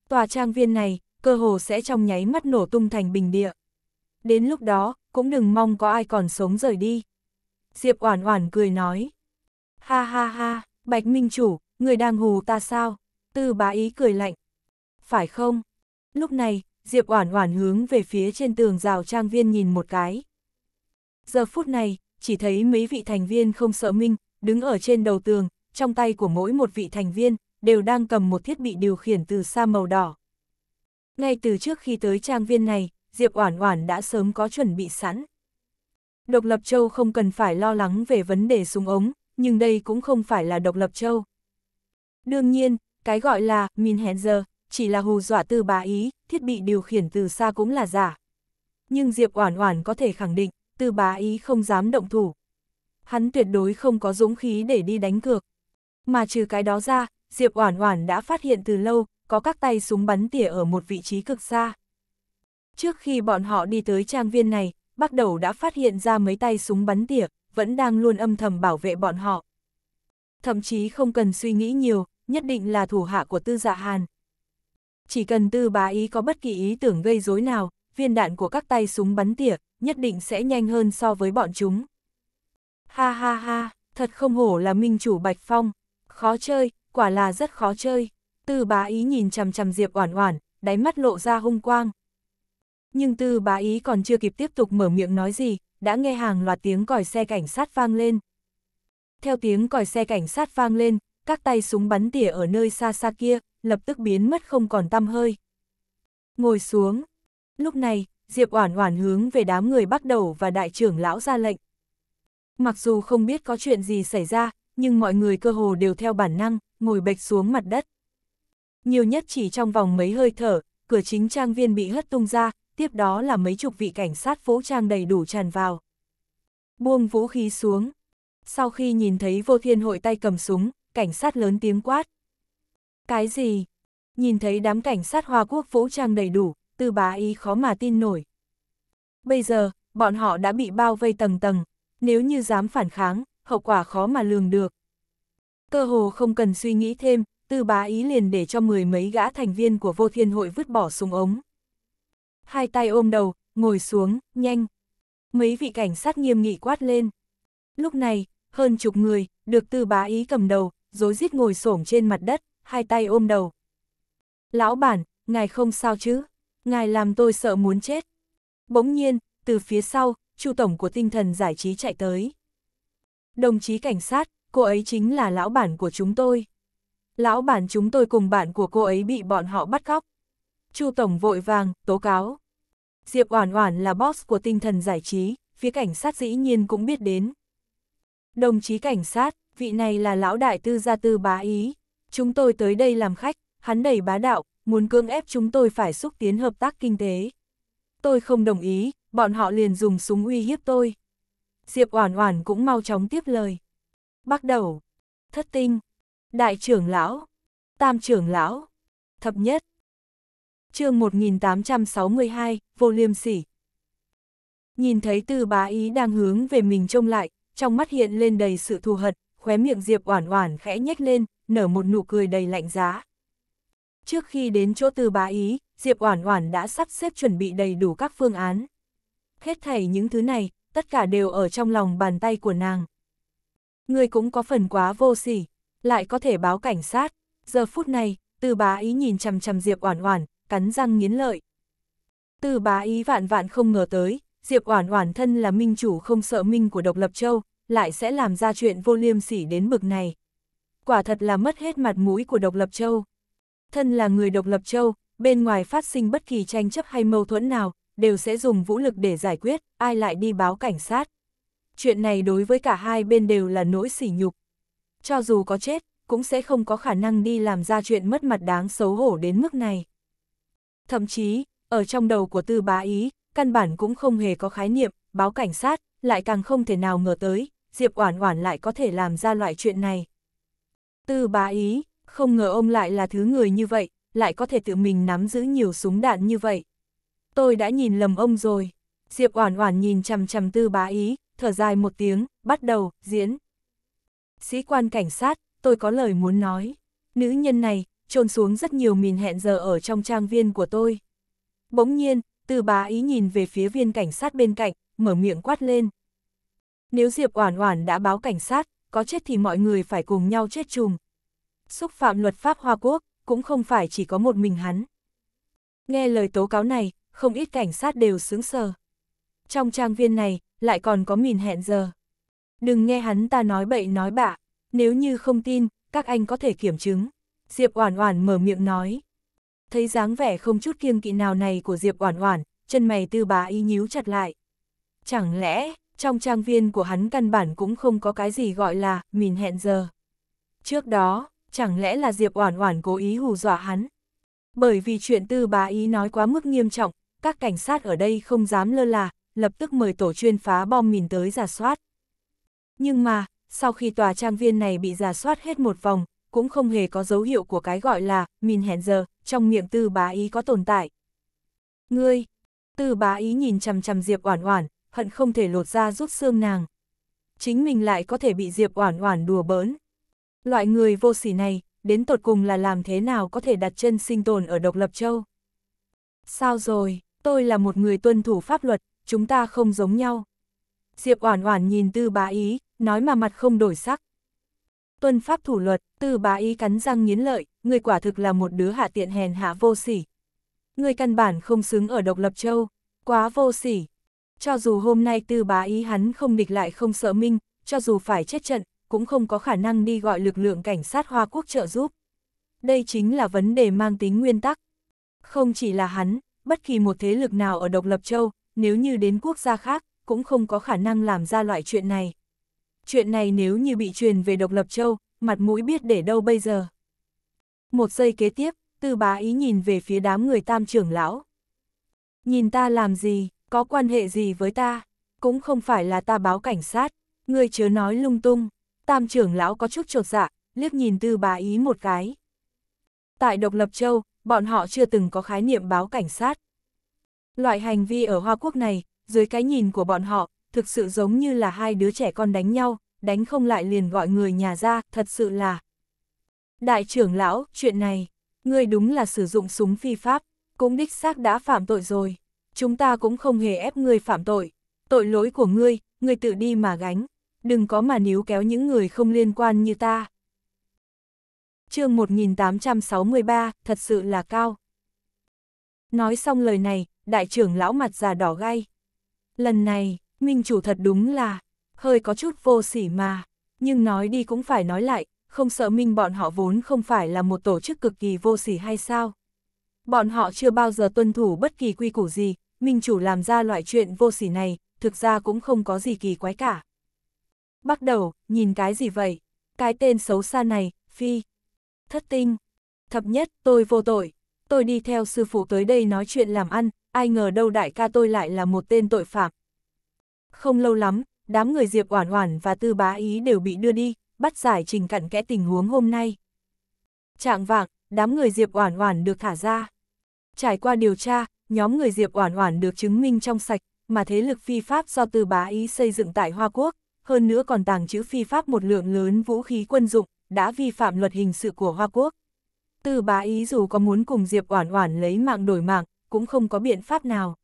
Tòa trang viên này, cơ hồ sẽ trong nháy mắt nổ tung thành bình địa. Đến lúc đó, cũng đừng mong có ai còn sống rời đi. Diệp Oản Oản cười nói. Ha ha ha, Bạch Minh Chủ, người đang hù ta sao? Tư bá ý cười lạnh. Phải không? Lúc này, Diệp Oản Oản hướng về phía trên tường rào trang viên nhìn một cái. Giờ phút này, chỉ thấy mấy vị thành viên không sợ minh, đứng ở trên đầu tường, trong tay của mỗi một vị thành viên đều đang cầm một thiết bị điều khiển từ xa màu đỏ. Ngay từ trước khi tới trang viên này, Diệp Oản Oản đã sớm có chuẩn bị sẵn. Độc Lập Châu không cần phải lo lắng về vấn đề súng ống, nhưng đây cũng không phải là độc lập châu. Đương nhiên, cái gọi là Minhenzer chỉ là hù dọa từ bà Ý, thiết bị điều khiển từ xa cũng là giả. Nhưng Diệp Oản Oản có thể khẳng định, từ bà Ý không dám động thủ. Hắn tuyệt đối không có dũng khí để đi đánh cược. Mà trừ cái đó ra, Diệp Oản Oản đã phát hiện từ lâu, có các tay súng bắn tỉa ở một vị trí cực xa. Trước khi bọn họ đi tới trang viên này, bắt đầu đã phát hiện ra mấy tay súng bắn tỉa, vẫn đang luôn âm thầm bảo vệ bọn họ. Thậm chí không cần suy nghĩ nhiều, nhất định là thủ hạ của tư dạ hàn. Chỉ cần tư bá ý có bất kỳ ý tưởng gây rối nào, viên đạn của các tay súng bắn tỉa, nhất định sẽ nhanh hơn so với bọn chúng. Ha ha ha, thật không hổ là minh chủ Bạch Phong, khó chơi, quả là rất khó chơi. Tư bá ý nhìn chằm chằm Diệp Oản Oản, đáy mắt lộ ra hung quang. Nhưng Tư bá ý còn chưa kịp tiếp tục mở miệng nói gì, đã nghe hàng loạt tiếng còi xe cảnh sát vang lên. Theo tiếng còi xe cảnh sát vang lên, các tay súng bắn tỉa ở nơi xa xa kia, lập tức biến mất không còn tăm hơi. Ngồi xuống. Lúc này, Diệp Oản Oản hướng về đám người bắt đầu và đại trưởng lão ra lệnh. Mặc dù không biết có chuyện gì xảy ra, nhưng mọi người cơ hồ đều theo bản năng, ngồi bệch xuống mặt đất. Nhiều nhất chỉ trong vòng mấy hơi thở, cửa chính trang viên bị hất tung ra, tiếp đó là mấy chục vị cảnh sát vũ trang đầy đủ tràn vào. Buông vũ khí xuống. Sau khi nhìn thấy vô thiên hội tay cầm súng, cảnh sát lớn tiếng quát. Cái gì? Nhìn thấy đám cảnh sát Hoa Quốc vũ trang đầy đủ, tư bá ý khó mà tin nổi. Bây giờ, bọn họ đã bị bao vây tầng tầng, nếu như dám phản kháng, hậu quả khó mà lường được. Cơ hồ không cần suy nghĩ thêm, tư bá ý liền để cho mười mấy gã thành viên của vô thiên hội vứt bỏ súng ống hai tay ôm đầu, ngồi xuống, nhanh. Mấy vị cảnh sát nghiêm nghị quát lên. Lúc này, hơn chục người, được tư bá ý cầm đầu, dối rít ngồi xổm trên mặt đất, hai tay ôm đầu. Lão bản, ngài không sao chứ? Ngài làm tôi sợ muốn chết. Bỗng nhiên, từ phía sau, chu tổng của tinh thần giải trí chạy tới. Đồng chí cảnh sát, cô ấy chính là lão bản của chúng tôi. Lão bản chúng tôi cùng bạn của cô ấy bị bọn họ bắt cóc. Chu Tổng vội vàng, tố cáo. Diệp Oản Oản là boss của tinh thần giải trí, phía cảnh sát dĩ nhiên cũng biết đến. Đồng chí cảnh sát, vị này là lão đại tư gia tư bá ý. Chúng tôi tới đây làm khách, hắn đầy bá đạo, muốn cưỡng ép chúng tôi phải xúc tiến hợp tác kinh tế. Tôi không đồng ý, bọn họ liền dùng súng uy hiếp tôi. Diệp Oản Oản cũng mau chóng tiếp lời. Bắt đầu. Thất tinh. Đại trưởng lão. Tam trưởng lão. Thập nhất chương 1862, vô liêm sỉ. Nhìn thấy tư bá ý đang hướng về mình trông lại, trong mắt hiện lên đầy sự thù hận, khóe miệng Diệp oản oản khẽ nhếch lên, nở một nụ cười đầy lạnh giá. Trước khi đến chỗ tư bá ý, Diệp oản oản đã sắp xếp chuẩn bị đầy đủ các phương án. Hết thảy những thứ này, tất cả đều ở trong lòng bàn tay của nàng. Người cũng có phần quá vô sỉ, lại có thể báo cảnh sát. Giờ phút này, tư bá ý nhìn chằm chằm Diệp oản oản, cắn răng nghiến lợi. Từ bá ý vạn vạn không ngờ tới, Diệp Oản Oản thân là minh chủ không sợ minh của độc lập châu, lại sẽ làm ra chuyện vô liêm sỉ đến bực này. Quả thật là mất hết mặt mũi của độc lập châu. Thân là người độc lập châu, bên ngoài phát sinh bất kỳ tranh chấp hay mâu thuẫn nào, đều sẽ dùng vũ lực để giải quyết, ai lại đi báo cảnh sát. Chuyện này đối với cả hai bên đều là nỗi sỉ nhục. Cho dù có chết, cũng sẽ không có khả năng đi làm ra chuyện mất mặt đáng xấu hổ đến mức này. Thậm chí, ở trong đầu của tư bá ý, căn bản cũng không hề có khái niệm, báo cảnh sát, lại càng không thể nào ngờ tới, Diệp Oản Oản lại có thể làm ra loại chuyện này. Tư bá ý, không ngờ ông lại là thứ người như vậy, lại có thể tự mình nắm giữ nhiều súng đạn như vậy. Tôi đã nhìn lầm ông rồi. Diệp Oản Oản nhìn chằm chằm Tư Bá Ý, thở dài một tiếng, bắt đầu diễn. Sĩ quan cảnh sát, tôi có lời muốn nói. Nữ nhân này, trôn xuống rất nhiều mìn hẹn giờ ở trong trang viên của tôi. Bỗng nhiên, từ bá ý nhìn về phía viên cảnh sát bên cạnh, mở miệng quát lên. Nếu Diệp Oản Oản đã báo cảnh sát, có chết thì mọi người phải cùng nhau chết chung Xúc phạm luật pháp Hoa Quốc, cũng không phải chỉ có một mình hắn. Nghe lời tố cáo này, không ít cảnh sát đều sướng sờ. Trong trang viên này, lại còn có mìn hẹn giờ. Đừng nghe hắn ta nói bậy nói bạ, nếu như không tin, các anh có thể kiểm chứng. Diệp Oản Oản mở miệng nói. Thấy dáng vẻ không chút kiêng kỵ nào này của Diệp Oản Oản, chân mày Tư Bá Y nhíu chặt lại. Chẳng lẽ, trong trang viên của hắn căn bản cũng không có cái gì gọi là mìn hẹn giờ. Trước đó, chẳng lẽ là Diệp Oản Oản cố ý hù dọa hắn? Bởi vì chuyện Tư Bá Y nói quá mức nghiêm trọng, các cảnh sát ở đây không dám lơ là, lập tức mời tổ chuyên phá bom mìn tới giả soát. Nhưng mà, sau khi tòa trang viên này bị giả soát hết một vòng, cũng không hề có dấu hiệu của cái gọi là mìn hẹn giờ, trong miệng tư bá ý có tồn tại. Ngươi, tư bá ý nhìn chằm chằm Diệp Oản Oản, hận không thể lột ra rút xương nàng. Chính mình lại có thể bị Diệp Oản Oản đùa bỡn. Loại người vô sỉ này, đến tột cùng là làm thế nào có thể đặt chân sinh tồn ở Độc Lập Châu? Sao rồi, tôi là một người tuân thủ pháp luật, chúng ta không giống nhau. Diệp Oản Oản nhìn Tư Bá Ý, nói mà mặt không đổi sắc. Tuân pháp thủ luật, tư bá ý cắn răng nghiến lợi, người quả thực là một đứa hạ tiện hèn hạ vô sỉ. Người căn bản không xứng ở độc lập châu, quá vô sỉ. Cho dù hôm nay tư bá ý hắn không địch lại không sợ minh, cho dù phải chết trận, cũng không có khả năng đi gọi lực lượng cảnh sát Hoa Quốc trợ giúp. Đây chính là vấn đề mang tính nguyên tắc. Không chỉ là hắn, bất kỳ một thế lực nào ở độc lập châu, nếu như đến quốc gia khác, cũng không có khả năng làm ra loại chuyện này chuyện này nếu như bị truyền về độc lập châu, mặt mũi biết để đâu bây giờ. Một giây kế tiếp, tư bá ý nhìn về phía đám người tam trưởng lão. Nhìn ta làm gì, có quan hệ gì với ta, cũng không phải là ta báo cảnh sát, ngươi chớ nói lung tung, tam trưởng lão có chút trột dạ, liếc nhìn tư bá ý một cái. Tại độc lập châu, bọn họ chưa từng có khái niệm báo cảnh sát. Loại hành vi ở Hoa Quốc này, dưới cái nhìn của bọn họ, thực sự giống như là hai đứa trẻ con đánh nhau, đánh không lại liền gọi người nhà ra, thật sự là. Đại trưởng lão, chuyện này, ngươi đúng là sử dụng súng phi pháp, cũng đích xác đã phạm tội rồi. Chúng ta cũng không hề ép ngươi phạm tội. Tội lỗi của ngươi, ngươi tự đi mà gánh. Đừng có mà níu kéo những người không liên quan như ta. chương 1863, thật sự là cao. Nói xong lời này, đại trưởng lão mặt già đỏ gai. Lần này, Minh chủ thật đúng là, hơi có chút vô sỉ mà, nhưng nói đi cũng phải nói lại, không sợ Minh bọn họ vốn không phải là một tổ chức cực kỳ vô sỉ hay sao. Bọn họ chưa bao giờ tuân thủ bất kỳ quy củ gì, Minh chủ làm ra loại chuyện vô sỉ này, thực ra cũng không có gì kỳ quái cả. Bắt đầu, nhìn cái gì vậy? Cái tên xấu xa này, Phi. Thất tinh. Thập nhất, tôi vô tội. Tôi đi theo sư phụ tới đây nói chuyện làm ăn, ai ngờ đâu đại ca tôi lại là một tên tội phạm, không lâu lắm, đám người Diệp Oản Oản và Tư Bá Ý đều bị đưa đi, bắt giải trình cặn kẽ tình huống hôm nay. Trạng vạng, đám người Diệp Oản Oản được thả ra. Trải qua điều tra, nhóm người Diệp Oản Oản được chứng minh trong sạch, mà thế lực phi pháp do Tư Bá Ý xây dựng tại Hoa Quốc, hơn nữa còn tàng trữ phi pháp một lượng lớn vũ khí quân dụng, đã vi phạm luật hình sự của Hoa Quốc. Tư Bá Ý dù có muốn cùng Diệp Oản Oản lấy mạng đổi mạng, cũng không có biện pháp nào.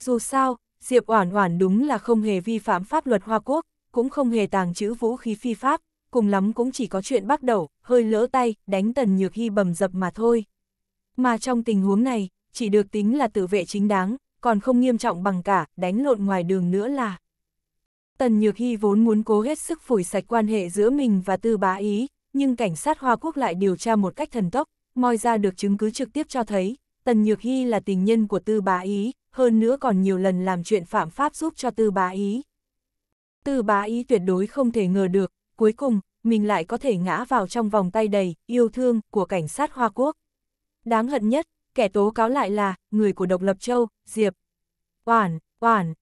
Dù sao, Diệp Oản Oản đúng là không hề vi phạm pháp luật Hoa Quốc, cũng không hề tàng trữ vũ khí phi pháp, cùng lắm cũng chỉ có chuyện bắt đầu, hơi lỡ tay, đánh Tần Nhược Hi bầm dập mà thôi. Mà trong tình huống này, chỉ được tính là tự vệ chính đáng, còn không nghiêm trọng bằng cả, đánh lộn ngoài đường nữa là. Tần Nhược Hi vốn muốn cố hết sức phủi sạch quan hệ giữa mình và Tư Bá Ý, nhưng cảnh sát Hoa Quốc lại điều tra một cách thần tốc, moi ra được chứng cứ trực tiếp cho thấy, Tần Nhược Hy là tình nhân của Tư Bá Ý, hơn nữa còn nhiều lần làm chuyện phạm pháp giúp cho Tư Bá Ý. Tư Bá Ý tuyệt đối không thể ngờ được, cuối cùng, mình lại có thể ngã vào trong vòng tay đầy, yêu thương, của cảnh sát Hoa Quốc. Đáng hận nhất, kẻ tố cáo lại là, người của Độc Lập Châu, Diệp. Oản, oản.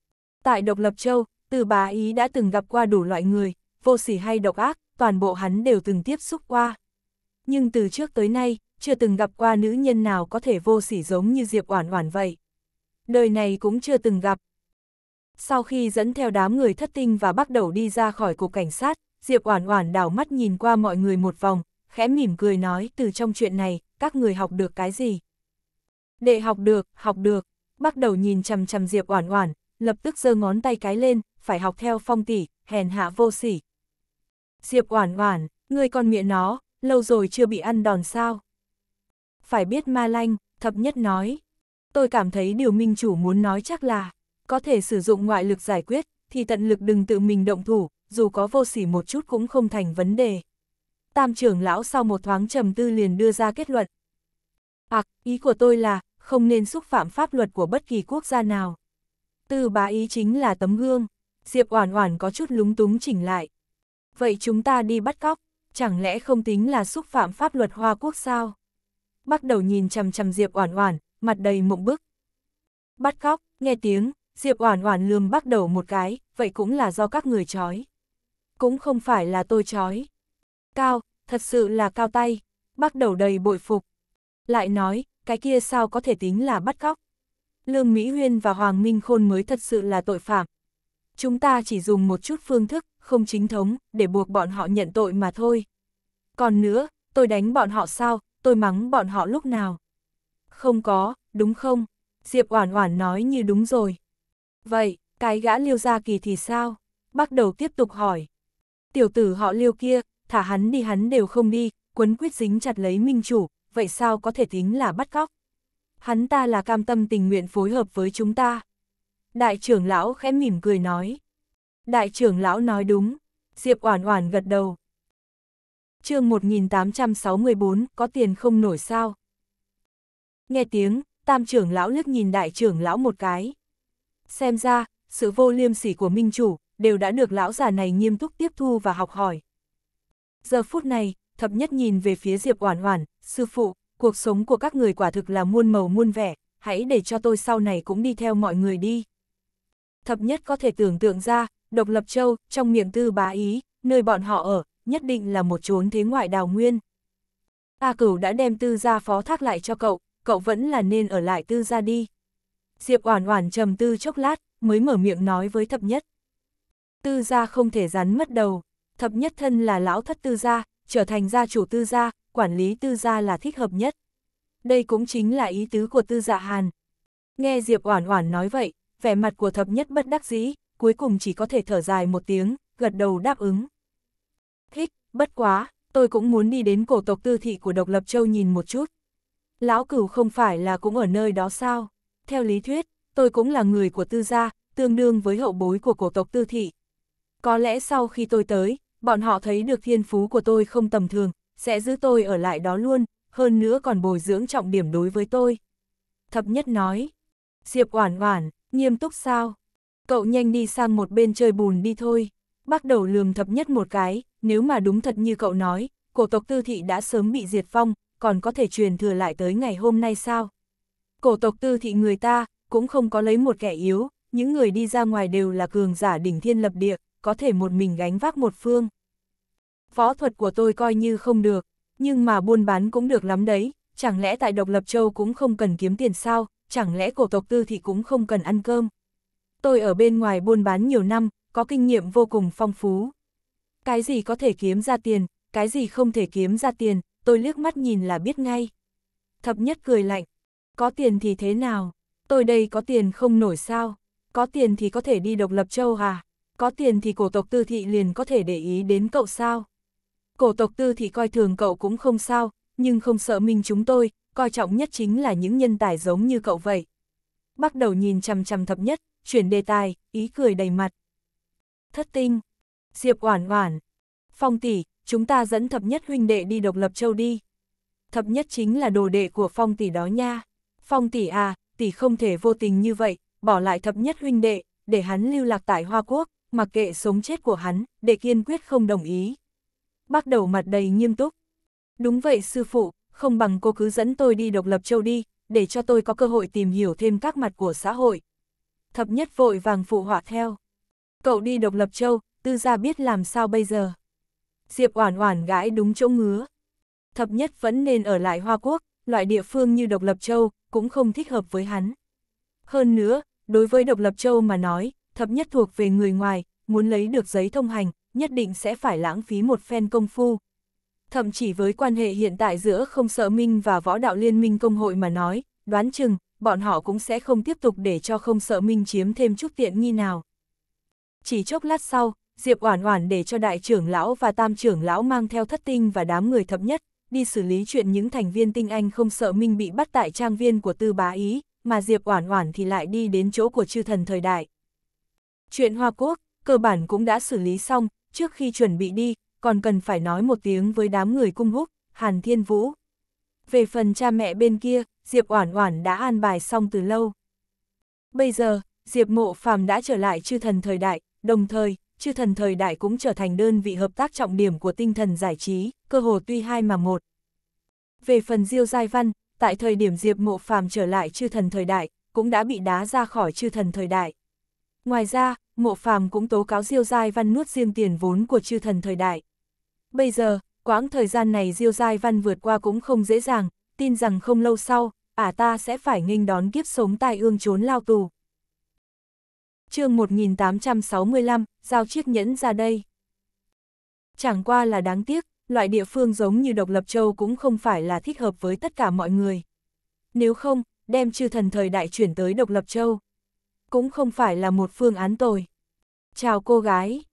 Tại Độc Lập Châu, Tư Bá Ý đã từng gặp qua đủ loại người, vô sỉ hay độc ác, toàn bộ hắn đều từng tiếp xúc qua. Nhưng từ trước tới nay, chưa từng gặp qua nữ nhân nào có thể vô sỉ giống như Diệp Oản Oản vậy. Đời này cũng chưa từng gặp. Sau khi dẫn theo đám người thất tinh và bắt đầu đi ra khỏi cục cảnh sát, Diệp Oản Oản đảo mắt nhìn qua mọi người một vòng, khẽ mỉm cười nói, từ trong chuyện này, các người học được cái gì? để học được, học được. Bắt đầu nhìn chằm chằm Diệp Oản Oản, lập tức giơ ngón tay cái lên, phải học theo Phong tỷ, hèn hạ vô sỉ. Diệp Oản Oản, ngươi còn miệng nó, lâu rồi chưa bị ăn đòn sao? phải biết ma lanh, thập nhất nói. Tôi cảm thấy điều minh chủ muốn nói chắc là, có thể sử dụng ngoại lực giải quyết, thì tận lực đừng tự mình động thủ, dù có vô sỉ một chút cũng không thành vấn đề. Tam trưởng lão sau một thoáng trầm tư liền đưa ra kết luận. À, ý của tôi là, không nên xúc phạm pháp luật của bất kỳ quốc gia nào. Tư bá ý chính là tấm gương. Diệp Oản Oản có chút lúng túng chỉnh lại. Vậy chúng ta đi bắt cóc, chẳng lẽ không tính là xúc phạm pháp luật Hoa Quốc sao? bắt đầu nhìn chằm chằm Diệp Oản Oản, mặt đầy mộng bức. Bắt cóc, nghe tiếng, Diệp Oản Oản lườm bắt đầu một cái, vậy cũng là do các người chói. Cũng không phải là tôi chói. Cao, thật sự là cao tay, bắt đầu đầy bội phục. Lại nói, cái kia sao có thể tính là bắt cóc. Lương Mỹ Huyên và Hoàng Minh Khôn mới thật sự là tội phạm. Chúng ta chỉ dùng một chút phương thức, không chính thống, để buộc bọn họ nhận tội mà thôi. Còn nữa, tôi đánh bọn họ sao, tôi mắng bọn họ lúc nào. Không có, đúng không? Diệp Oản Oản nói như đúng rồi. Vậy, cái gã Liêu Gia Kỳ thì sao? Bắt đầu tiếp tục hỏi. Tiểu tử họ Liêu kia, thả hắn đi hắn đều không đi, quấn quyết dính chặt lấy minh chủ, vậy sao có thể tính là bắt cóc? Hắn ta là cam tâm tình nguyện phối hợp với chúng ta. Đại trưởng lão khẽ mỉm cười nói. Đại trưởng lão nói đúng. Diệp Oản Oản gật đầu, chương 1864, có tiền không nổi sao. Nghe tiếng, tam trưởng lão liếc nhìn đại trưởng lão một cái. Xem ra, sự vô liêm sỉ của minh chủ, đều đã được lão già này nghiêm túc tiếp thu và học hỏi. Giờ phút này, thập nhất nhìn về phía Diệp Oản Oản, sư phụ, cuộc sống của các người quả thực là muôn màu muôn vẻ, hãy để cho tôi sau này cũng đi theo mọi người đi. Thập nhất có thể tưởng tượng ra, độc lập châu, trong miệng tư bá ý, nơi bọn họ ở, nhất định là một chốn thế ngoại đào nguyên. A Cửu đã đem tư gia phó thác lại cho cậu, cậu vẫn là nên ở lại tư gia đi. Diệp Oản Oản trầm tư chốc lát, mới mở miệng nói với Thập Nhất. Tư gia không thể rắn mất đầu, Thập Nhất thân là lão thất tư gia, trở thành gia chủ tư gia, quản lý tư gia là thích hợp nhất. Đây cũng chính là ý tứ của tư gia dạ Hàn. Nghe Diệp Oản Oản nói vậy, vẻ mặt của Thập Nhất bất đắc dĩ, cuối cùng chỉ có thể thở dài một tiếng, gật đầu đáp ứng. Thích, bất quá, tôi cũng muốn đi đến cổ tộc tư thị của độc lập châu nhìn một chút. Lão cửu không phải là cũng ở nơi đó sao? Theo lý thuyết, tôi cũng là người của tư gia, tương đương với hậu bối của cổ tộc tư thị. Có lẽ sau khi tôi tới, bọn họ thấy được thiên phú của tôi không tầm thường, sẽ giữ tôi ở lại đó luôn, hơn nữa còn bồi dưỡng trọng điểm đối với tôi. Thập nhất nói, Diệp Oản Oản, nghiêm túc sao? Cậu nhanh đi sang một bên chơi bùn đi thôi. Bắt đầu lườm thập nhất một cái, nếu mà đúng thật như cậu nói, cổ tộc tư thị đã sớm bị diệt phong, còn có thể truyền thừa lại tới ngày hôm nay sao? Cổ tộc tư thị người ta, cũng không có lấy một kẻ yếu, những người đi ra ngoài đều là cường giả đỉnh thiên lập địa, có thể một mình gánh vác một phương. Phó thuật của tôi coi như không được, nhưng mà buôn bán cũng được lắm đấy, chẳng lẽ tại Độc Lập Châu cũng không cần kiếm tiền sao, chẳng lẽ cổ tộc tư thị cũng không cần ăn cơm. Tôi ở bên ngoài buôn bán nhiều năm, có kinh nghiệm vô cùng phong phú. Cái gì có thể kiếm ra tiền, cái gì không thể kiếm ra tiền, tôi liếc mắt nhìn là biết ngay. Thập nhất cười lạnh, có tiền thì thế nào, tôi đây có tiền không nổi sao, có tiền thì có thể đi độc lập châu à, có tiền thì cổ tộc tư thị liền có thể để ý đến cậu sao. Cổ tộc tư thị coi thường cậu cũng không sao, nhưng không sợ mình chúng tôi, coi trọng nhất chính là những nhân tài giống như cậu vậy. Bắt đầu nhìn chằm chằm thập nhất, chuyển đề tài, ý cười đầy mặt. Thất tinh, Diệp Oản Oản, Phong tỷ, chúng ta dẫn thập nhất huynh đệ đi độc lập châu đi. Thập nhất chính là đồ đệ của Phong tỷ đó nha. Phong tỷ à, tỷ không thể vô tình như vậy, bỏ lại thập nhất huynh đệ, để hắn lưu lạc tại Hoa Quốc, mặc kệ sống chết của hắn, để kiên quyết không đồng ý. Bác đầu mặt đầy nghiêm túc. Đúng vậy sư phụ, không bằng cô cứ dẫn tôi đi độc lập châu đi, để cho tôi có cơ hội tìm hiểu thêm các mặt của xã hội. Thập nhất vội vàng phụ họa theo. Cậu đi độc lập châu, tư gia biết làm sao bây giờ. Diệp Oản Oản gãi đúng chỗ ngứa. Thập nhất vẫn nên ở lại Hoa Quốc, loại địa phương như Độc Lập Châu cũng không thích hợp với hắn. Hơn nữa, đối với Độc Lập Châu mà nói, thập nhất thuộc về người ngoài, muốn lấy được giấy thông hành, nhất định sẽ phải lãng phí một phen công phu. Thậm chí với quan hệ hiện tại giữa không sợ Minh và võ đạo liên minh công hội mà nói, đoán chừng, bọn họ cũng sẽ không tiếp tục để cho không sợ Minh chiếm thêm chút tiện nghi nào. Chỉ chốc lát sau, Diệp Oản Oản để cho đại trưởng lão và tam trưởng lão mang theo thất tinh và đám người thập nhất, đi xử lý chuyện những thành viên tinh anh không sợ Minh bị bắt tại trang viên của Tư Bá Ý, mà Diệp Oản Oản thì lại đi đến chỗ của chư thần thời đại. Chuyện Hoa Quốc, cơ bản cũng đã xử lý xong, trước khi chuẩn bị đi, còn cần phải nói một tiếng với đám người cung húc, Hàn Thiên Vũ. Về phần cha mẹ bên kia, Diệp Oản Oản đã an bài xong từ lâu. Bây giờ, Diệp Mộ Phàm đã trở lại chư thần thời đại, Đồng thời, chư thần thời đại cũng trở thành đơn vị hợp tác trọng điểm của tinh thần giải trí, cơ hồ tuy hai mà một. Về phần Diêu Giai Văn, tại thời điểm Diệp Mộ Phàm trở lại chư thần thời đại, cũng đã bị đá ra khỏi chư thần thời đại. Ngoài ra, Mộ Phàm cũng tố cáo Diêu Giai Văn nuốt riêng tiền vốn của chư thần thời đại. Bây giờ, quãng thời gian này Diêu Giai Văn vượt qua cũng không dễ dàng, tin rằng không lâu sau, ả ta sẽ phải nghênh đón kiếp sống tai ương trốn lao tù chương 1865, giao chiếc nhẫn ra đây. Chẳng qua là đáng tiếc, loại địa phương giống như độc lập châu cũng không phải là thích hợp với tất cả mọi người. Nếu không, đem chư thần thời đại chuyển tới độc lập châu. Cũng không phải là một phương án tồi. Chào cô gái.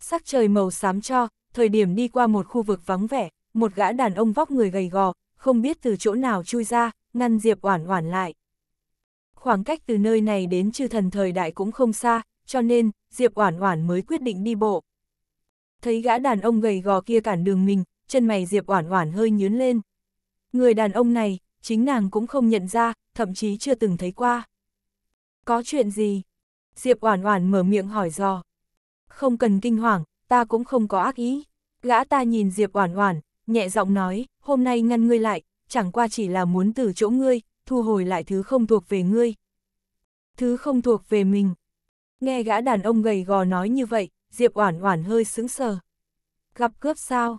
Sắc trời màu xám cho, thời điểm đi qua một khu vực vắng vẻ, một gã đàn ông vóc người gầy gò, không biết từ chỗ nào chui ra, ngăn Diệp Oản Oản lại khoảng cách từ nơi này đến chư thần thời đại cũng không xa, cho nên, Diệp Oản Oản mới quyết định đi bộ. Thấy gã đàn ông gầy gò kia cản đường mình, chân mày Diệp Oản Oản hơi nhướng lên. Người đàn ông này, chính nàng cũng không nhận ra, thậm chí chưa từng thấy qua. Có chuyện gì? Diệp Oản Oản mở miệng hỏi dò. Không cần kinh hoàng, ta cũng không có ác ý. Gã ta nhìn Diệp Oản Oản, nhẹ giọng nói, hôm nay ngăn ngươi lại, chẳng qua chỉ là muốn từ chỗ ngươi thu hồi lại thứ không thuộc về ngươi. Thứ không thuộc về mình. Nghe gã đàn ông gầy gò nói như vậy, Diệp Oản Oản hơi sững sờ. Gặp cướp sao?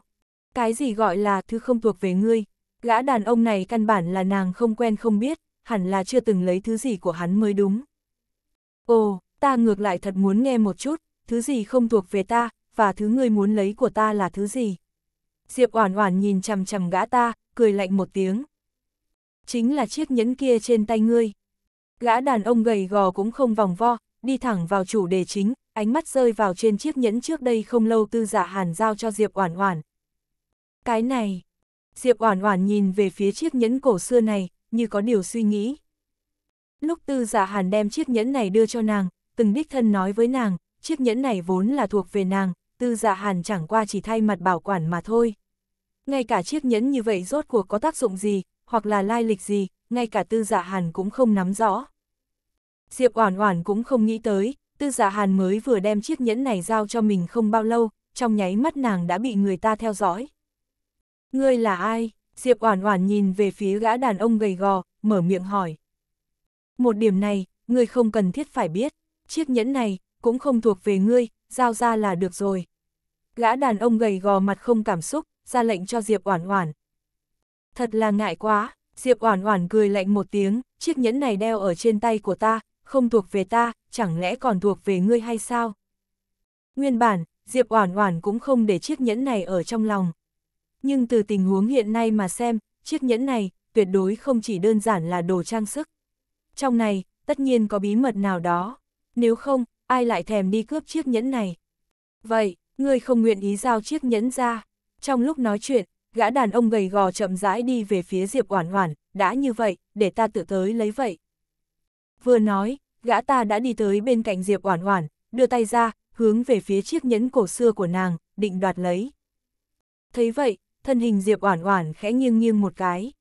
Cái gì gọi là thứ không thuộc về ngươi? Gã đàn ông này căn bản là nàng không quen không biết, hẳn là chưa từng lấy thứ gì của hắn mới đúng. Ồ, ta ngược lại thật muốn nghe một chút, thứ gì không thuộc về ta, và thứ ngươi muốn lấy của ta là thứ gì? Diệp Oản Oản nhìn chằm chằm gã ta, cười lạnh một tiếng chính là chiếc nhẫn kia trên tay ngươi. Gã đàn ông gầy gò cũng không vòng vo, đi thẳng vào chủ đề chính, ánh mắt rơi vào trên chiếc nhẫn trước đây không lâu tư giả dạ hàn giao cho Diệp Oản Oản. Cái này, Diệp Oản Oản nhìn về phía chiếc nhẫn cổ xưa này, như có điều suy nghĩ. Lúc tư giả dạ hàn đem chiếc nhẫn này đưa cho nàng, từng đích thân nói với nàng, chiếc nhẫn này vốn là thuộc về nàng, tư giả dạ hàn chẳng qua chỉ thay mặt bảo quản mà thôi. Ngay cả chiếc nhẫn như vậy rốt cuộc có tác dụng gì, hoặc là lai lịch gì, ngay cả tư dạ hàn cũng không nắm rõ. Diệp Oản Oản cũng không nghĩ tới, tư dạ hàn mới vừa đem chiếc nhẫn này giao cho mình không bao lâu, trong nháy mắt nàng đã bị người ta theo dõi. Ngươi là ai? Diệp Oản Oản nhìn về phía gã đàn ông gầy gò, mở miệng hỏi. Một điểm này, ngươi không cần thiết phải biết, chiếc nhẫn này cũng không thuộc về ngươi, giao ra là được rồi. Gã đàn ông gầy gò mặt không cảm xúc, ra lệnh cho Diệp Oản Oản, Thật là ngại quá, Diệp Oản Oản cười lạnh một tiếng, chiếc nhẫn này đeo ở trên tay của ta, không thuộc về ta, chẳng lẽ còn thuộc về ngươi hay sao? Nguyên bản, Diệp Oản Oản cũng không để chiếc nhẫn này ở trong lòng. Nhưng từ tình huống hiện nay mà xem, chiếc nhẫn này tuyệt đối không chỉ đơn giản là đồ trang sức. Trong này, tất nhiên có bí mật nào đó, nếu không, ai lại thèm đi cướp chiếc nhẫn này. Vậy, ngươi không nguyện ý giao chiếc nhẫn ra. Trong lúc nói chuyện, gã đàn ông gầy gò chậm rãi đi về phía Diệp Oản Oản, đã như vậy, để ta tự tới lấy vậy. Vừa nói, gã ta đã đi tới bên cạnh Diệp Oản Oản, đưa tay ra, hướng về phía chiếc nhẫn cổ xưa của nàng, định đoạt lấy. Thấy vậy, thân hình Diệp Oản Oản khẽ nghiêng nghiêng một cái.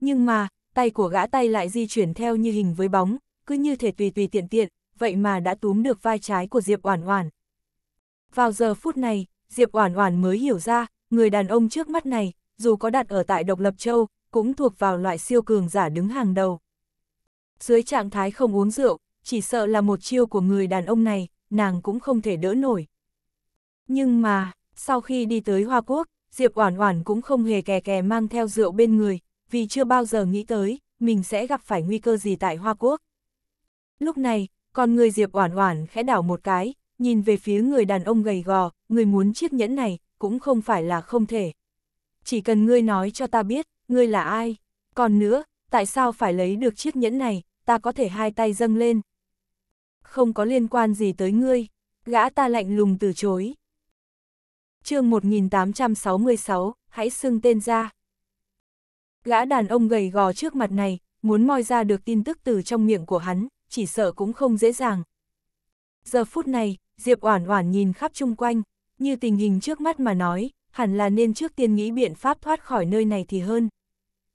Nhưng mà, tay của gã tay lại di chuyển theo như hình với bóng, cứ như thể tùy tùy tiện tiện, vậy mà đã túm được vai trái của Diệp Oản Oản. Vào giờ phút này, Diệp Oản Oản mới hiểu ra, người đàn ông trước mắt này, dù có đặt ở tại Độc Lập Châu, cũng thuộc vào loại siêu cường giả đứng hàng đầu. Dưới trạng thái không uống rượu, chỉ sợ là một chiêu của người đàn ông này, nàng cũng không thể đỡ nổi. Nhưng mà, sau khi đi tới Hoa Quốc, Diệp Oản Oản cũng không hề kè kè mang theo rượu bên người, vì chưa bao giờ nghĩ tới mình sẽ gặp phải nguy cơ gì tại Hoa Quốc. Lúc này, con người Diệp Oản Oản khẽ đảo một cái, nhìn về phía người đàn ông gầy gò, người muốn chiếc nhẫn này, cũng không phải là không thể. Chỉ cần ngươi nói cho ta biết, ngươi là ai. Còn nữa, tại sao phải lấy được chiếc nhẫn này, ta có thể hai tay dâng lên. Không có liên quan gì tới ngươi, gã ta lạnh lùng từ chối. chương 1866, hãy xưng tên ra. Gã đàn ông gầy gò trước mặt này, muốn moi ra được tin tức từ trong miệng của hắn, chỉ sợ cũng không dễ dàng. Giờ phút này, Diệp Oản Oản nhìn khắp chung quanh, như tình hình trước mắt mà nói, hẳn là nên trước tiên nghĩ biện pháp thoát khỏi nơi này thì hơn.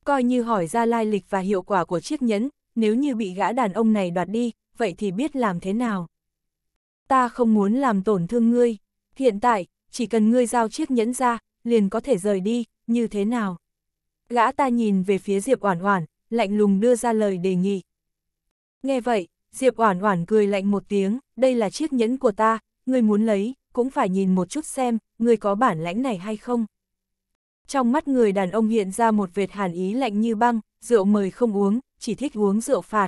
Coi như hỏi ra lai lịch và hiệu quả của chiếc nhẫn, nếu như bị gã đàn ông này đoạt đi, vậy thì biết làm thế nào. Ta không muốn làm tổn thương ngươi, hiện tại, chỉ cần ngươi giao chiếc nhẫn ra, liền có thể rời đi, như thế nào. Gã ta nhìn về phía Diệp Oản Oản, lạnh lùng đưa ra lời đề nghị. Nghe vậy, Diệp Oản Oản cười lạnh một tiếng, đây là chiếc nhẫn của ta, ngươi muốn lấy, cũng phải nhìn một chút xem, người có bản lãnh này hay không. Trong mắt người đàn ông hiện ra một vệt hàn ý lạnh như băng, rượu mời không uống, chỉ thích uống rượu phạt.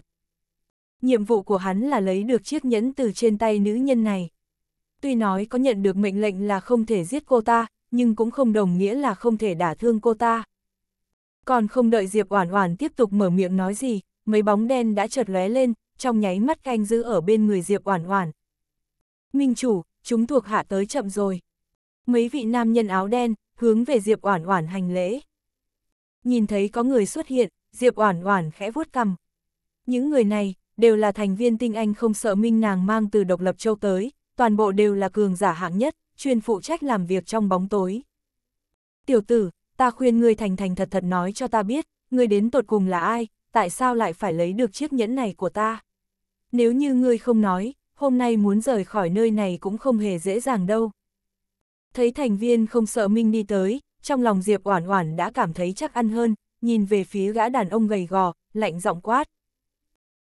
Nhiệm vụ của hắn là lấy được chiếc nhẫn từ trên tay nữ nhân này. Tuy nói có nhận được mệnh lệnh là không thể giết cô ta, nhưng cũng không đồng nghĩa là không thể đả thương cô ta. Còn không đợi Diệp Oản Oản tiếp tục mở miệng nói gì, mấy bóng đen đã chợt lóe lên, trong nháy mắt canh giữ ở bên người Diệp Oản Oản. "Minh chủ, chúng thuộc hạ tới chậm rồi. Mấy vị nam nhân áo đen, hướng về Diệp Oản Oản hành lễ. Nhìn thấy có người xuất hiện, Diệp Oản Oản khẽ vuốt cằm. Những người này đều là thành viên tinh anh không sợ minh nàng mang từ độc lập châu tới, toàn bộ đều là cường giả hạng nhất, chuyên phụ trách làm việc trong bóng tối. Tiểu tử, ta khuyên ngươi thành thành thật thật nói cho ta biết, ngươi đến tột cùng là ai, tại sao lại phải lấy được chiếc nhẫn này của ta? Nếu như ngươi không nói, hôm nay muốn rời khỏi nơi này cũng không hề dễ dàng đâu. Thấy thành viên không sợ Minh đi tới, trong lòng Diệp Oản Oản đã cảm thấy chắc ăn hơn, nhìn về phía gã đàn ông gầy gò, lạnh giọng quát.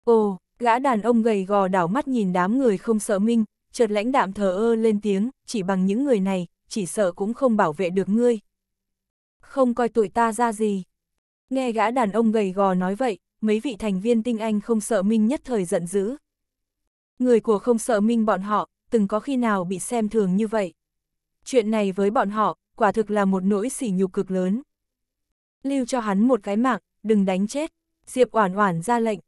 Ồ, gã đàn ông gầy gò đảo mắt nhìn đám người không sợ Minh, chợt lãnh đạm thờ ơ lên tiếng, chỉ bằng những người này, chỉ sợ cũng không bảo vệ được ngươi. Không coi tụi ta ra gì. Nghe gã đàn ông gầy gò nói vậy, mấy vị thành viên tinh anh không sợ Minh nhất thời giận dữ, Người của không sợ minh bọn họ, từng có khi nào bị xem thường như vậy. Chuyện này với bọn họ, quả thực là một nỗi sỉ nhục cực lớn. Lưu cho hắn một cái mạng, đừng đánh chết. Diệp Oản Oản ra lệnh.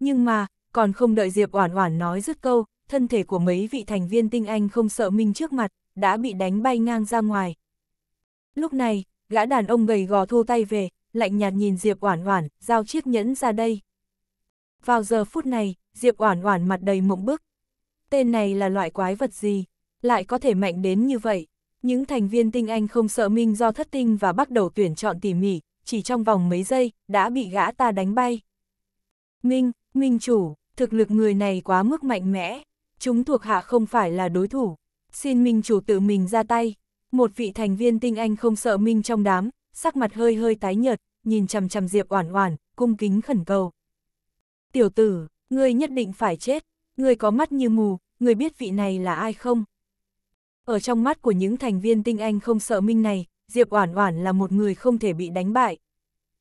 Nhưng mà, còn không đợi Diệp Oản Oản nói dứt câu, thân thể của mấy vị thành viên tinh anh không sợ minh trước mặt, đã bị đánh bay ngang ra ngoài. Lúc này, gã đàn ông gầy gò thu tay về, lạnh nhạt nhìn Diệp Oản Oản, giao chiếc nhẫn ra đây. Vào giờ phút này, Diệp Oản Oản mặt đầy mộng bức. Tên này là loại quái vật gì, lại có thể mạnh đến như vậy? Những thành viên tinh anh không sợ Minh do thất tinh và bắt đầu tuyển chọn tỉ mỉ, chỉ trong vòng mấy giây đã bị gã ta đánh bay. Minh, Minh chủ, thực lực người này quá mức mạnh mẽ, chúng thuộc hạ không phải là đối thủ, xin Minh chủ tự mình ra tay. Một vị thành viên tinh anh không sợ Minh trong đám, sắc mặt hơi hơi tái nhợt, nhìn chằm chằm Diệp Oản Oản, cung kính khẩn cầu. "Tiểu tử, Ngươi nhất định phải chết, ngươi có mắt như mù, ngươi biết vị này là ai không? Ở trong mắt của những thành viên tinh anh không sợ minh này, Diệp Oản Oản là một người không thể bị đánh bại.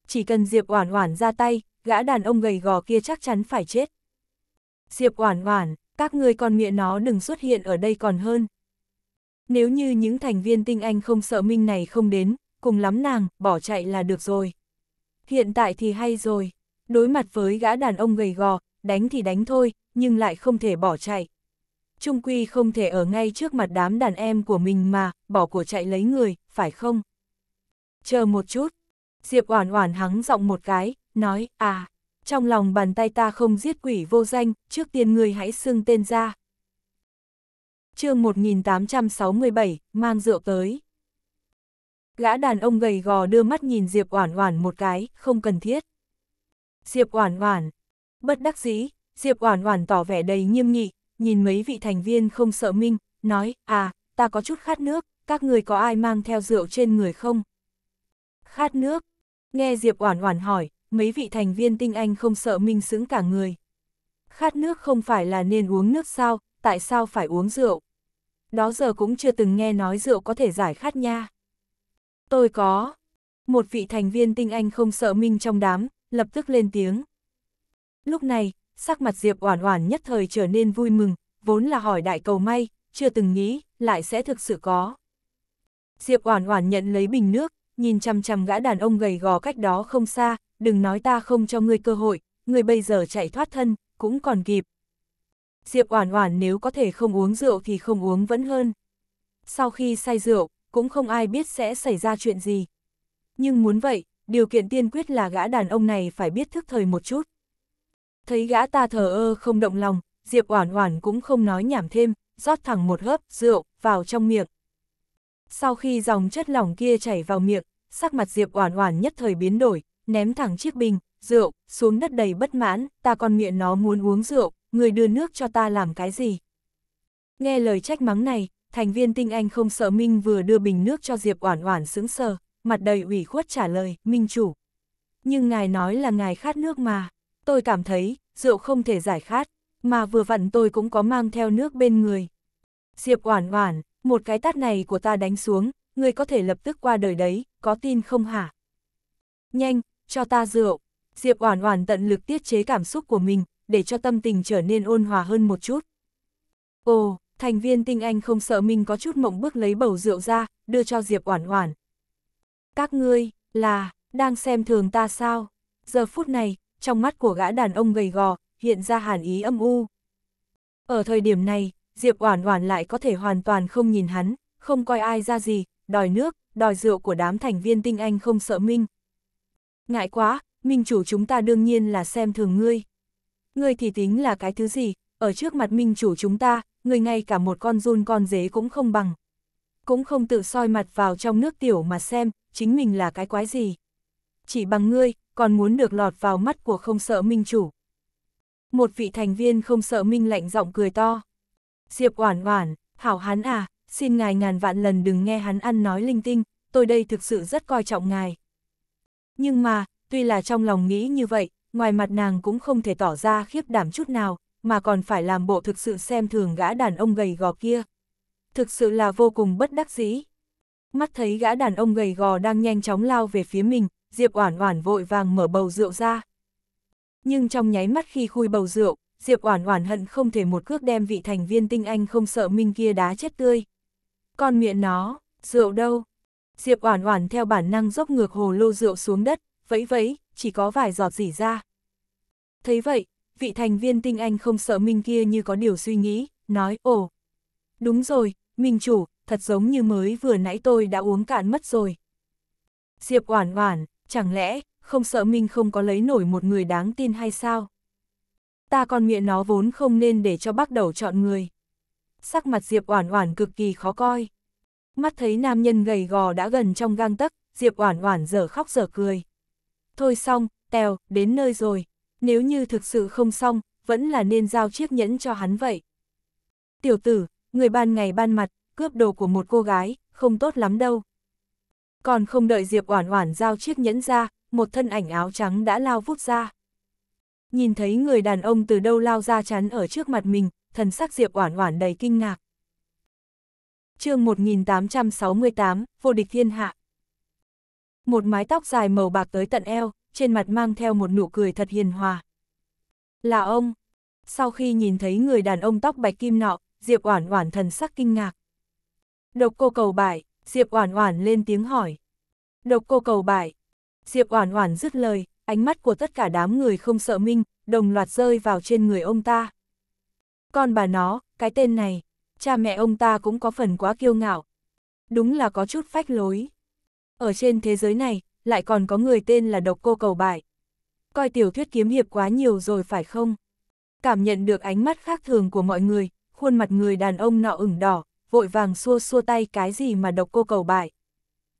Chỉ cần Diệp Oản Oản ra tay, gã đàn ông gầy gò kia chắc chắn phải chết. Diệp Oản Oản, các ngươi còn miệng nó đừng xuất hiện ở đây còn hơn. Nếu như những thành viên tinh anh không sợ minh này không đến, cùng lắm nàng, bỏ chạy là được rồi. Hiện tại thì hay rồi, đối mặt với gã đàn ông gầy gò, đánh thì đánh thôi, nhưng lại không thể bỏ chạy. Trung Quy không thể ở ngay trước mặt đám đàn em của mình mà, bỏ của chạy lấy người, phải không? Chờ một chút. Diệp Oản Oản hắng giọng một cái, nói, à, trong lòng bàn tay ta không giết quỷ vô danh, trước tiên người hãy xưng tên ra. chương 1867, mang rượu tới. Gã đàn ông gầy gò đưa mắt nhìn Diệp Oản Oản một cái, không cần thiết. Diệp Oản Oản, Bất đắc dĩ, Diệp Oản Oản tỏ vẻ đầy nghiêm nghị, nhìn mấy vị thành viên không sợ minh, nói, à, ta có chút khát nước, các người có ai mang theo rượu trên người không? Khát nước? Nghe Diệp Oản Oản hỏi, mấy vị thành viên tinh anh không sợ minh sững cả người. Khát nước không phải là nên uống nước sao, tại sao phải uống rượu? Đó giờ cũng chưa từng nghe nói rượu có thể giải khát nha. Tôi có. Một vị thành viên tinh anh không sợ minh trong đám, lập tức lên tiếng. Lúc này, sắc mặt Diệp Oản Oản nhất thời trở nên vui mừng, vốn là hỏi đại cầu may, chưa từng nghĩ lại sẽ thực sự có. Diệp Oản Oản nhận lấy bình nước, nhìn chằm chằm gã đàn ông gầy gò cách đó không xa, đừng nói ta không cho ngươi cơ hội, ngươi bây giờ chạy thoát thân, cũng còn kịp. Diệp Oản Oản nếu có thể không uống rượu thì không uống vẫn hơn. Sau khi say rượu, cũng không ai biết sẽ xảy ra chuyện gì. Nhưng muốn vậy, điều kiện tiên quyết là gã đàn ông này phải biết thức thời một chút thấy gã ta thờ ơ không động lòng, Diệp Oản Oản cũng không nói nhảm thêm, rót thẳng một hớp rượu vào trong miệng. Sau khi dòng chất lỏng kia chảy vào miệng, sắc mặt Diệp Oản Oản nhất thời biến đổi, ném thẳng chiếc bình rượu xuống đất đầy bất mãn, ta con miệng nó muốn uống rượu, người đưa nước cho ta làm cái gì? Nghe lời trách mắng này, thành viên tinh anh không sợ Minh vừa đưa bình nước cho Diệp Oản Oản sững sờ, mặt đầy ủy khuất trả lời, "Minh chủ, nhưng ngài nói là ngài khát nước mà." tôi cảm thấy, rượu không thể giải khát, mà vừa vặn tôi cũng có mang theo nước bên người. Diệp Oản Oản, một cái tát này của ta đánh xuống, ngươi có thể lập tức qua đời đấy, có tin không hả? Nhanh, cho ta rượu. Diệp Oản Oản tận lực tiết chế cảm xúc của mình, để cho tâm tình trở nên ôn hòa hơn một chút. Ồ, thành viên tinh anh không sợ mình có chút mộng bước lấy bầu rượu ra, đưa cho Diệp Oản Oản. Các ngươi là đang xem thường ta sao? Giờ phút này, trong mắt của gã đàn ông gầy gò, hiện ra hàn ý âm u. Ở thời điểm này, Diệp Oản Oản lại có thể hoàn toàn không nhìn hắn, không coi ai ra gì, đòi nước, đòi rượu của đám thành viên tinh anh không sợ Minh. Ngại quá, Minh chủ chúng ta đương nhiên là xem thường ngươi. Ngươi thì tính là cái thứ gì, ở trước mặt Minh chủ chúng ta, ngươi ngay cả một con run con dế cũng không bằng. Cũng không tự soi mặt vào trong nước tiểu mà xem, chính mình là cái quái gì chỉ bằng ngươi, còn muốn được lọt vào mắt của không sợ minh chủ. Một vị thành viên không sợ minh lạnh giọng cười to. Diệp oản oản, hảo hắn à, xin ngài ngàn vạn lần đừng nghe hắn ăn nói linh tinh, tôi đây thực sự rất coi trọng ngài. Nhưng mà, tuy là trong lòng nghĩ như vậy, ngoài mặt nàng cũng không thể tỏ ra khiếp đảm chút nào, mà còn phải làm bộ thực sự xem thường gã đàn ông gầy gò kia. Thực sự là vô cùng bất đắc dĩ. Mắt thấy gã đàn ông gầy gò đang nhanh chóng lao về phía mình, Diệp Oản Oản vội vàng mở bầu rượu ra. Nhưng trong nháy mắt khi khui bầu rượu, Diệp Oản Oản hận không thể một cước đem vị thành viên tinh anh không sợ minh kia đá chết tươi. Con miệng nó, rượu đâu? Diệp Oản Oản theo bản năng dốc ngược hồ lô rượu xuống đất, vẫy vẫy, chỉ có vài giọt rỉ ra. Thấy vậy, vị thành viên tinh anh không sợ minh kia như có điều suy nghĩ, nói, ồ. Đúng rồi, minh chủ, thật giống như mới vừa nãy tôi đã uống cạn mất rồi. Diệp Oản Oản, chẳng lẽ, không sợ mình không có lấy nổi một người đáng tin hay sao? Ta còn miệng nó vốn không nên để cho bắt đầu chọn người. Sắc mặt Diệp Oản Oản cực kỳ khó coi. Mắt thấy nam nhân gầy gò đã gần trong gang tấc, Diệp Oản Oản dở khóc dở cười. Thôi xong, tèo, đến nơi rồi. Nếu như thực sự không xong, vẫn là nên giao chiếc nhẫn cho hắn vậy. Tiểu tử, người ban ngày ban mặt, cướp đồ của một cô gái, không tốt lắm đâu. Còn không đợi Diệp Oản Oản giao chiếc nhẫn ra, một thân ảnh áo trắng đã lao vút ra. Nhìn thấy người đàn ông từ đâu lao ra chắn ở trước mặt mình, thần sắc Diệp Oản Oản đầy kinh ngạc. Chương 1868, vô địch thiên hạ. Một mái tóc dài màu bạc tới tận eo, trên mặt mang theo một nụ cười thật hiền hòa. Là ông. Sau khi nhìn thấy người đàn ông tóc bạch kim nọ, Diệp Oản Oản thần sắc kinh ngạc. Độc cô cầu bại, Diệp Oản Oản lên tiếng hỏi. Độc cô cầu bại. Diệp Oản Oản dứt lời, ánh mắt của tất cả đám người không sợ Minh, đồng loạt rơi vào trên người ông ta. Con bà nó, cái tên này, cha mẹ ông ta cũng có phần quá kiêu ngạo. Đúng là có chút phách lối. Ở trên thế giới này, lại còn có người tên là độc cô cầu bại. Coi tiểu thuyết kiếm hiệp quá nhiều rồi phải không? Cảm nhận được ánh mắt khác thường của mọi người, khuôn mặt người đàn ông nọ ửng đỏ, vội vàng xua xua tay cái gì mà độc cô cầu bại.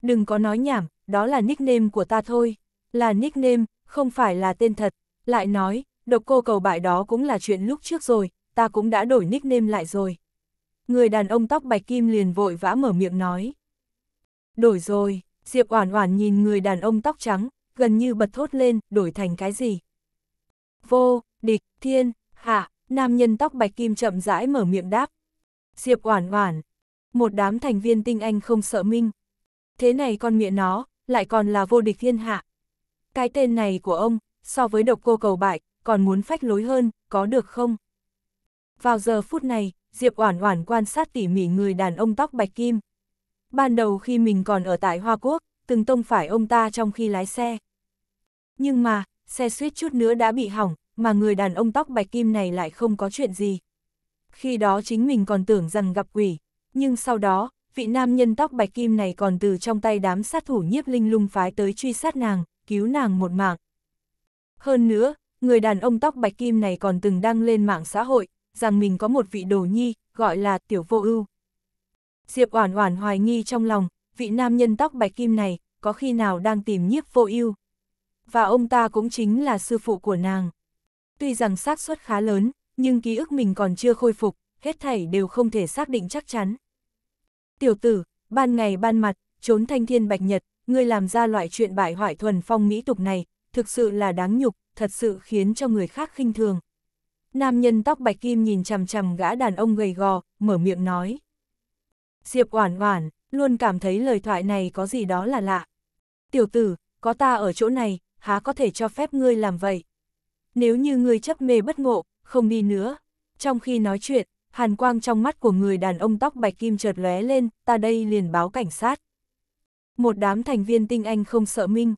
Đừng có nói nhảm, đó là nickname của ta thôi, là nickname, không phải là tên thật. Lại nói, độc cô cầu bại đó cũng là chuyện lúc trước rồi, ta cũng đã đổi nickname lại rồi. Người đàn ông tóc bạch kim liền vội vã mở miệng nói. Đổi rồi, Diệp Oản Oản nhìn người đàn ông tóc trắng, gần như bật thốt lên, đổi thành cái gì? Vô, địch, thiên, hạ, nam nhân tóc bạch kim chậm rãi mở miệng đáp, Diệp Oản Oản, một đám thành viên tinh anh không sợ minh. Thế này con mẹ nó, lại còn là vô địch thiên hạ. Cái tên này của ông, so với độc cô cầu bại, còn muốn phách lối hơn, có được không? Vào giờ phút này, Diệp Oản Oản quan sát tỉ mỉ người đàn ông tóc bạch kim. Ban đầu khi mình còn ở tại Hoa Quốc, từng tông phải ông ta trong khi lái xe. Nhưng mà, xe suýt chút nữa đã bị hỏng, mà người đàn ông tóc bạch kim này lại không có chuyện gì, khi đó chính mình còn tưởng rằng gặp quỷ, nhưng sau đó, vị nam nhân tóc bạch kim này còn từ trong tay đám sát thủ nhiếp linh lung phái tới truy sát nàng, cứu nàng một mạng. Hơn nữa, người đàn ông tóc bạch kim này còn từng đăng lên mạng xã hội, rằng mình có một vị đồ nhi, gọi là tiểu vô ưu. Diệp Oản Oản hoài nghi trong lòng, vị nam nhân tóc bạch kim này có khi nào đang tìm nhiếp vô ưu. Và ông ta cũng chính là sư phụ của nàng. Tuy rằng xác suất khá lớn, nhưng ký ức mình còn chưa khôi phục, hết thảy đều không thể xác định chắc chắn. Tiểu tử, ban ngày ban mặt, trốn thanh thiên bạch nhật, ngươi làm ra loại chuyện bại hoại thuần phong mỹ tục này, thực sự là đáng nhục, thật sự khiến cho người khác khinh thường. Nam nhân tóc bạch kim nhìn chằm chằm gã đàn ông gầy gò, mở miệng nói. Diệp oản oản, luôn cảm thấy lời thoại này có gì đó là lạ. Tiểu tử, có ta ở chỗ này, há có thể cho phép ngươi làm vậy. Nếu như ngươi chấp mê bất ngộ, không đi nữa. Trong khi nói chuyện, hàn quang trong mắt của người đàn ông tóc bạch kim chợt lóe lên, ta đây liền báo cảnh sát. Một đám thành viên tinh anh không sợ minh.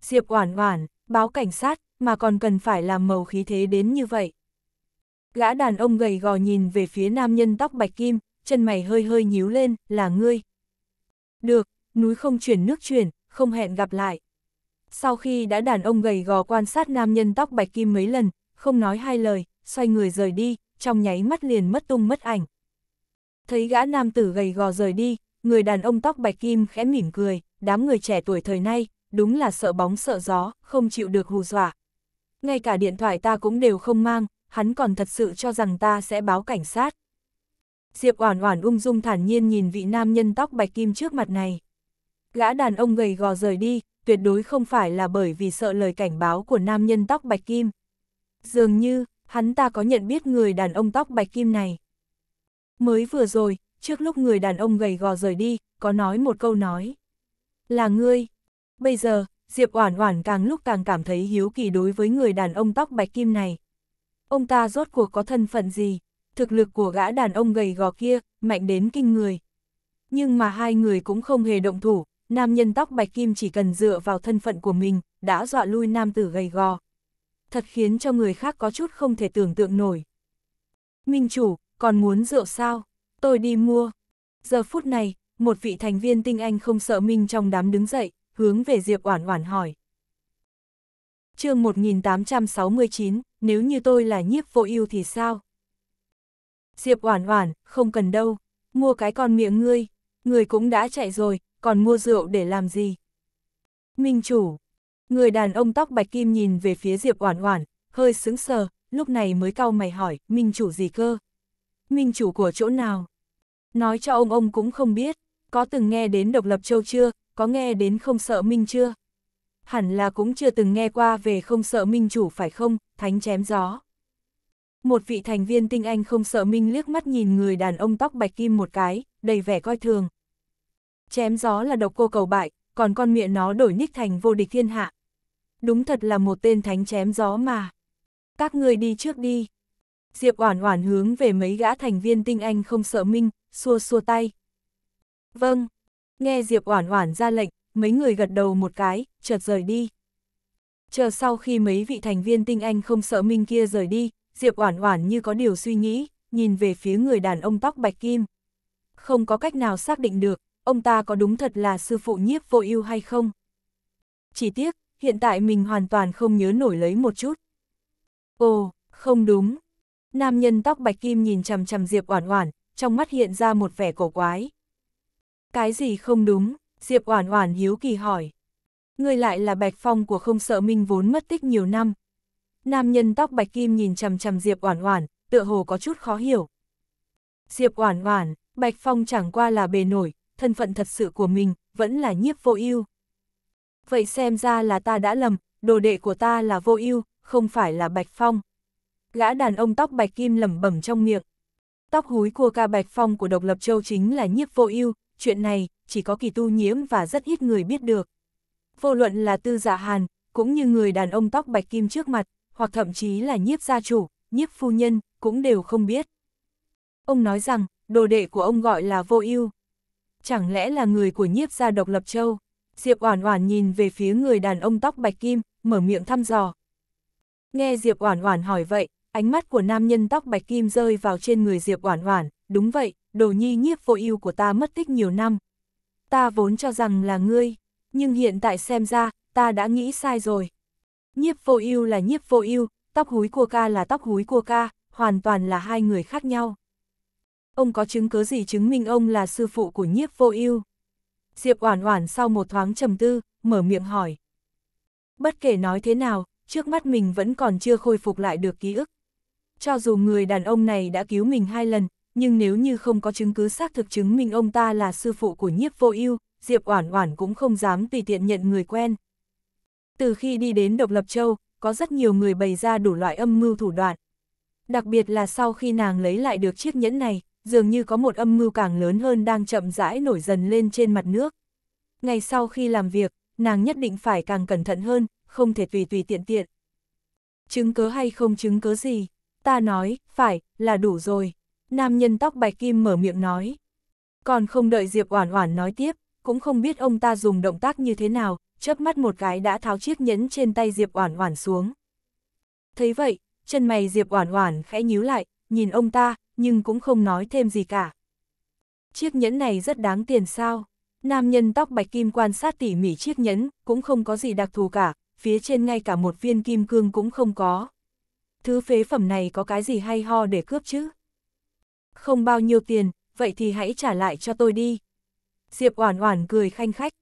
Diệp oản oản, báo cảnh sát, mà còn cần phải làm màu khí thế đến như vậy. Gã đàn ông gầy gò nhìn về phía nam nhân tóc bạch kim, chân mày hơi hơi nhíu lên, là ngươi. Được, núi không chuyển nước chuyển, không hẹn gặp lại. Sau khi đã đàn ông gầy gò quan sát nam nhân tóc bạch kim mấy lần, không nói hai lời, xoay người rời đi, trong nháy mắt liền mất tung mất ảnh. Thấy gã nam tử gầy gò rời đi, người đàn ông tóc bạch kim khẽ mỉm cười, đám người trẻ tuổi thời nay, đúng là sợ bóng sợ gió, không chịu được hù dọa. Ngay cả điện thoại ta cũng đều không mang, hắn còn thật sự cho rằng ta sẽ báo cảnh sát. Diệp Oản Oản ung dung thản nhiên nhìn vị nam nhân tóc bạch kim trước mặt này. Gã đàn ông gầy gò rời đi, tuyệt đối không phải là bởi vì sợ lời cảnh báo của nam nhân tóc bạch kim. Dường như, hắn ta có nhận biết người đàn ông tóc bạch kim này. Mới vừa rồi, trước lúc người đàn ông gầy gò rời đi, có nói một câu nói. Là ngươi. Bây giờ, Diệp Oản Oản càng lúc càng cảm thấy hiếu kỳ đối với người đàn ông tóc bạch kim này. Ông ta rốt cuộc có thân phận gì? Thực lực của gã đàn ông gầy gò kia, mạnh đến kinh người. Nhưng mà hai người cũng không hề động thủ, nam nhân tóc bạch kim chỉ cần dựa vào thân phận của mình, đã dọa lui nam tử gầy gò thật khiến cho người khác có chút không thể tưởng tượng nổi. Minh chủ, còn muốn rượu sao? Tôi đi mua. Giờ phút này, một vị thành viên tinh anh không sợ Minh trong đám đứng dậy, hướng về Diệp Oản Oản hỏi. Chương 1869, nếu như tôi là nhiếp vô ưu thì sao? Diệp Oản Oản, không cần đâu, mua cái con miệng ngươi, người cũng đã chạy rồi, còn mua rượu để làm gì? Minh chủ, Người đàn ông tóc bạch kim nhìn về phía Diệp Oản Oản, hơi sững sờ, lúc này mới cau mày hỏi, "Minh chủ gì cơ? Minh chủ của chỗ nào?" Nói cho ông ông cũng không biết, có từng nghe đến Độc Lập Châu chưa, có nghe đến Không Sợ Minh chưa? Hẳn là cũng chưa từng nghe qua về Không Sợ Minh chủ phải không, thánh chém gió. Một vị thành viên tinh anh không sợ Minh liếc mắt nhìn người đàn ông tóc bạch kim một cái, đầy vẻ coi thường. Chém gió là độc cô cầu bại, còn con miệng nó đổi nick thành vô địch thiên hạ. Đúng thật là một tên thánh chém gió mà. Các người đi trước đi. Diệp Oản Oản hướng về mấy gã thành viên tinh anh không sợ Minh, xua xua tay. Vâng. Nghe Diệp Oản Oản ra lệnh, mấy người gật đầu một cái, chợt rời đi. Chờ sau khi mấy vị thành viên tinh anh không sợ Minh kia rời đi, Diệp Oản Oản như có điều suy nghĩ, nhìn về phía người đàn ông tóc bạch kim. Không có cách nào xác định được, ông ta có đúng thật là sư phụ nhiếp vô ưu hay không? Chỉ tiếc, hiện tại mình hoàn toàn không nhớ nổi lấy một chút. Ồ, không đúng. Nam nhân tóc bạch kim nhìn chằm chằm Diệp Oản Oản, trong mắt hiện ra một vẻ cổ quái. Cái gì không đúng? Diệp Oản Oản hiếu kỳ hỏi. Ngươi lại là Bạch Phong của không sợ Minh vốn mất tích nhiều năm. Nam nhân tóc bạch kim nhìn chằm chằm Diệp Oản Oản, tựa hồ có chút khó hiểu. Diệp Oản Oản, Bạch Phong chẳng qua là bề nổi, thân phận thật sự của mình, vẫn là nhiếp vô ưu. Vậy xem ra là ta đã lầm, đồ đệ của ta là vô ưu, không phải là Bạch Phong. Gã đàn ông tóc bạch kim lẩm bẩm trong miệng. Tóc húi của ca Bạch Phong của độc lập châu chính là nhiếp vô ưu, chuyện này chỉ có kỳ tu nhiễm và rất ít người biết được. Vô luận là tư dạ hàn, cũng như người đàn ông tóc bạch kim trước mặt, hoặc thậm chí là nhiếp gia chủ, nhiếp phu nhân, cũng đều không biết. Ông nói rằng, đồ đệ của ông gọi là vô ưu chẳng lẽ là người của nhiếp gia độc lập châu? Diệp Oản Oản nhìn về phía người đàn ông tóc bạch kim, mở miệng thăm dò. Nghe Diệp Oản Oản hỏi vậy, ánh mắt của nam nhân tóc bạch kim rơi vào trên người Diệp Oản Oản, đúng vậy, đồ nhi nhiếp vô ưu của ta mất tích nhiều năm. Ta vốn cho rằng là ngươi, nhưng hiện tại xem ra, ta đã nghĩ sai rồi. Nhiếp vô ưu là nhiếp vô ưu, tóc húi của ca là tóc húi của ca, hoàn toàn là hai người khác nhau ông có chứng cứ gì chứng minh ông là sư phụ của nhiếp vô ưu? Diệp Oản Oản sau một thoáng trầm tư, mở miệng hỏi. Bất kể nói thế nào, trước mắt mình vẫn còn chưa khôi phục lại được ký ức. Cho dù người đàn ông này đã cứu mình hai lần, nhưng nếu như không có chứng cứ xác thực chứng minh ông ta là sư phụ của nhiếp vô ưu, Diệp Oản Oản cũng không dám tùy tiện nhận người quen. Từ khi đi đến Độc Lập Châu, có rất nhiều người bày ra đủ loại âm mưu thủ đoạn. Đặc biệt là sau khi nàng lấy lại được chiếc nhẫn này, dường như có một âm mưu càng lớn hơn đang chậm rãi nổi dần lên trên mặt nước. Ngày sau khi làm việc, nàng nhất định phải càng cẩn thận hơn, không thể tùy tùy tiện tiện. Chứng cớ hay không chứng cớ gì, ta nói, phải, là đủ rồi. Nam nhân tóc bạch kim mở miệng nói. Còn không đợi Diệp Oản Oản nói tiếp, cũng không biết ông ta dùng động tác như thế nào, chớp mắt một cái đã tháo chiếc nhẫn trên tay Diệp Oản Oản xuống. Thấy vậy, chân mày Diệp Oản Oản khẽ nhíu lại, nhìn ông ta, nhưng cũng không nói thêm gì cả. Chiếc nhẫn này rất đáng tiền sao? Nam nhân tóc bạch kim quan sát tỉ mỉ chiếc nhẫn, cũng không có gì đặc thù cả, phía trên ngay cả một viên kim cương cũng không có. Thứ phế phẩm này có cái gì hay ho để cướp chứ? Không bao nhiêu tiền, vậy thì hãy trả lại cho tôi đi. Diệp Oản Oản cười khanh khách.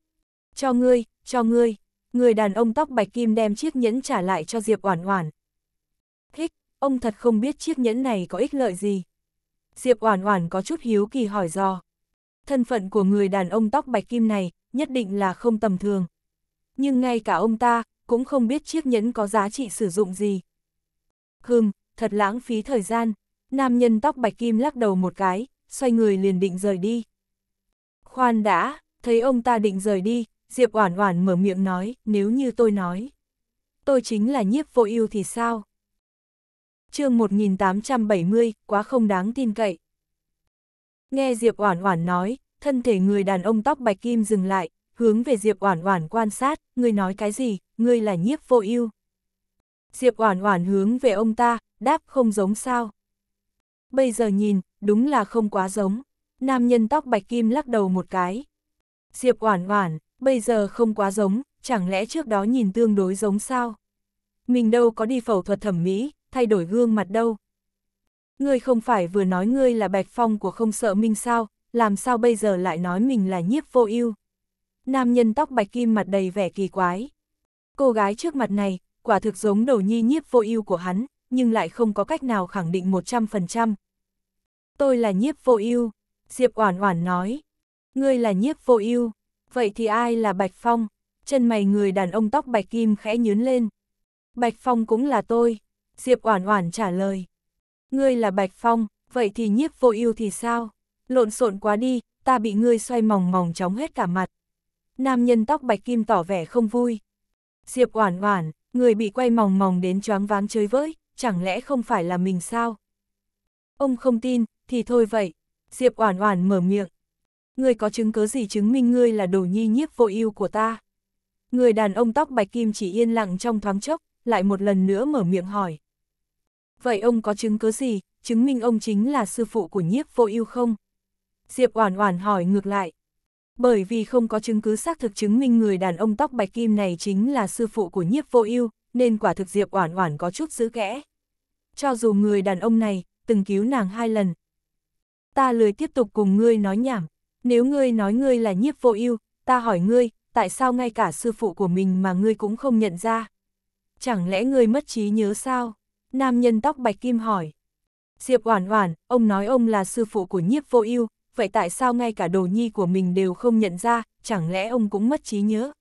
Cho ngươi, cho ngươi. Người đàn ông tóc bạch kim đem chiếc nhẫn trả lại cho Diệp Oản Oản. Thích, ông thật không biết chiếc nhẫn này có ích lợi gì. Diệp Oản Oản có chút hiếu kỳ hỏi dò. Thân phận của người đàn ông tóc bạch kim này nhất định là không tầm thường. Nhưng ngay cả ông ta cũng không biết chiếc nhẫn có giá trị sử dụng gì. Hừm, thật lãng phí thời gian. Nam nhân tóc bạch kim lắc đầu một cái, xoay người liền định rời đi. Khoan đã, thấy ông ta định rời đi, Diệp Oản Oản mở miệng nói, nếu như tôi nói, tôi chính là nhiếp vô ưu thì sao? chương 1870, quá không đáng tin cậy. Nghe Diệp Oản Oản nói, thân thể người đàn ông tóc bạch kim dừng lại, hướng về Diệp Oản Oản quan sát, ngươi nói cái gì, ngươi là nhiếp vô ưu. Diệp Oản Oản hướng về ông ta, đáp không giống sao. Bây giờ nhìn, đúng là không quá giống. Nam nhân tóc bạch kim lắc đầu một cái. Diệp Oản Oản, bây giờ không quá giống, chẳng lẽ trước đó nhìn tương đối giống sao? Mình đâu có đi phẫu thuật thẩm mỹ, thay đổi gương mặt đâu. Ngươi không phải vừa nói ngươi là Bạch Phong của không sợ minh sao, làm sao bây giờ lại nói mình là nhiếp vô ưu Nam nhân tóc bạch kim mặt đầy vẻ kỳ quái. Cô gái trước mặt này, quả thực giống đầu nhi nhiếp vô ưu của hắn, nhưng lại không có cách nào khẳng định 100%. Tôi là nhiếp vô ưu Diệp Oản Oản nói. Ngươi là nhiếp vô ưu vậy thì ai là Bạch Phong? Chân mày người đàn ông tóc bạch kim khẽ nhướng lên. Bạch Phong cũng là tôi. Diệp Oản Oản trả lời. Ngươi là Bạch Phong, vậy thì nhiếp vô ưu thì sao? Lộn xộn quá đi, ta bị ngươi xoay mòng mòng chóng hết cả mặt. Nam nhân tóc bạch kim tỏ vẻ không vui. Diệp Oản Oản, người bị quay mòng mòng đến choáng váng chơi với, chẳng lẽ không phải là mình sao? Ông không tin, thì thôi vậy. Diệp Oản Oản mở miệng. Ngươi có chứng cứ gì chứng minh ngươi là đồ nhi nhiếp vô ưu của ta? Người đàn ông tóc bạch kim chỉ yên lặng trong thoáng chốc, lại một lần nữa mở miệng hỏi. Vậy ông có chứng cứ gì, chứng minh ông chính là sư phụ của nhiếp vô ưu không? Diệp Oản Oản hỏi ngược lại. Bởi vì không có chứng cứ xác thực chứng minh người đàn ông tóc bạch kim này chính là sư phụ của nhiếp vô ưu, nên quả thực Diệp Oản Oản có chút giữ kẽ. Cho dù người đàn ông này từng cứu nàng hai lần. Ta lười tiếp tục cùng ngươi nói nhảm, nếu ngươi nói ngươi là nhiếp vô ưu, ta hỏi ngươi, tại sao ngay cả sư phụ của mình mà ngươi cũng không nhận ra? Chẳng lẽ ngươi mất trí nhớ sao? Nam nhân tóc bạch kim hỏi. Diệp Oản Oản, ông nói ông là sư phụ của Nhiếp Vô Ưu, vậy tại sao ngay cả đồ nhi của mình đều không nhận ra, chẳng lẽ ông cũng mất trí nhớ?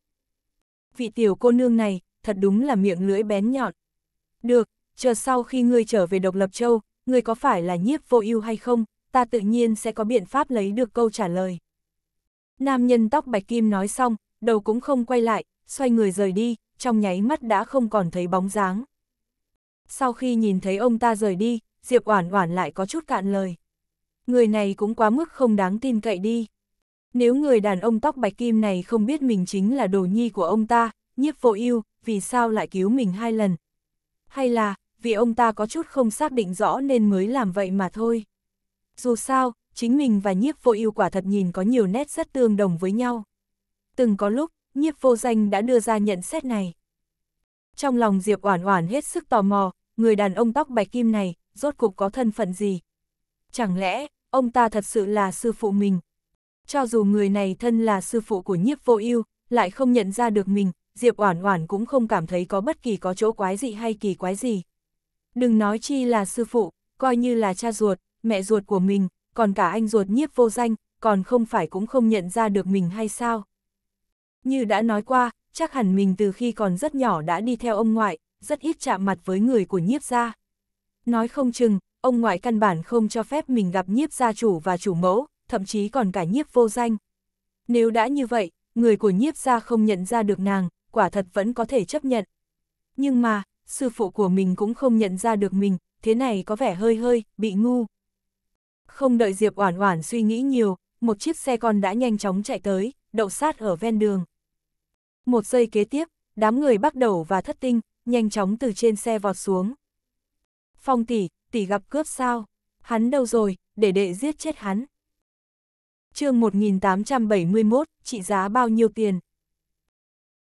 Vị tiểu cô nương này, thật đúng là miệng lưỡi bén nhọn. Được, chờ sau khi ngươi trở về Độc Lập Châu, ngươi có phải là Nhiếp Vô Ưu hay không, ta tự nhiên sẽ có biện pháp lấy được câu trả lời. Nam nhân tóc bạch kim nói xong, đầu cũng không quay lại, xoay người rời đi, trong nháy mắt đã không còn thấy bóng dáng. Sau khi nhìn thấy ông ta rời đi, Diệp Oản Oản lại có chút cạn lời. Người này cũng quá mức không đáng tin cậy đi. Nếu người đàn ông tóc bạch kim này không biết mình chính là đồ nhi của ông ta, nhiếp vô ưu, vì sao lại cứu mình hai lần? Hay là, vì ông ta có chút không xác định rõ nên mới làm vậy mà thôi. Dù sao, chính mình và nhiếp vô ưu quả thật nhìn có nhiều nét rất tương đồng với nhau. Từng có lúc, nhiếp vô danh đã đưa ra nhận xét này. Trong lòng Diệp Oản Oản hết sức tò mò, người đàn ông tóc bạch kim này, rốt cục có thân phận gì? Chẳng lẽ, ông ta thật sự là sư phụ mình? Cho dù người này thân là sư phụ của nhiếp vô ưu lại không nhận ra được mình, Diệp Oản Oản cũng không cảm thấy có bất kỳ có chỗ quái dị hay kỳ quái gì. Đừng nói chi là sư phụ, coi như là cha ruột, mẹ ruột của mình, còn cả anh ruột nhiếp vô danh, còn không phải cũng không nhận ra được mình hay sao? Như đã nói qua, chắc hẳn mình từ khi còn rất nhỏ đã đi theo ông ngoại, rất ít chạm mặt với người của nhiếp gia. Nói không chừng, ông ngoại căn bản không cho phép mình gặp nhiếp gia chủ và chủ mẫu, thậm chí còn cả nhiếp vô danh. Nếu đã như vậy, người của nhiếp gia không nhận ra được nàng, quả thật vẫn có thể chấp nhận. Nhưng mà, sư phụ của mình cũng không nhận ra được mình, thế này có vẻ hơi hơi, bị ngu. Không đợi Diệp Oản Oản suy nghĩ nhiều, một chiếc xe con đã nhanh chóng chạy tới, đậu sát ở ven đường. Một giây kế tiếp, đám người bắt đầu và thất tinh, nhanh chóng từ trên xe vọt xuống. Phong tỷ, tỷ gặp cướp sao? Hắn đâu rồi, để đệ giết chết hắn. chương 1871, trị giá bao nhiêu tiền?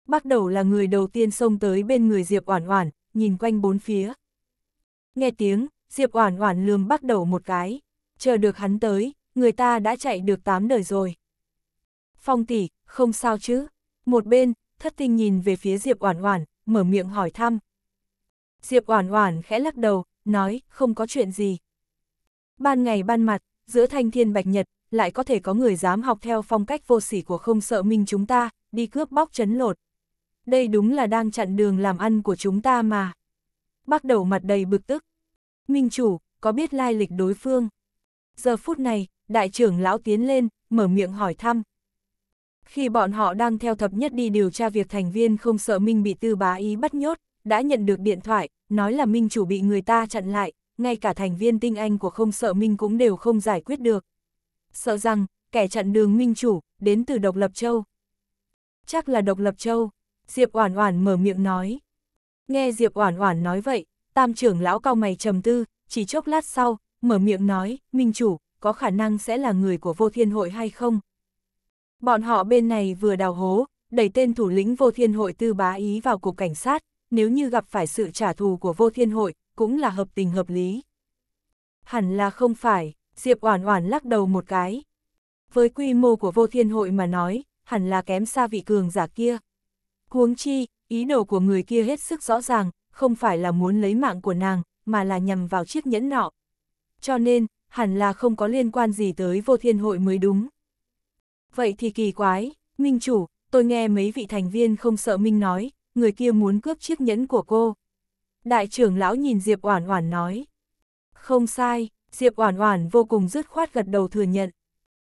Bác đầu là người đầu tiên xông tới bên người Diệp Oản Oản, nhìn quanh bốn phía. Nghe tiếng, Diệp Oản Oản lườm bác đầu một cái, chờ được hắn tới, người ta đã chạy được tám đời rồi. Phong tỷ, không sao chứ? Một bên, thất tinh nhìn về phía Diệp Oản Oản, mở miệng hỏi thăm. Diệp Oản Oản khẽ lắc đầu, nói, không có chuyện gì. Ban ngày ban mặt, giữa thanh thiên bạch nhật, lại có thể có người dám học theo phong cách vô sỉ của không sợ minh chúng ta, đi cướp bóc chấn lột. Đây đúng là đang chặn đường làm ăn của chúng ta mà. Bắt đầu mặt đầy bực tức. Minh chủ, có biết lai lịch đối phương? Giờ phút này, đại trưởng lão tiến lên, mở miệng hỏi thăm. Khi bọn họ đang theo thập nhất đi điều tra việc thành viên không sợ Minh bị tư bá ý bắt nhốt, đã nhận được điện thoại, nói là Minh chủ bị người ta chặn lại, ngay cả thành viên tinh anh của không sợ Minh cũng đều không giải quyết được. Sợ rằng, kẻ chặn đường Minh chủ, đến từ Độc Lập Châu. Chắc là Độc Lập Châu, Diệp Oản Oản mở miệng nói. Nghe Diệp Oản Oản nói vậy, tam trưởng lão cao mày trầm tư, chỉ chốc lát sau, mở miệng nói, Minh chủ, có khả năng sẽ là người của vô thiên hội hay không? Bọn họ bên này vừa đào hố, đẩy tên thủ lĩnh vô thiên hội tư bá ý vào cục cảnh sát, nếu như gặp phải sự trả thù của vô thiên hội, cũng là hợp tình hợp lý. Hẳn là không phải, Diệp Oản Oản lắc đầu một cái. Với quy mô của vô thiên hội mà nói, hẳn là kém xa vị cường giả kia. Huống chi, ý đồ của người kia hết sức rõ ràng, không phải là muốn lấy mạng của nàng, mà là nhằm vào chiếc nhẫn nọ. Cho nên, hẳn là không có liên quan gì tới vô thiên hội mới đúng vậy thì kỳ quái, Minh Chủ, tôi nghe mấy vị thành viên không sợ Minh nói, người kia muốn cướp chiếc nhẫn của cô. Đại trưởng lão nhìn Diệp Oản Oản nói. Không sai, Diệp Oản Oản vô cùng dứt khoát gật đầu thừa nhận.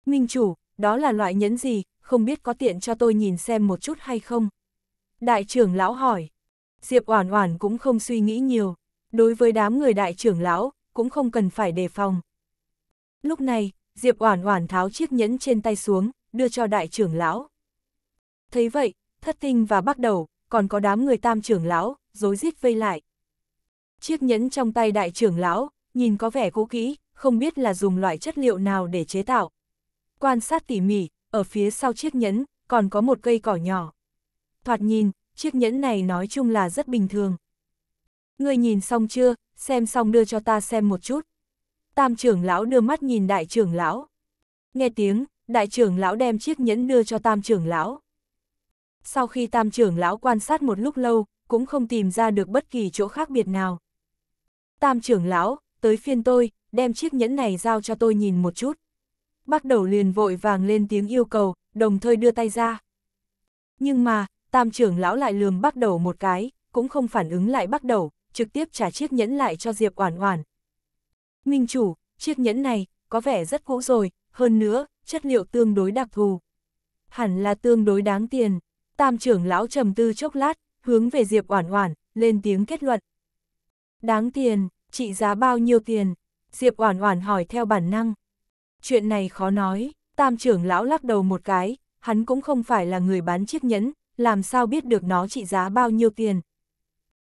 Minh Chủ, đó là loại nhẫn gì, không biết có tiện cho tôi nhìn xem một chút hay không? Đại trưởng lão hỏi. Diệp Oản Oản cũng không suy nghĩ nhiều, đối với đám người đại trưởng lão, cũng không cần phải đề phòng. Lúc này, Diệp Oản Oản tháo chiếc nhẫn trên tay xuống, đưa cho đại trưởng lão. Thấy vậy, thất tinh và bắt đầu, còn có đám người tam trưởng lão, dối rít vây lại. Chiếc nhẫn trong tay đại trưởng lão, nhìn có vẻ cũ kỹ, không biết là dùng loại chất liệu nào để chế tạo. Quan sát tỉ mỉ, ở phía sau chiếc nhẫn, còn có một cây cỏ nhỏ. Thoạt nhìn, chiếc nhẫn này nói chung là rất bình thường. Người nhìn xong chưa, xem xong đưa cho ta xem một chút. Tam trưởng lão đưa mắt nhìn đại trưởng lão. Nghe tiếng, đại trưởng lão đem chiếc nhẫn đưa cho tam trưởng lão. Sau khi tam trưởng lão quan sát một lúc lâu, cũng không tìm ra được bất kỳ chỗ khác biệt nào. Tam trưởng lão, tới phiên tôi, đem chiếc nhẫn này giao cho tôi nhìn một chút. Bắt đầu liền vội vàng lên tiếng yêu cầu, đồng thời đưa tay ra. Nhưng mà, tam trưởng lão lại lườm bắt đầu một cái, cũng không phản ứng lại bắt đầu, trực tiếp trả chiếc nhẫn lại cho Diệp Oản Oản. Minh chủ, chiếc nhẫn này, có vẻ rất cũ rồi, hơn nữa, chất liệu tương đối đặc thù. Hẳn là tương đối đáng tiền. Tam trưởng lão trầm tư chốc lát, hướng về Diệp Oản Oản, lên tiếng kết luận. Đáng tiền, trị giá bao nhiêu tiền? Diệp Oản Oản hỏi theo bản năng. Chuyện này khó nói, Tam trưởng lão lắc đầu một cái, hắn cũng không phải là người bán chiếc nhẫn, làm sao biết được nó trị giá bao nhiêu tiền.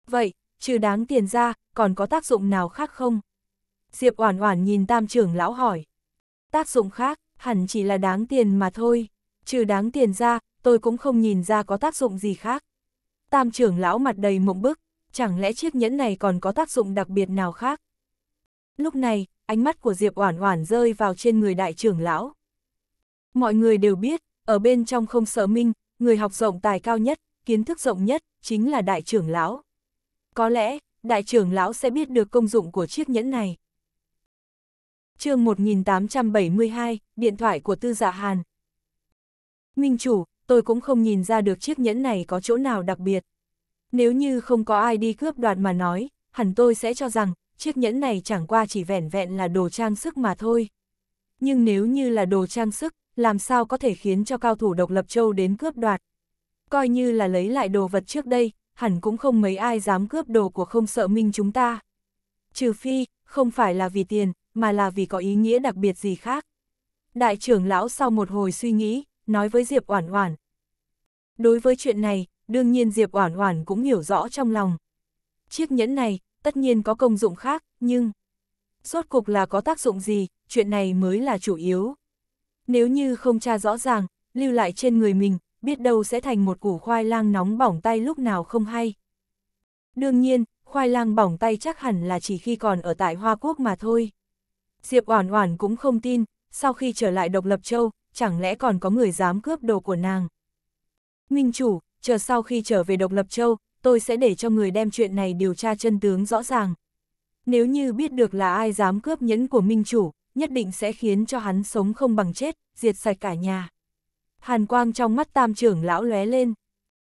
Vậy, trừ đáng tiền ra, còn có tác dụng nào khác không? Diệp Oản Oản nhìn Tam trưởng lão hỏi. Tác dụng khác, hẳn chỉ là đáng tiền mà thôi. Trừ đáng tiền ra, tôi cũng không nhìn ra có tác dụng gì khác. Tam trưởng lão mặt đầy mộng bức, chẳng lẽ chiếc nhẫn này còn có tác dụng đặc biệt nào khác? Lúc này, ánh mắt của Diệp Oản Oản rơi vào trên người đại trưởng lão. Mọi người đều biết, ở bên trong không sở minh, người học rộng tài cao nhất, kiến thức rộng nhất, chính là đại trưởng lão. Có lẽ, đại trưởng lão sẽ biết được công dụng của chiếc nhẫn này chương 1872, điện thoại của Tư Dạ Hàn. Minh chủ, tôi cũng không nhìn ra được chiếc nhẫn này có chỗ nào đặc biệt. Nếu như không có ai đi cướp đoạt mà nói, hẳn tôi sẽ cho rằng, chiếc nhẫn này chẳng qua chỉ vẻn vẹn là đồ trang sức mà thôi. Nhưng nếu như là đồ trang sức, làm sao có thể khiến cho cao thủ độc lập châu đến cướp đoạt. Coi như là lấy lại đồ vật trước đây, hẳn cũng không mấy ai dám cướp đồ của không sợ minh chúng ta. Trừ phi, không phải là vì tiền, mà là vì có ý nghĩa đặc biệt gì khác. Đại trưởng lão sau một hồi suy nghĩ, nói với Diệp Oản Oản. Đối với chuyện này, đương nhiên Diệp Oản Oản cũng hiểu rõ trong lòng. Chiếc nhẫn này, tất nhiên có công dụng khác, nhưng... suốt cục là có tác dụng gì, chuyện này mới là chủ yếu. Nếu như không tra rõ ràng, lưu lại trên người mình, biết đâu sẽ thành một củ khoai lang nóng bỏng tay lúc nào không hay. Đương nhiên, khoai lang bỏng tay chắc hẳn là chỉ khi còn ở tại Hoa Quốc mà thôi. Diệp Oản Oản cũng không tin, sau khi trở lại Độc Lập Châu, chẳng lẽ còn có người dám cướp đồ của nàng. Minh chủ, chờ sau khi trở về Độc Lập Châu, tôi sẽ để cho người đem chuyện này điều tra chân tướng rõ ràng. Nếu như biết được là ai dám cướp nhẫn của Minh chủ, nhất định sẽ khiến cho hắn sống không bằng chết, diệt sạch cả nhà. Hàn quang trong mắt tam trưởng lão lóe lên.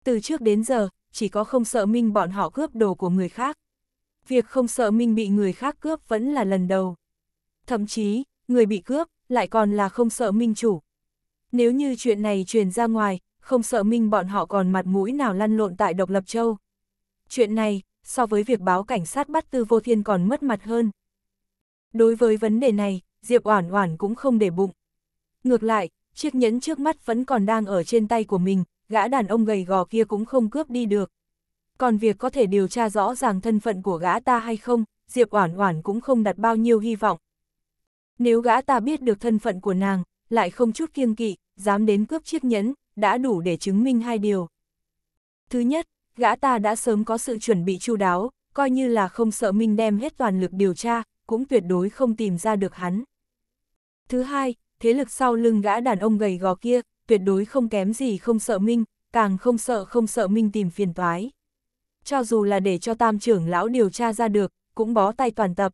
Từ trước đến giờ, chỉ có không sợ Minh bọn họ cướp đồ của người khác. Việc không sợ Minh bị người khác cướp vẫn là lần đầu. Thậm chí, người bị cướp, lại còn là không sợ minh chủ. Nếu như chuyện này truyền ra ngoài, không sợ minh bọn họ còn mặt mũi nào lăn lộn tại độc lập châu. Chuyện này, so với việc báo cảnh sát bắt tư vô thiên còn mất mặt hơn. Đối với vấn đề này, Diệp Oản Oản cũng không để bụng. Ngược lại, chiếc nhẫn trước mắt vẫn còn đang ở trên tay của mình, gã đàn ông gầy gò kia cũng không cướp đi được. Còn việc có thể điều tra rõ ràng thân phận của gã ta hay không, Diệp Oản Oản cũng không đặt bao nhiêu hy vọng, nếu gã ta biết được thân phận của nàng, lại không chút kiêng kỵ, dám đến cướp chiếc nhẫn, đã đủ để chứng minh hai điều. Thứ nhất, gã ta đã sớm có sự chuẩn bị chu đáo, coi như là không sợ Minh đem hết toàn lực điều tra, cũng tuyệt đối không tìm ra được hắn. Thứ hai, thế lực sau lưng gã đàn ông gầy gò kia, tuyệt đối không kém gì không sợ Minh, càng không sợ không sợ Minh tìm phiền toái. Cho dù là để cho tam trưởng lão điều tra ra được, cũng bó tay toàn tập.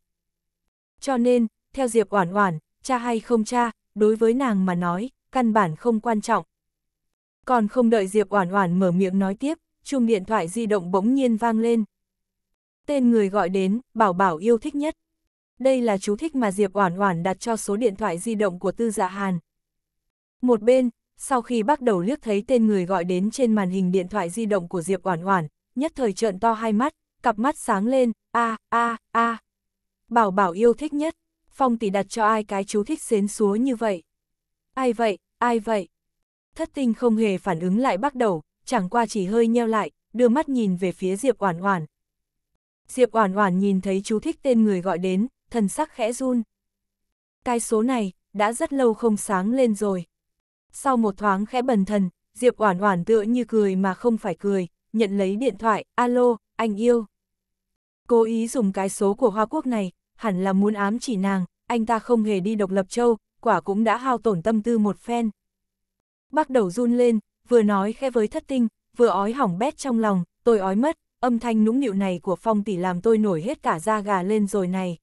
Cho nên, theo Diệp Oản Oản, cha hay không cha, đối với nàng mà nói, căn bản không quan trọng. Còn không đợi Diệp Oản Oản mở miệng nói tiếp, chuông điện thoại di động bỗng nhiên vang lên. Tên người gọi đến, Bảo Bảo yêu thích nhất. Đây là chú thích mà Diệp Oản Oản đặt cho số điện thoại di động của Tư Dạ Hàn. Một bên, sau khi bắt đầu liếc thấy tên người gọi đến trên màn hình điện thoại di động của Diệp Oản Oản, nhất thời trợn to hai mắt, cặp mắt sáng lên, a a a. Bảo Bảo yêu thích nhất phong tỷ đặt cho ai cái chú thích xến xúa như vậy? Ai vậy, ai vậy? Thất tinh không hề phản ứng lại bắt đầu, chẳng qua chỉ hơi nheo lại, đưa mắt nhìn về phía Diệp Oản Oản. Diệp Oản Oản nhìn thấy chú thích tên người gọi đến, thần sắc khẽ run. Cái số này đã rất lâu không sáng lên rồi. Sau một thoáng khẽ bần thần, Diệp Oản Oản tựa như cười mà không phải cười, nhận lấy điện thoại, "Alo, anh yêu." Cố ý dùng cái số của Hoa Quốc này, hẳn là muốn ám chỉ nàng, anh ta không hề đi độc lập châu, quả cũng đã hao tổn tâm tư một phen. bắt đầu run lên, vừa nói khe với thất tinh, vừa ói hỏng bét trong lòng, tôi ói mất, âm thanh nũng nịu này của phong tỷ làm tôi nổi hết cả da gà lên rồi này.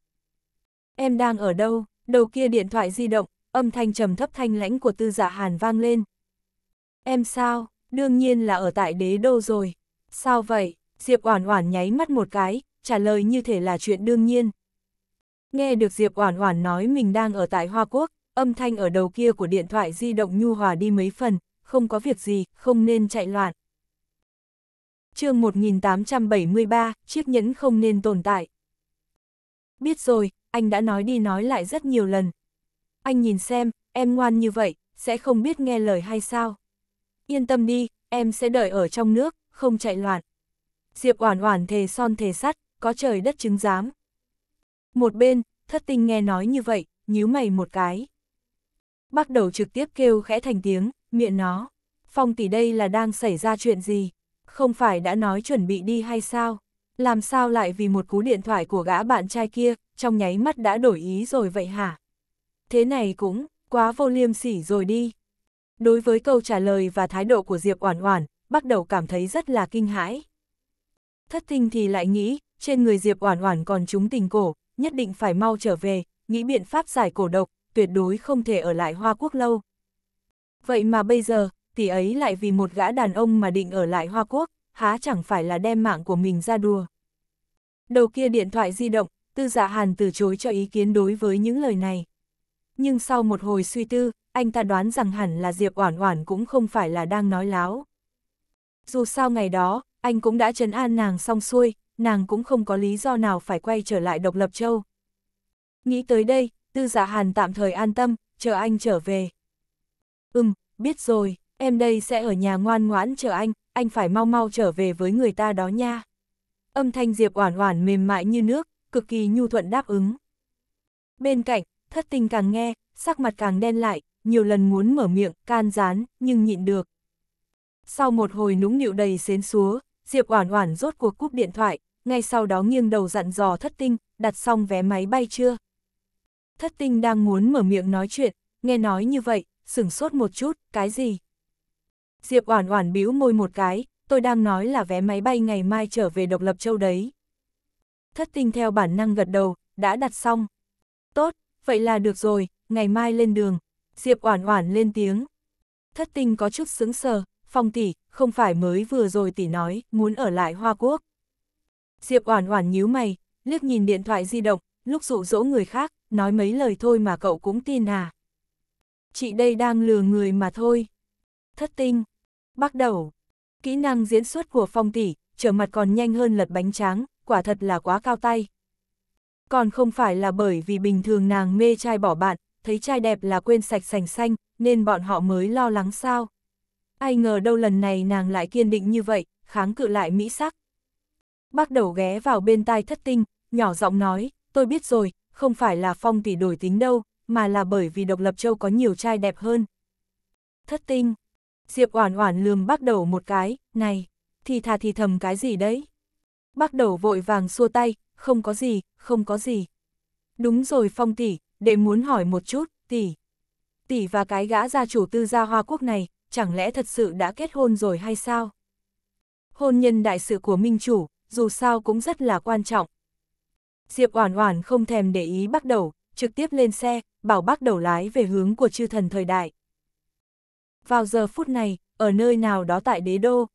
Em đang ở đâu, đầu kia điện thoại di động, âm thanh trầm thấp thanh lãnh của tư giả dạ hàn vang lên. Em sao, đương nhiên là ở tại đế đô rồi. Sao vậy, Diệp Oản Oản nháy mắt một cái, trả lời như thể là chuyện đương nhiên. Nghe được Diệp Oản Oản nói mình đang ở tại Hoa Quốc, âm thanh ở đầu kia của điện thoại di động nhu hòa đi mấy phần, không có việc gì, không nên chạy loạn. chương 1873, chiếc nhẫn không nên tồn tại. Biết rồi, anh đã nói đi nói lại rất nhiều lần. Anh nhìn xem, em ngoan như vậy, sẽ không biết nghe lời hay sao. Yên tâm đi, em sẽ đợi ở trong nước, không chạy loạn. Diệp Oản Oản thề son thề sắt, có trời đất chứng giám. Một bên, thất tinh nghe nói như vậy, nhíu mày một cái. Bắt đầu trực tiếp kêu khẽ thành tiếng, miệng nó. Phong tỷ đây là đang xảy ra chuyện gì? Không phải đã nói chuẩn bị đi hay sao? Làm sao lại vì một cú điện thoại của gã bạn trai kia, trong nháy mắt đã đổi ý rồi vậy hả? Thế này cũng, quá vô liêm sỉ rồi đi. Đối với câu trả lời và thái độ của Diệp Oản Oản, bắt đầu cảm thấy rất là kinh hãi. Thất tinh thì lại nghĩ, trên người Diệp Oản Oản còn trúng tình cổ, nhất định phải mau trở về, nghĩ biện pháp giải cổ độc, tuyệt đối không thể ở lại Hoa Quốc lâu. Vậy mà bây giờ, tỷ ấy lại vì một gã đàn ông mà định ở lại Hoa Quốc, há chẳng phải là đem mạng của mình ra đùa. Đầu kia điện thoại di động, tư dạ hàn từ chối cho ý kiến đối với những lời này. Nhưng sau một hồi suy tư, anh ta đoán rằng hẳn là Diệp Oản Oản cũng không phải là đang nói láo. Dù sao ngày đó, anh cũng đã trấn an nàng xong xuôi, nàng cũng không có lý do nào phải quay trở lại độc lập châu. Nghĩ tới đây, tư dạ hàn tạm thời an tâm, chờ anh trở về. Ừm, biết rồi, em đây sẽ ở nhà ngoan ngoãn chờ anh, anh phải mau mau trở về với người ta đó nha. Âm thanh Diệp oản oản mềm mại như nước, cực kỳ nhu thuận đáp ứng. Bên cạnh, thất tình càng nghe, sắc mặt càng đen lại, nhiều lần muốn mở miệng, can gián, nhưng nhịn được. Sau một hồi nũng nịu đầy xến xúa, Diệp Oản Oản rốt cuộc cúp điện thoại, ngay sau đó nghiêng đầu dặn dò Thất Tinh, đặt xong vé máy bay chưa? Thất Tinh đang muốn mở miệng nói chuyện, nghe nói như vậy, sững sốt một chút, cái gì? Diệp Oản Oản bĩu môi một cái, tôi đang nói là vé máy bay ngày mai trở về Độc Lập Châu đấy. Thất Tinh theo bản năng gật đầu, đã đặt xong. Tốt, vậy là được rồi, ngày mai lên đường. Diệp Oản Oản lên tiếng. Thất Tinh có chút sững sờ, phong tỷ, không phải mới vừa rồi tỷ nói, muốn ở lại Hoa Quốc. Diệp Oản Oản nhíu mày, liếc nhìn điện thoại di động, lúc dụ dỗ người khác, nói mấy lời thôi mà cậu cũng tin à. Chị đây đang lừa người mà thôi. Thất tinh. Bắt đầu. Kỹ năng diễn xuất của phong tỷ, trở mặt còn nhanh hơn lật bánh tráng, quả thật là quá cao tay. Còn không phải là bởi vì bình thường nàng mê trai bỏ bạn, thấy trai đẹp là quên sạch sành xanh, nên bọn họ mới lo lắng sao. Ai ngờ đâu lần này nàng lại kiên định như vậy, kháng cự lại mỹ sắc. Bác đầu ghé vào bên tai thất tinh, nhỏ giọng nói, tôi biết rồi, không phải là phong tỷ đổi tính đâu, mà là bởi vì độc lập châu có nhiều trai đẹp hơn. Thất tinh, Diệp oản oản lườm bác đầu một cái, này, thì thà thì thầm cái gì đấy. Bác đầu vội vàng xua tay, không có gì, không có gì. Đúng rồi phong tỷ, đệ muốn hỏi một chút, tỷ. Tỷ và cái gã gia chủ tư gia hoa quốc này, chẳng lẽ thật sự đã kết hôn rồi hay sao? Hôn nhân đại sự của minh chủ, dù sao cũng rất là quan trọng. Diệp Oản Oản không thèm để ý bắt đầu, trực tiếp lên xe, bảo bác đầu lái về hướng của chư thần thời đại. Vào giờ phút này, ở nơi nào đó tại đế đô,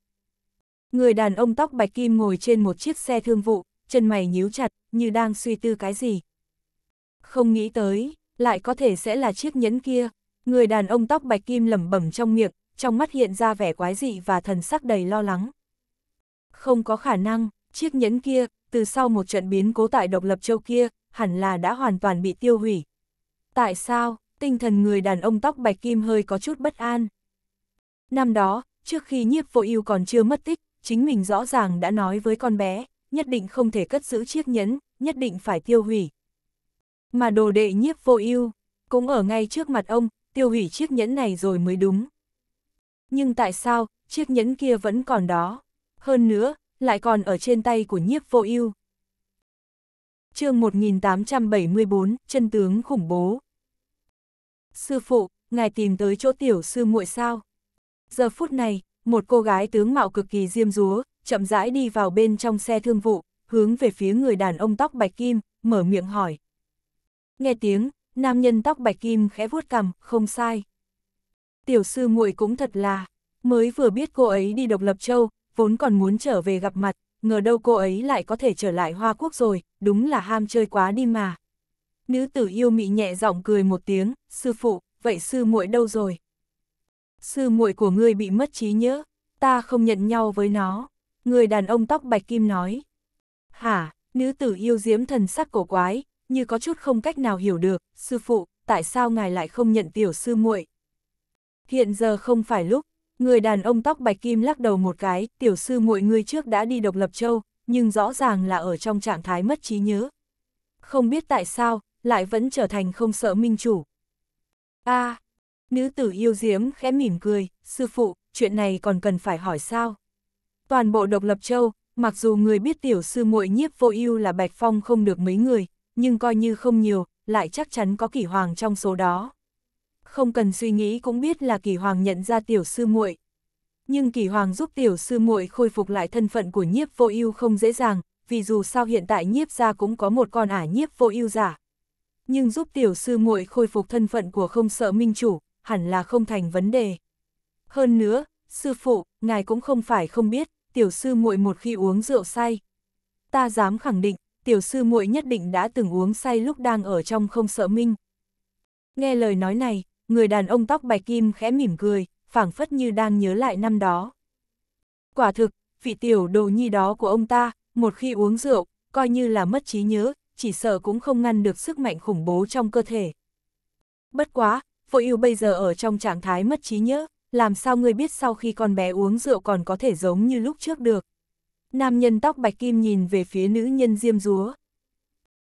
người đàn ông tóc bạch kim ngồi trên một chiếc xe thương vụ, chân mày nhíu chặt, như đang suy tư cái gì. Không nghĩ tới, lại có thể sẽ là chiếc nhẫn kia, người đàn ông tóc bạch kim lẩm bẩm trong miệng, trong mắt hiện ra vẻ quái dị và thần sắc đầy lo lắng. Không có khả năng, chiếc nhẫn kia, từ sau một trận biến cố tại độc lập châu kia, hẳn là đã hoàn toàn bị tiêu hủy. Tại sao, tinh thần người đàn ông tóc bạch kim hơi có chút bất an. Năm đó, trước khi nhiếp vô ưu còn chưa mất tích, chính mình rõ ràng đã nói với con bé, nhất định không thể cất giữ chiếc nhẫn, nhất định phải tiêu hủy. Mà đồ đệ nhiếp vô ưu cũng ở ngay trước mặt ông, tiêu hủy chiếc nhẫn này rồi mới đúng nhưng tại sao, chiếc nhẫn kia vẫn còn đó. Hơn nữa, lại còn ở trên tay của nhiếp vô ưu. chương 1874, chân tướng khủng bố. Sư phụ, ngài tìm tới chỗ tiểu sư muội sao? Giờ phút này, một cô gái tướng mạo cực kỳ diêm dúa, chậm rãi đi vào bên trong xe thương vụ, hướng về phía người đàn ông tóc bạch kim, mở miệng hỏi. Nghe tiếng, nam nhân tóc bạch kim khẽ vuốt cằm, không sai. Tiểu sư muội cũng thật là, mới vừa biết cô ấy đi độc lập châu, vốn còn muốn trở về gặp mặt, ngờ đâu cô ấy lại có thể trở lại Hoa Quốc rồi, đúng là ham chơi quá đi mà. Nữ tử yêu mị nhẹ giọng cười một tiếng, sư phụ, vậy sư muội đâu rồi? Sư muội của ngươi bị mất trí nhớ, ta không nhận nhau với nó. Người đàn ông tóc bạch kim nói. Hả, nữ tử yêu diếm thần sắc cổ quái, như có chút không cách nào hiểu được, sư phụ, tại sao ngài lại không nhận tiểu sư muội? Hiện giờ không phải lúc, người đàn ông tóc bạch kim lắc đầu một cái, tiểu sư muội người trước đã đi độc lập châu, nhưng rõ ràng là ở trong trạng thái mất trí nhớ. Không biết tại sao, lại vẫn trở thành không sợ minh chủ. a à, nữ tử yêu diếm khẽ mỉm cười, sư phụ, chuyện này còn cần phải hỏi sao. Toàn bộ độc lập châu, mặc dù người biết tiểu sư muội nhiếp vô ưu là Bạch Phong không được mấy người, nhưng coi như không nhiều, lại chắc chắn có kỷ hoàng trong số đó không cần suy nghĩ cũng biết là kỳ hoàng nhận ra tiểu sư muội. Nhưng kỳ hoàng giúp tiểu sư muội khôi phục lại thân phận của nhiếp vô ưu không dễ dàng, vì dù sao hiện tại nhiếp gia cũng có một con ả nhiếp vô ưu giả. Nhưng giúp tiểu sư muội khôi phục thân phận của không sợ minh chủ, hẳn là không thành vấn đề. Hơn nữa, sư phụ, ngài cũng không phải không biết, tiểu sư muội một khi uống rượu say. Ta dám khẳng định, tiểu sư muội nhất định đã từng uống say lúc đang ở trong không sợ minh. Nghe lời nói này, người đàn ông tóc bạch kim khẽ mỉm cười, phảng phất như đang nhớ lại năm đó. Quả thực, vị tiểu đồ nhi đó của ông ta, một khi uống rượu, coi như là mất trí nhớ, chỉ sợ cũng không ngăn được sức mạnh khủng bố trong cơ thể. Bất quá, vô yêu bây giờ ở trong trạng thái mất trí nhớ, làm sao ngươi biết sau khi con bé uống rượu còn có thể giống như lúc trước được. Nam nhân tóc bạch kim nhìn về phía nữ nhân diêm rúa.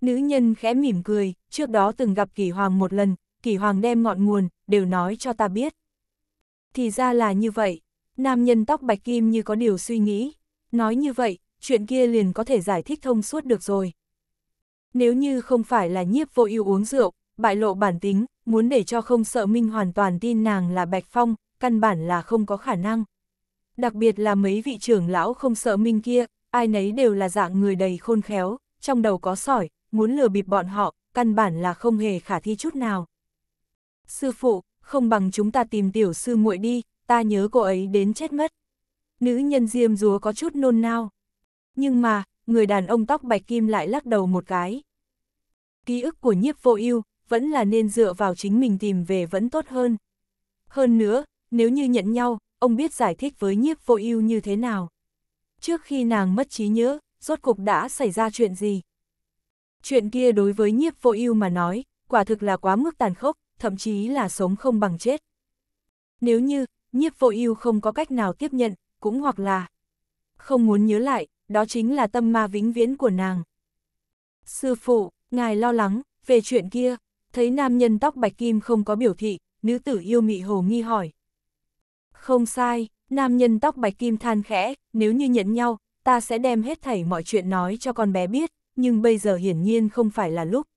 Nữ nhân khẽ mỉm cười, trước đó từng gặp kỳ hoàng một lần, kỳ hoàng đem ngọn nguồn, đều nói cho ta biết. Thì ra là như vậy, nam nhân tóc bạch kim như có điều suy nghĩ, nói như vậy, chuyện kia liền có thể giải thích thông suốt được rồi. Nếu như không phải là nhiếp vô ưu uống rượu, bại lộ bản tính, muốn để cho không sợ minh hoàn toàn tin nàng là Bạch Phong, căn bản là không có khả năng. Đặc biệt là mấy vị trưởng lão không sợ minh kia, ai nấy đều là dạng người đầy khôn khéo, trong đầu có sỏi, muốn lừa bịp bọn họ, căn bản là không hề khả thi chút nào. Sư phụ, không bằng chúng ta tìm tiểu sư muội đi, ta nhớ cô ấy đến chết mất. Nữ nhân diêm rúa có chút nôn nao. Nhưng mà, người đàn ông tóc bạch kim lại lắc đầu một cái. Ký ức của nhiếp vô ưu vẫn là nên dựa vào chính mình tìm về vẫn tốt hơn. Hơn nữa, nếu như nhận nhau, ông biết giải thích với nhiếp vô ưu như thế nào. Trước khi nàng mất trí nhớ, rốt cục đã xảy ra chuyện gì? Chuyện kia đối với nhiếp vô ưu mà nói, quả thực là quá mức tàn khốc, thậm chí là sống không bằng chết. Nếu như, nhiếp vô ưu không có cách nào tiếp nhận, cũng hoặc là không muốn nhớ lại, đó chính là tâm ma vĩnh viễn của nàng. Sư phụ, ngài lo lắng, về chuyện kia, thấy nam nhân tóc bạch kim không có biểu thị, nữ tử yêu mị hồ nghi hỏi. Không sai, nam nhân tóc bạch kim than khẽ, nếu như nhận nhau, ta sẽ đem hết thảy mọi chuyện nói cho con bé biết, nhưng bây giờ hiển nhiên không phải là lúc.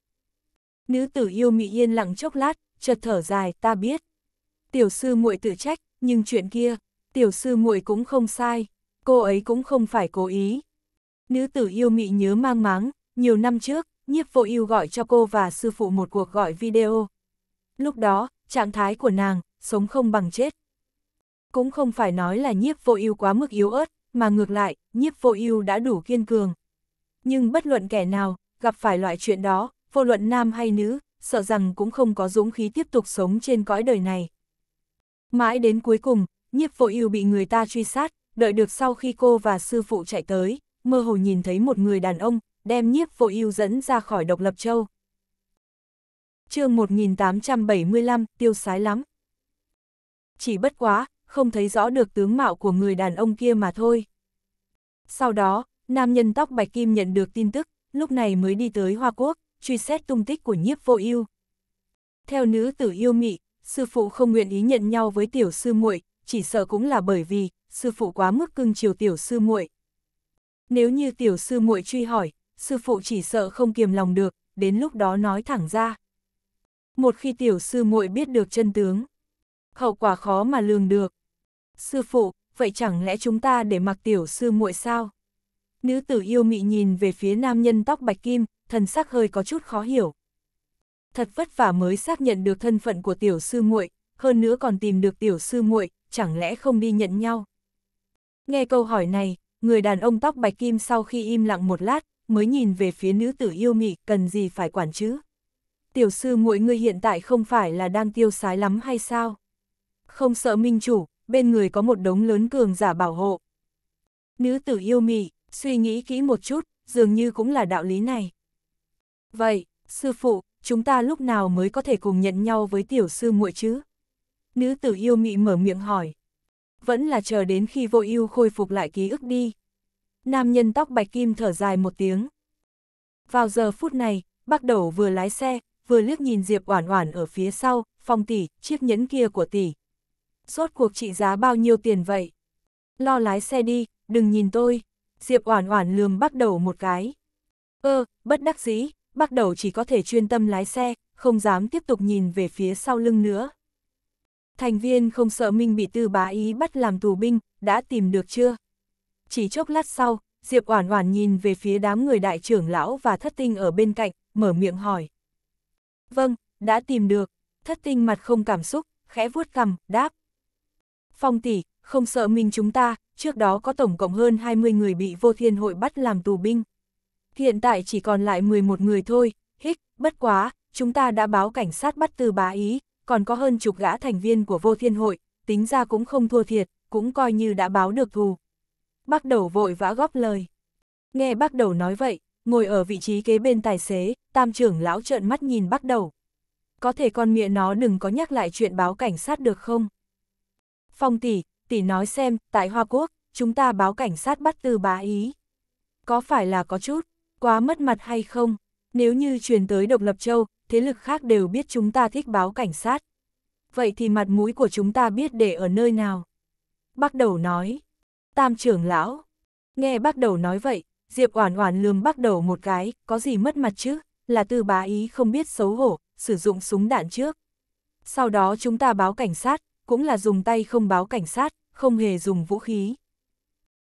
Nữ tử yêu mị yên lặng chốc lát, chợt thở dài, ta biết. Tiểu sư muội tự trách, nhưng chuyện kia, tiểu sư muội cũng không sai, cô ấy cũng không phải cố ý. Nữ tử yêu mị nhớ mang máng, nhiều năm trước, nhiếp vô yêu gọi cho cô và sư phụ một cuộc gọi video. Lúc đó, trạng thái của nàng, sống không bằng chết. Cũng không phải nói là nhiếp vô yêu quá mức yếu ớt, mà ngược lại, nhiếp vô yêu đã đủ kiên cường. Nhưng bất luận kẻ nào, gặp phải loại chuyện đó, vô luận nam hay nữ, sợ rằng cũng không có dũng khí tiếp tục sống trên cõi đời này. Mãi đến cuối cùng, nhiếp vội ưu bị người ta truy sát, đợi được sau khi cô và sư phụ chạy tới, mơ hồ nhìn thấy một người đàn ông, đem nhiếp vội ưu dẫn ra khỏi độc lập châu. chương 1875, tiêu sái lắm. Chỉ bất quá, không thấy rõ được tướng mạo của người đàn ông kia mà thôi. Sau đó, nam nhân tóc bạch kim nhận được tin tức, lúc này mới đi tới Hoa Quốc truy xét tung tích của nhiếp vô ưu. Theo nữ tử yêu mị, sư phụ không nguyện ý nhận nhau với tiểu sư muội, chỉ sợ cũng là bởi vì sư phụ quá mức cưng chiều tiểu sư muội. Nếu như tiểu sư muội truy hỏi, sư phụ chỉ sợ không kiềm lòng được, đến lúc đó nói thẳng ra. Một khi tiểu sư muội biết được chân tướng, hậu quả khó mà lường được. Sư phụ, vậy chẳng lẽ chúng ta để mặc tiểu sư muội sao? Nữ tử yêu mị nhìn về phía nam nhân tóc bạch kim, thần sắc hơi có chút khó hiểu. Thật vất vả mới xác nhận được thân phận của tiểu sư muội, hơn nữa còn tìm được tiểu sư muội, chẳng lẽ không đi nhận nhau. Nghe câu hỏi này, người đàn ông tóc bạch kim sau khi im lặng một lát, mới nhìn về phía nữ tử yêu mị, cần gì phải quản chứ? Tiểu sư muội ngươi hiện tại không phải là đang tiêu sái lắm hay sao? Không sợ minh chủ, bên người có một đống lớn cường giả bảo hộ. Nữ tử yêu mị, suy nghĩ kỹ một chút, dường như cũng là đạo lý này. Vậy, sư phụ, chúng ta lúc nào mới có thể cùng nhận nhau với tiểu sư muội chứ? Nữ tử yêu mị mở miệng hỏi. Vẫn là chờ đến khi vô yêu khôi phục lại ký ức đi. Nam nhân tóc bạch kim thở dài một tiếng. Vào giờ phút này, bác đầu vừa lái xe, vừa liếc nhìn Diệp Oản Oản ở phía sau, phong tỷ, chiếc nhẫn kia của tỷ. Rốt cuộc trị giá bao nhiêu tiền vậy? Lo lái xe đi, đừng nhìn tôi. Diệp Oản Oản lườm bắt đầu một cái. Ơ, bất đắc dĩ, bắt đầu chỉ có thể chuyên tâm lái xe, không dám tiếp tục nhìn về phía sau lưng nữa. Thành viên không sợ Minh bị tư bá ý bắt làm tù binh, đã tìm được chưa? Chỉ chốc lát sau, Diệp Oản Oản nhìn về phía đám người đại trưởng lão và thất tinh ở bên cạnh, mở miệng hỏi. Vâng, đã tìm được, thất tinh mặt không cảm xúc, khẽ vuốt cằm, đáp. Phong tỷ, không sợ minh chúng ta, trước đó có tổng cộng hơn 20 người bị vô thiên hội bắt làm tù binh hiện tại chỉ còn lại 11 người thôi, hích, bất quá, chúng ta đã báo cảnh sát bắt Tư bá ý, còn có hơn chục gã thành viên của vô thiên hội, tính ra cũng không thua thiệt, cũng coi như đã báo được thù. Bác đầu vội vã góp lời. Nghe bác đầu nói vậy, ngồi ở vị trí kế bên tài xế, tam trưởng lão trợn mắt nhìn bác đầu. Có thể con miệng nó đừng có nhắc lại chuyện báo cảnh sát được không? Phong tỷ, tỷ nói xem, tại Hoa Quốc, chúng ta báo cảnh sát bắt Tư bá ý. Có phải là có chút? quá mất mặt hay không? Nếu như truyền tới độc lập châu, thế lực khác đều biết chúng ta thích báo cảnh sát. Vậy thì mặt mũi của chúng ta biết để ở nơi nào? Bác đầu nói. Tam trưởng lão. Nghe bác đầu nói vậy, Diệp Oản Oản lườm bác đầu một cái, có gì mất mặt chứ, là tư bá ý không biết xấu hổ, sử dụng súng đạn trước. Sau đó chúng ta báo cảnh sát, cũng là dùng tay không báo cảnh sát, không hề dùng vũ khí.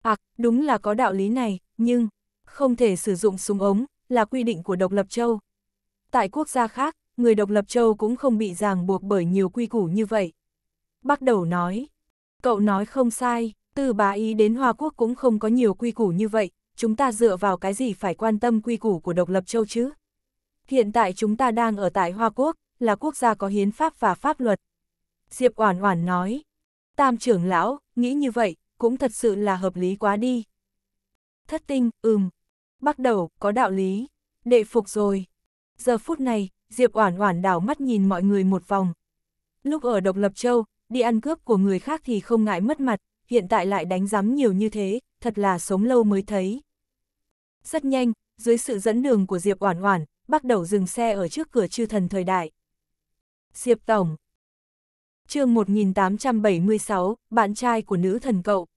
À, đúng là có đạo lý này, nhưng, không thể sử dụng súng ống, là quy định của độc lập châu. Tại quốc gia khác, người độc lập châu cũng không bị ràng buộc bởi nhiều quy củ như vậy. Bắt đầu nói, cậu nói không sai, từ bá ý đến Hoa Quốc cũng không có nhiều quy củ như vậy, chúng ta dựa vào cái gì phải quan tâm quy củ của độc lập châu chứ? Hiện tại chúng ta đang ở tại Hoa Quốc, là quốc gia có hiến pháp và pháp luật. Diệp Oản Oản nói, tam trưởng lão, nghĩ như vậy, cũng thật sự là hợp lý quá đi. Thất tinh, ừm, Bắt đầu, có đạo lý, đệ phục rồi. Giờ phút này, Diệp Oản Oản đảo mắt nhìn mọi người một vòng. Lúc ở Độc Lập Châu, đi ăn cướp của người khác thì không ngại mất mặt, hiện tại lại đánh giấm nhiều như thế, thật là sống lâu mới thấy. Rất nhanh, dưới sự dẫn đường của Diệp Oản Oản, bắt đầu dừng xe ở trước cửa chư thần thời đại. Diệp Tổng chương 1876, bạn trai của nữ thần cậu.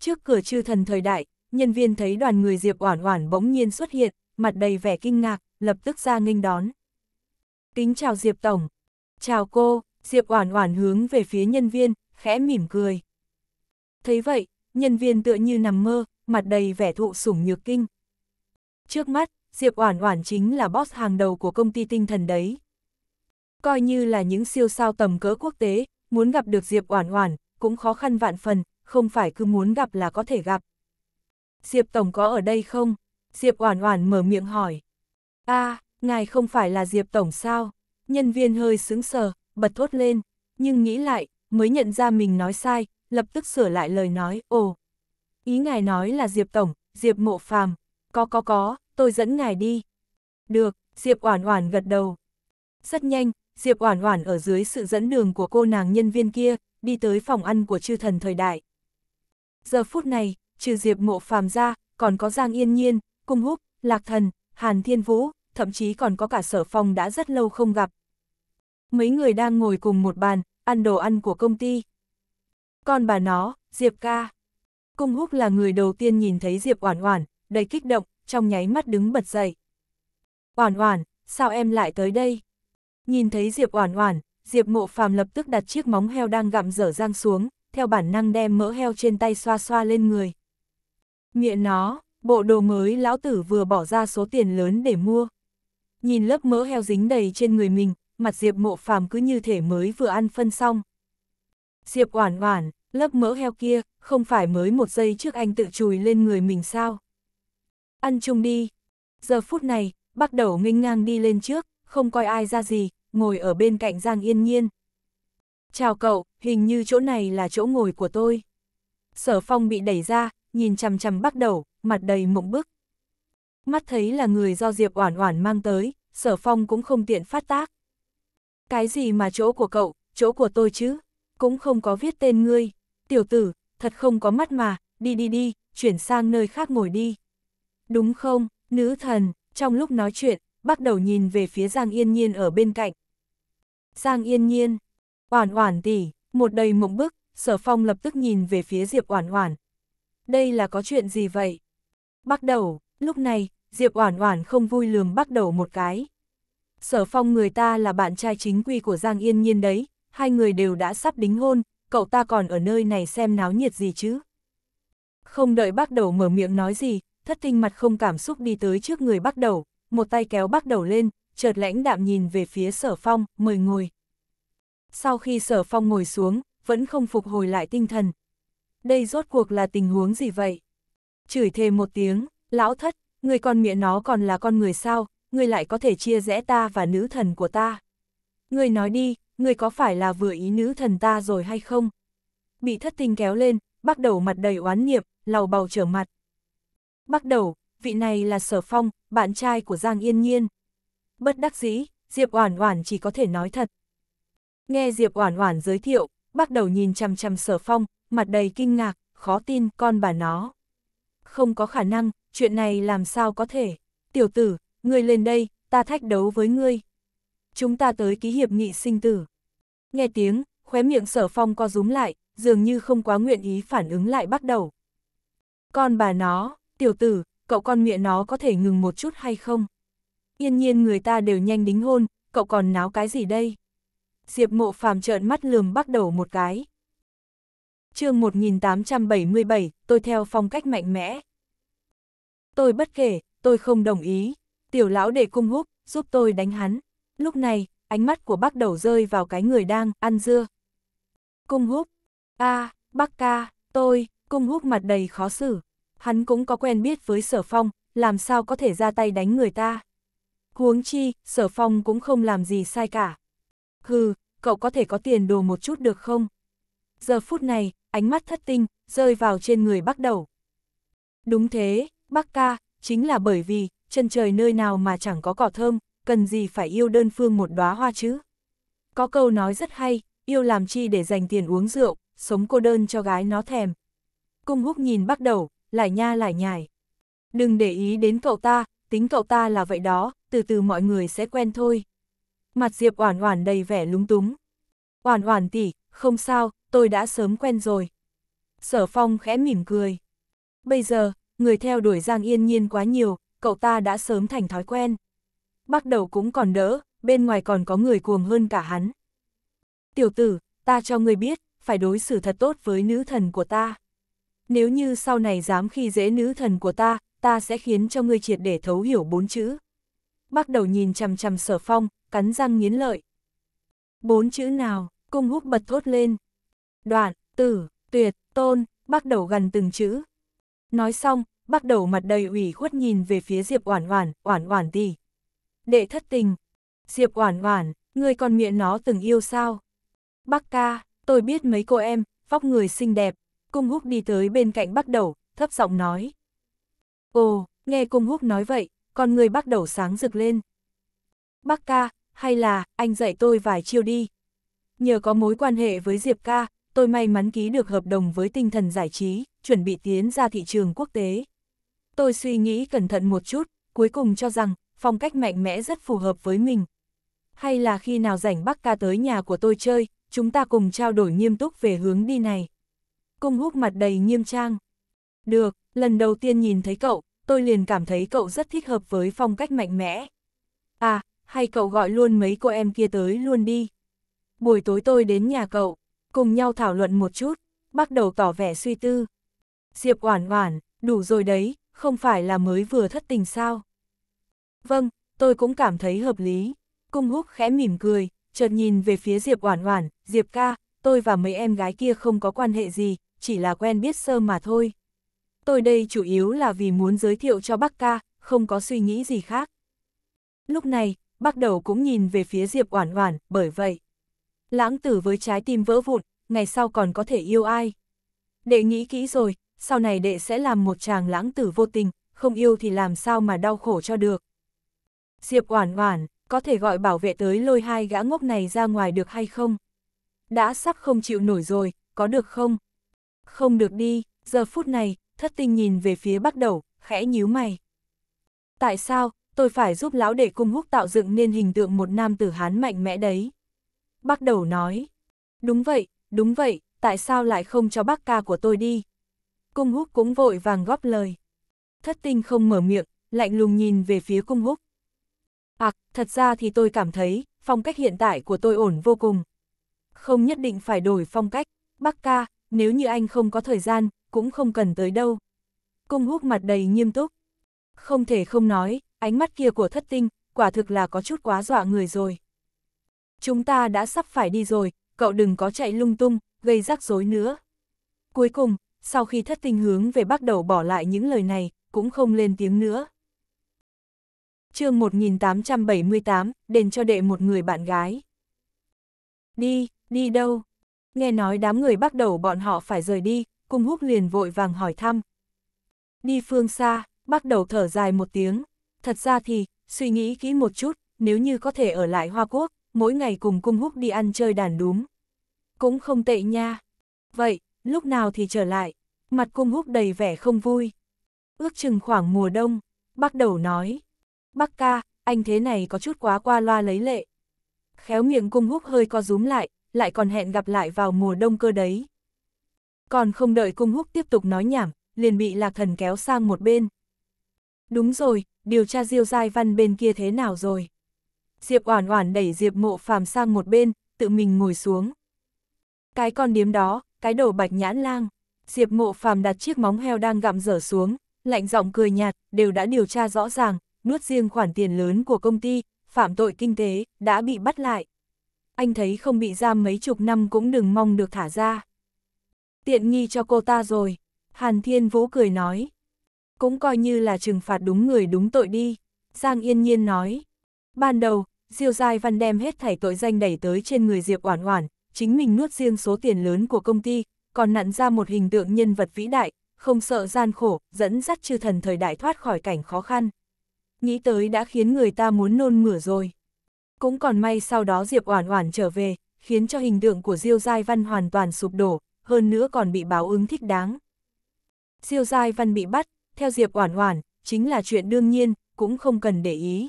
Trước cửa chư thần thời đại, nhân viên thấy đoàn người Diệp Oản Oản bỗng nhiên xuất hiện, mặt đầy vẻ kinh ngạc, lập tức ra nghênh đón. "Kính chào Diệp tổng." "Chào cô." Diệp Oản Oản hướng về phía nhân viên, khẽ mỉm cười. Thấy vậy, nhân viên tựa như nằm mơ, mặt đầy vẻ thụ sủng nhược kinh. Trước mắt, Diệp Oản Oản chính là boss hàng đầu của công ty tinh thần đấy. Coi như là những siêu sao tầm cỡ quốc tế, muốn gặp được Diệp Oản Oản cũng khó khăn vạn phần, không phải cứ muốn gặp là có thể gặp. Diệp Tổng có ở đây không? Diệp Oản Oản mở miệng hỏi. A, ngài không phải là Diệp Tổng sao? Nhân viên hơi sững sờ, bật thốt lên, nhưng nghĩ lại, mới nhận ra mình nói sai, lập tức sửa lại lời nói, ồ. Ý ngài nói là Diệp Tổng, Diệp Mộ Phàm, có có có, tôi dẫn ngài đi. Được, Diệp Oản Oản gật đầu. Rất nhanh, Diệp Oản Oản ở dưới sự dẫn đường của cô nàng nhân viên kia, đi tới phòng ăn của chư thần thời đại. Giờ phút này, trừ Diệp Mộ Phàm ra, còn có Giang Yên Nhiên, Cung Húc, Lạc Thần, Hàn Thiên Vũ, thậm chí còn có cả Sở Phong đã rất lâu không gặp. Mấy người đang ngồi cùng một bàn, ăn đồ ăn của công ty. Con bà nó, Diệp ca. Cung Húc là người đầu tiên nhìn thấy Diệp Oản Oản, đầy kích động, trong nháy mắt đứng bật dậy. Oản Oản, sao em lại tới đây? Nhìn thấy Diệp Oản Oản, Diệp Mộ Phàm lập tức đặt chiếc móng heo đang gặm dở dang xuống, theo bản năng đem mỡ heo trên tay xoa xoa lên người. Nghĩa nó, bộ đồ mới lão tử vừa bỏ ra số tiền lớn để mua. Nhìn lớp mỡ heo dính đầy trên người mình, mặt Diệp mộ phàm cứ như thể mới vừa ăn phân xong. Diệp oản oản, lớp mỡ heo kia, không phải mới một giây trước anh tự chùi lên người mình sao? Ăn chung đi. Giờ phút này, bắt đầu nghênh ngang đi lên trước, không coi ai ra gì, ngồi ở bên cạnh Giang Yên Nhiên. Chào cậu, hình như chỗ này là chỗ ngồi của tôi. Sở phong bị đẩy ra, nhìn chằm chằm bắt đầu, mặt đầy mộng bức. Mắt thấy là người do Diệp Oản Oản mang tới, Sở Phong cũng không tiện phát tác. Cái gì mà chỗ của cậu, chỗ của tôi chứ, cũng không có viết tên ngươi, tiểu tử, thật không có mắt mà, đi đi đi, chuyển sang nơi khác ngồi đi. Đúng không, nữ thần, trong lúc nói chuyện, bắt đầu nhìn về phía Giang Yên Nhiên ở bên cạnh. Giang Yên Nhiên, Oản Oản tỷ, một đầy mộng bức, Sở Phong lập tức nhìn về phía Diệp Oản Oản, đây là có chuyện gì vậy? Bắt đầu, lúc này, Diệp Oản Oản không vui lườm bắt đầu một cái. Sở Phong người ta là bạn trai chính quy của Giang Yên Nhiên đấy, hai người đều đã sắp đính hôn, cậu ta còn ở nơi này xem náo nhiệt gì chứ? Không đợi bắt đầu mở miệng nói gì, thất tinh mặt không cảm xúc đi tới trước người bắt đầu, một tay kéo bắt đầu lên, chợt lãnh đạm nhìn về phía sở phong, mời ngồi. Sau khi sở phong ngồi xuống, vẫn không phục hồi lại tinh thần, đây rốt cuộc là tình huống gì vậy? Chửi thề một tiếng, lão thất, người con mẹ nó còn là con người sao, người lại có thể chia rẽ ta và nữ thần của ta. Người nói đi, người có phải là vừa ý nữ thần ta rồi hay không? Bị thất tình kéo lên, bắt đầu mặt đầy oán niệm, lầu bầu trở mặt. Bắt đầu, vị này là Sở Phong, bạn trai của Giang Yên Nhiên. Bất đắc dĩ, Diệp Oản Oản chỉ có thể nói thật. Nghe Diệp Oản Oản giới thiệu, bắt đầu nhìn chăm chăm Sở Phong, mặt đầy kinh ngạc, khó tin, con bà nó. Không có khả năng, chuyện này làm sao có thể. Tiểu tử, ngươi lên đây, ta thách đấu với ngươi. Chúng ta tới ký hiệp nghị sinh tử. Nghe tiếng, khóe miệng sở phong co rúm lại, dường như không quá nguyện ý phản ứng lại bắt đầu. Con bà nó, tiểu tử, cậu con miệng nó có thể ngừng một chút hay không? Yên nhiên người ta đều nhanh đính hôn, cậu còn náo cái gì đây? Diệp mộ phàm trợn mắt lườm bắt đầu một cái chương 1877, tôi theo phong cách mạnh mẽ. Tôi bất kể, tôi không đồng ý. Tiểu lão đệ cung húc, giúp tôi đánh hắn. Lúc này, ánh mắt của bác đầu rơi vào cái người đang ăn dưa. Cung húc. a à, bác ca, tôi, cung húc mặt đầy khó xử. Hắn cũng có quen biết với sở phong, làm sao có thể ra tay đánh người ta. Huống chi, sở phong cũng không làm gì sai cả. Hừ, cậu có thể có tiền đồ một chút được không? Giờ phút này, ánh mắt thất tinh, rơi vào trên người Bắc Đầu. Đúng thế, bác ca, chính là bởi vì, chân trời nơi nào mà chẳng có cỏ thơm, cần gì phải yêu đơn phương một đóa hoa chứ. Có câu nói rất hay, yêu làm chi để dành tiền uống rượu, sống cô đơn cho gái nó thèm. Cung húc nhìn Bắc Đầu, lại nha lại nhải. Đừng để ý đến cậu ta, tính cậu ta là vậy đó, từ từ mọi người sẽ quen thôi. Mặt Diệp Oản Oản đầy vẻ lúng túng. Oản oản tỷ, không sao, tôi đã sớm quen rồi. Sở phong khẽ mỉm cười. Bây giờ, người theo đuổi Giang Yên Nhiên quá nhiều, cậu ta đã sớm thành thói quen. Bắt đầu cũng còn đỡ, bên ngoài còn có người cuồng hơn cả hắn. Tiểu tử, ta cho người biết, phải đối xử thật tốt với nữ thần của ta. Nếu như sau này dám khi dễ nữ thần của ta, ta sẽ khiến cho ngươi triệt để thấu hiểu bốn chữ. Bắt đầu nhìn chằm chằm sở phong, cắn răng nghiến lợi. Bốn chữ nào, cung húc bật thốt lên. Đoạn, tử, tuyệt, tôn, bắt đầu gần từng chữ. Nói xong, bắt đầu mặt đầy ủy khuất nhìn về phía Diệp Oản Oản, Oản Oản tỷ. Đệ thất tình. Diệp Oản Oản, người còn miệng nó từng yêu sao? bác ca, tôi biết mấy cô em, vóc người xinh đẹp. Cung Húc đi tới bên cạnh bắt Đầu, thấp giọng nói. Ồ, nghe Cung Húc nói vậy, con người bắt Đầu sáng rực lên. bác ca, hay là, anh dạy tôi vài chiêu đi. Nhờ có mối quan hệ với Diệp ca, tôi may mắn ký được hợp đồng với tinh thần giải trí, chuẩn bị tiến ra thị trường quốc tế. Tôi suy nghĩ cẩn thận một chút, cuối cùng cho rằng, phong cách mạnh mẽ rất phù hợp với mình. Hay là khi nào rảnh Bắc ca tới nhà của tôi chơi, chúng ta cùng trao đổi nghiêm túc về hướng đi này. Cung hút mặt đầy nghiêm trang. Được, lần đầu tiên nhìn thấy cậu, tôi liền cảm thấy cậu rất thích hợp với phong cách mạnh mẽ. À, hay cậu gọi luôn mấy cô em kia tới luôn đi. Buổi tối tôi đến nhà cậu, cùng nhau thảo luận một chút, bắt đầu tỏ vẻ suy tư. Diệp Oản Oản, đủ rồi đấy, không phải là mới vừa thất tình sao? Vâng, tôi cũng cảm thấy hợp lý. Cung Húc khẽ mỉm cười, chợt nhìn về phía Diệp Oản Oản, "Diệp ca, tôi và mấy em gái kia không có quan hệ gì, chỉ là quen biết sơ mà thôi. Tôi đây chủ yếu là vì muốn giới thiệu cho bác ca, không có suy nghĩ gì khác." Lúc này, bắt đầu cũng nhìn về phía Diệp Oản Oản, bởi vậy. Lãng tử với trái tim vỡ vụn, ngày sau còn có thể yêu ai? Đệ nghĩ kỹ rồi, sau này đệ sẽ làm một chàng lãng tử vô tình, không yêu thì làm sao mà đau khổ cho được. Diệp Oản Oản, có thể gọi bảo vệ tới lôi hai gã ngốc này ra ngoài được hay không? Đã sắp không chịu nổi rồi, có được không? Không được đi, giờ phút này, thất tinh nhìn về phía bắt đầu, khẽ nhíu mày. Tại sao, tôi phải giúp lão đệ cung húc tạo dựng nên hình tượng một nam tử hán mạnh mẽ đấy. Bác đầu nói, đúng vậy, đúng vậy, tại sao lại không cho bác ca của tôi đi? Cung húc cũng vội vàng góp lời. Thất tinh không mở miệng, lạnh lùng nhìn về phía cung húc. À, thật ra thì tôi cảm thấy, phong cách hiện tại của tôi ổn vô cùng. Không nhất định phải đổi phong cách, bác ca, nếu như anh không có thời gian, cũng không cần tới đâu. Cung húc mặt đầy nghiêm túc. Không thể không nói, ánh mắt kia của thất tinh, quả thực là có chút quá dọa người rồi. Chúng ta đã sắp phải đi rồi, cậu đừng có chạy lung tung, gây rắc rối nữa. Cuối cùng, sau khi thất tinh hướng về bắt đầu bỏ lại những lời này, cũng không lên tiếng nữa. chương 1878, đền cho đệ một người bạn gái. Đi, đi đâu? Nghe nói đám người bắt đầu bọn họ phải rời đi, cung húc liền vội vàng hỏi thăm. Đi phương xa, bắt đầu thở dài một tiếng. Thật ra thì, suy nghĩ kỹ một chút, nếu như có thể ở lại Hoa Quốc, mỗi ngày cùng cung húc đi ăn chơi đàn đúm. Cũng không tệ nha. Vậy, lúc nào thì trở lại? Mặt cung húc đầy vẻ không vui. Ước chừng khoảng mùa đông, bác đầu nói. Bác ca, anh thế này có chút quá qua loa lấy lệ. Khéo miệng cung húc hơi co rúm lại, lại còn hẹn gặp lại vào mùa đông cơ đấy. Còn không đợi cung húc tiếp tục nói nhảm, liền bị lạc thần kéo sang một bên, Đúng rồi, điều tra Diêu Giai Văn bên kia thế nào rồi? Diệp Oản Oản đẩy Diệp Mộ Phàm sang một bên, tự mình ngồi xuống. Cái con điếm đó, cái đồ bạch nhãn lang. Diệp Mộ Phàm đặt chiếc móng heo đang gặm dở xuống, lạnh giọng cười nhạt, đều đã điều tra rõ ràng, nuốt riêng khoản tiền lớn của công ty, phạm tội kinh tế, đã bị bắt lại. Anh thấy không bị giam mấy chục năm cũng đừng mong được thả ra. Tiện nghi cho cô ta rồi, Hàn Thiên Vũ cười nói cũng coi như là trừng phạt đúng người đúng tội đi. Giang Yên Nhiên nói, ban đầu, Diêu Giai Văn đem hết thảy tội danh đẩy tới trên người Diệp Oản Oản, chính mình nuốt riêng số tiền lớn của công ty, còn nặn ra một hình tượng nhân vật vĩ đại, không sợ gian khổ, dẫn dắt chư thần thời đại thoát khỏi cảnh khó khăn. Nghĩ tới đã khiến người ta muốn nôn mửa rồi. Cũng còn may sau đó Diệp Oản Oản trở về, khiến cho hình tượng của Diêu Giai Văn hoàn toàn sụp đổ, hơn nữa còn bị báo ứng thích đáng. Diêu Giai Văn bị bắt, theo Diệp Oản Oản, chính là chuyện đương nhiên, cũng không cần để ý.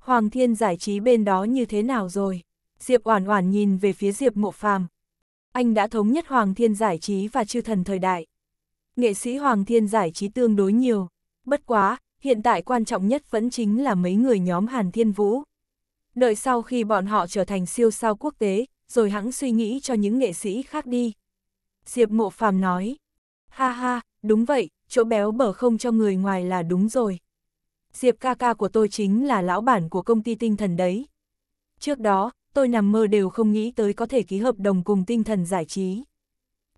Hoàng Thiên giải trí bên đó như thế nào rồi? Diệp Oản Oản nhìn về phía Diệp Mộ Phàm. Anh đã thống nhất Hoàng Thiên giải trí và chư thần thời đại. Nghệ sĩ Hoàng Thiên giải trí tương đối nhiều, bất quá, hiện tại quan trọng nhất vẫn chính là mấy người nhóm Hàn Thiên Vũ. Đợi sau khi bọn họ trở thành siêu sao quốc tế, rồi hãng suy nghĩ cho những nghệ sĩ khác đi. Diệp Mộ Phàm nói, ha ha, đúng vậy, chỗ béo bở không cho người ngoài là đúng rồi. Diệp ca ca của tôi chính là lão bản của công ty tinh thần đấy. Trước đó, tôi nằm mơ đều không nghĩ tới có thể ký hợp đồng cùng tinh thần giải trí.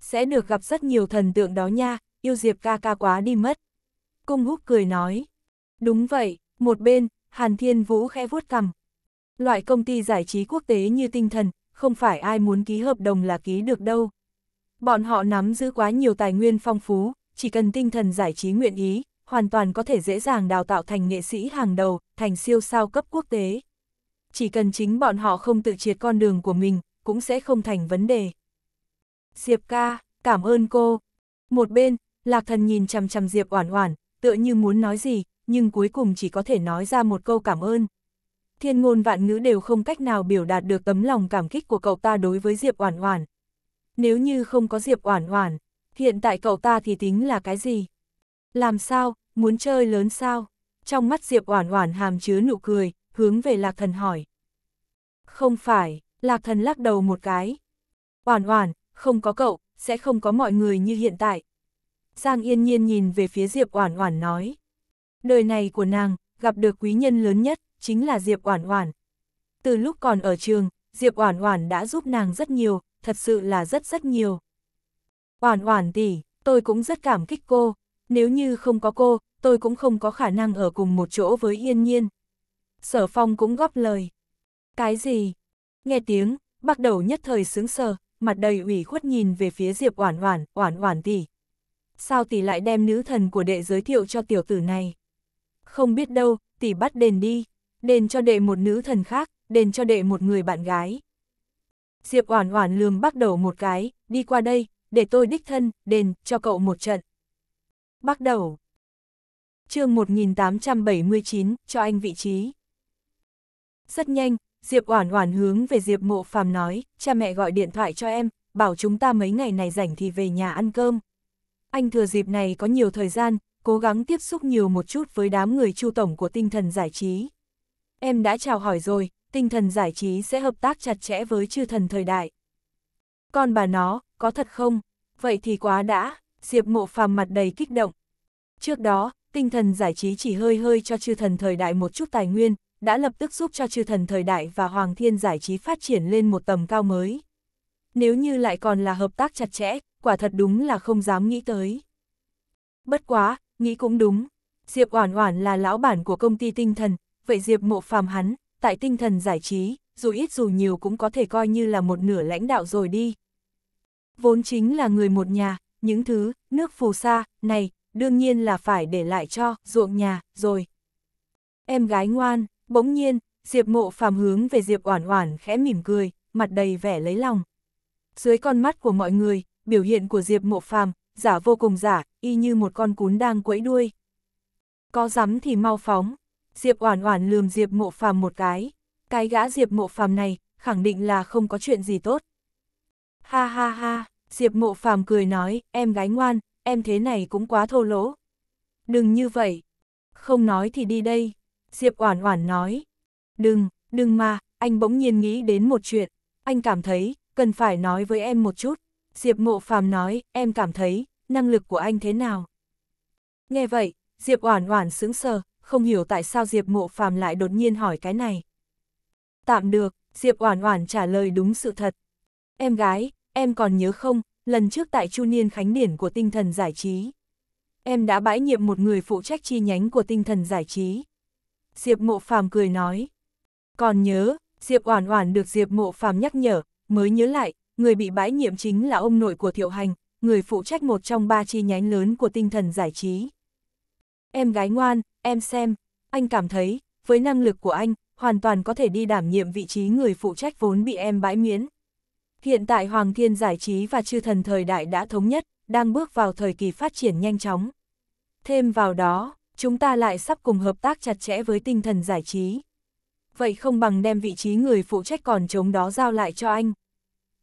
Sẽ được gặp rất nhiều thần tượng đó nha, yêu Diệp ca ca quá đi mất. Cung húc cười nói. Đúng vậy, một bên, Hàn Thiên Vũ khẽ vuốt cằm. Loại công ty giải trí quốc tế như tinh thần, không phải ai muốn ký hợp đồng là ký được đâu. Bọn họ nắm giữ quá nhiều tài nguyên phong phú, chỉ cần tinh thần giải trí nguyện ý, hoàn toàn có thể dễ dàng đào tạo thành nghệ sĩ hàng đầu, thành siêu sao cấp quốc tế. Chỉ cần chính bọn họ không tự triệt con đường của mình, cũng sẽ không thành vấn đề. Diệp ca, cảm ơn cô. Một bên, Lạc Thần nhìn chằm chằm Diệp Oản Oản, tựa như muốn nói gì, nhưng cuối cùng chỉ có thể nói ra một câu cảm ơn. Thiên ngôn vạn ngữ đều không cách nào biểu đạt được tấm lòng cảm kích của cậu ta đối với Diệp Oản Oản. Nếu như không có Diệp Oản Oản, hiện tại cậu ta thì tính là cái gì? Làm sao, muốn chơi lớn sao? Trong mắt Diệp Oản Oản hàm chứa nụ cười, hướng về Lạc Thần hỏi. Không phải, Lạc Thần lắc đầu một cái. Oản Oản, không có cậu, sẽ không có mọi người như hiện tại. Giang Yên Nhiên nhìn về phía Diệp Oản Oản nói. Đời này của nàng, gặp được quý nhân lớn nhất, chính là Diệp Oản Oản. Từ lúc còn ở trường, Diệp Oản Oản đã giúp nàng rất nhiều, thật sự là rất rất nhiều. Oản oản tỷ, tôi cũng rất cảm kích cô. Nếu như không có cô, tôi cũng không có khả năng ở cùng một chỗ với yên nhiên. Sở phong cũng góp lời. Cái gì? Nghe tiếng, bắt đầu nhất thời sướng sờ, mặt đầy ủy khuất nhìn về phía Diệp Oản Oản, Oản Oản tỷ. Sao tỷ lại đem nữ thần của đệ giới thiệu cho tiểu tử này? Không biết đâu, tỷ bắt đền đi, đền cho đệ một nữ thần khác, đền cho đệ một người bạn gái. Diệp Oản Oản lườm bắt đầu một cái, đi qua đây, để tôi đích thân, đền, cho cậu một trận. Bắt đầu. chương 1879, cho anh vị trí. Rất nhanh, Diệp Oản Oản hướng về Diệp Mộ Phàm nói, cha mẹ gọi điện thoại cho em, bảo chúng ta mấy ngày này rảnh thì về nhà ăn cơm. Anh thừa dịp này có nhiều thời gian, cố gắng tiếp xúc nhiều một chút với đám người chu tổng của tinh thần giải trí. Em đã chào hỏi rồi, tinh thần giải trí sẽ hợp tác chặt chẽ với chư thần thời đại. Còn bà nó, có thật không? Vậy thì quá đã, Diệp Mộ Phàm mặt đầy kích động. Trước đó, tinh thần giải trí chỉ hơi hơi cho chư thần thời đại một chút tài nguyên, đã lập tức giúp cho chư thần thời đại và Hoàng Thiên giải trí phát triển lên một tầm cao mới. Nếu như lại còn là hợp tác chặt chẽ, quả thật đúng là không dám nghĩ tới. Bất quá, nghĩ cũng đúng. Diệp Oản Oản là lão bản của công ty tinh thần, vậy Diệp Mộ Phàm hắn, tại tinh thần giải trí, dù ít dù nhiều cũng có thể coi như là một nửa lãnh đạo rồi đi vốn chính là người một nhà, những thứ, nước phù sa, này, đương nhiên là phải để lại cho, ruộng nhà, rồi. Em gái ngoan, bỗng nhiên, Diệp mộ phàm hướng về Diệp oản oản khẽ mỉm cười, mặt đầy vẻ lấy lòng. Dưới con mắt của mọi người, biểu hiện của Diệp mộ phàm, giả vô cùng giả, y như một con cún đang quẫy đuôi. Có dám thì mau phóng, Diệp oản oản lườm Diệp mộ phàm một cái, cái gã Diệp mộ phàm này, khẳng định là không có chuyện gì tốt. Ha ha ha, Diệp Mộ Phàm cười nói, em gái ngoan, em thế này cũng quá thô lỗ. Đừng như vậy. Không nói thì đi đây. Diệp Oản Oản nói. Đừng, đừng mà, anh bỗng nhiên nghĩ đến một chuyện. Anh cảm thấy, cần phải nói với em một chút. Diệp Mộ Phàm nói, em cảm thấy, năng lực của anh thế nào? Nghe vậy, Diệp Oản Oản sững sờ, không hiểu tại sao Diệp Mộ Phàm lại đột nhiên hỏi cái này. Tạm được, Diệp Oản Oản trả lời đúng sự thật. Em gái, em còn nhớ không, lần trước tại Chu Niên Khánh Điển của tinh thần giải trí. Em đã bãi nhiệm một người phụ trách chi nhánh của tinh thần giải trí. Diệp Mộ Phàm cười nói. Còn nhớ, Diệp Oản Oản được Diệp Mộ Phàm nhắc nhở, mới nhớ lại, người bị bãi nhiệm chính là ông nội của Thiệu Hành, người phụ trách một trong ba chi nhánh lớn của tinh thần giải trí. Em gái ngoan, em xem, anh cảm thấy, với năng lực của anh, hoàn toàn có thể đi đảm nhiệm vị trí người phụ trách vốn bị em bãi miễn. Hiện tại Hoàng Thiên Giải trí và chư thần thời đại đã thống nhất, đang bước vào thời kỳ phát triển nhanh chóng. Thêm vào đó, chúng ta lại sắp cùng hợp tác chặt chẽ với tinh thần giải trí. Vậy không bằng đem vị trí người phụ trách còn chống đó giao lại cho anh.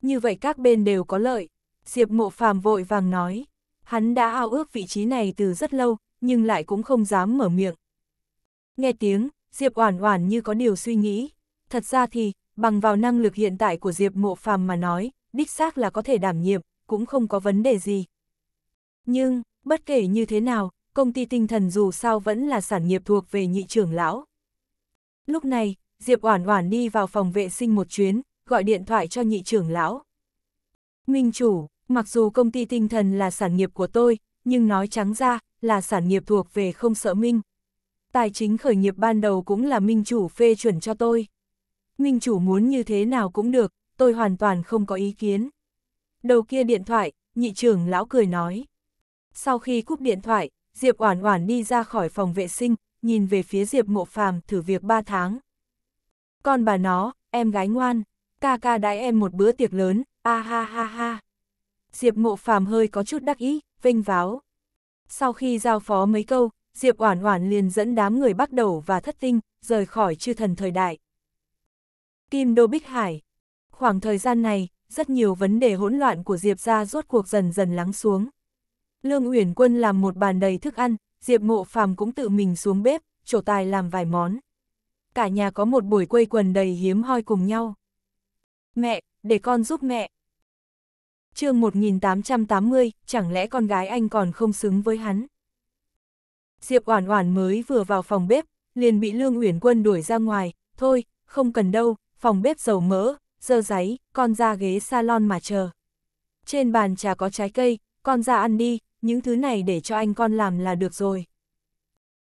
Như vậy các bên đều có lợi. Diệp Mộ Phàm vội vàng nói, hắn đã ao ước vị trí này từ rất lâu, nhưng lại cũng không dám mở miệng. Nghe tiếng, Diệp Oản Oản như có điều suy nghĩ, thật ra thì bằng vào năng lực hiện tại của Diệp Mộ Phàm mà nói, đích xác là có thể đảm nhiệm, cũng không có vấn đề gì. Nhưng, bất kể như thế nào, công ty tinh thần dù sao vẫn là sản nghiệp thuộc về nhị trưởng lão. Lúc này, Diệp Oản Oản đi vào phòng vệ sinh một chuyến, gọi điện thoại cho nhị trưởng lão. Minh chủ, mặc dù công ty tinh thần là sản nghiệp của tôi, nhưng nói trắng ra là sản nghiệp thuộc về không sợ Minh. Tài chính khởi nghiệp ban đầu cũng là Minh chủ phê chuẩn cho tôi. Minh chủ muốn như thế nào cũng được, tôi hoàn toàn không có ý kiến. Đầu kia điện thoại, nhị trưởng lão cười nói. Sau khi cúp điện thoại, Diệp Oản Oản đi ra khỏi phòng vệ sinh, nhìn về phía Diệp Mộ Phàm thử việc 3 tháng. Con bà nó, em gái ngoan, ca ca đãi em một bữa tiệc lớn, a ha ha ha. Diệp Mộ Phàm hơi có chút đắc ý, vênh váo. Sau khi giao phó mấy câu, Diệp Oản Oản liền dẫn đám người bắt đầu và thất tinh, rời khỏi chư thần thời đại. Kim Đô Bích Hải. Khoảng thời gian này, rất nhiều vấn đề hỗn loạn của Diệp ra rốt cuộc dần dần lắng xuống. Lương Uyển Quân làm một bàn đầy thức ăn, Diệp Mộ Phàm cũng tự mình xuống bếp, trổ tài làm vài món. Cả nhà có một buổi quây quần đầy hiếm hoi cùng nhau. Mẹ, để con giúp mẹ. chương 1880, chẳng lẽ con gái anh còn không xứng với hắn? Diệp Oản Oản mới vừa vào phòng bếp, liền bị Lương Uyển Quân đuổi ra ngoài, thôi, không cần đâu, phòng bếp dầu mỡ, dơ giấy, con ra ghế salon mà chờ. Trên bàn trà có trái cây, con ra ăn đi, những thứ này để cho anh con làm là được rồi.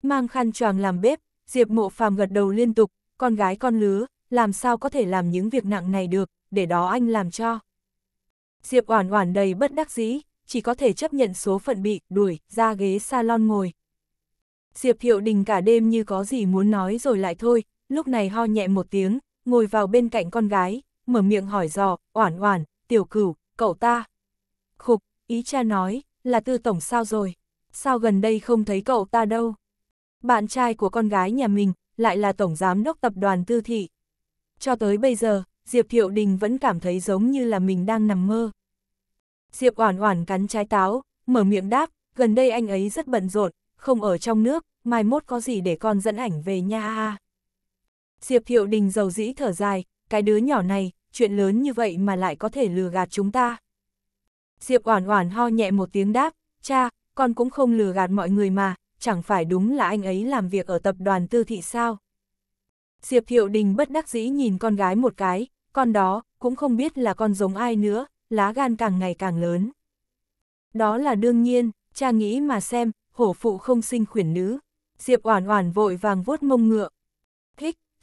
Mang khăn choàng làm bếp, Diệp mộ phàm gật đầu liên tục, con gái con lứa, làm sao có thể làm những việc nặng này được, để đó anh làm cho. Diệp oản oản đầy bất đắc dĩ, chỉ có thể chấp nhận số phận bị đuổi ra ghế salon ngồi. Diệp Hiệu Đình cả đêm như có gì muốn nói rồi lại thôi, lúc này ho nhẹ một tiếng, ngồi vào bên cạnh con gái, mở miệng hỏi dò, oản oản, tiểu cửu, cậu ta. Khục, ý cha nói, là tư tổng sao rồi, sao gần đây không thấy cậu ta đâu. Bạn trai của con gái nhà mình, lại là tổng giám đốc tập đoàn tư thị. Cho tới bây giờ, Diệp Thiệu Đình vẫn cảm thấy giống như là mình đang nằm mơ. Diệp Oản Oản cắn trái táo, mở miệng đáp, gần đây anh ấy rất bận rộn, không ở trong nước, mai mốt có gì để con dẫn ảnh về nha a. Diệp Thiệu Đình giàu dĩ thở dài, cái đứa nhỏ này, chuyện lớn như vậy mà lại có thể lừa gạt chúng ta. Diệp Oản Oản ho nhẹ một tiếng đáp, cha, con cũng không lừa gạt mọi người mà, chẳng phải đúng là anh ấy làm việc ở tập đoàn tư thị sao. Diệp Thiệu Đình bất đắc dĩ nhìn con gái một cái, con đó, cũng không biết là con giống ai nữa, lá gan càng ngày càng lớn. Đó là đương nhiên, cha nghĩ mà xem, hổ phụ không sinh khuyển nữ. Diệp Oản Oản vội vàng vuốt mông ngựa,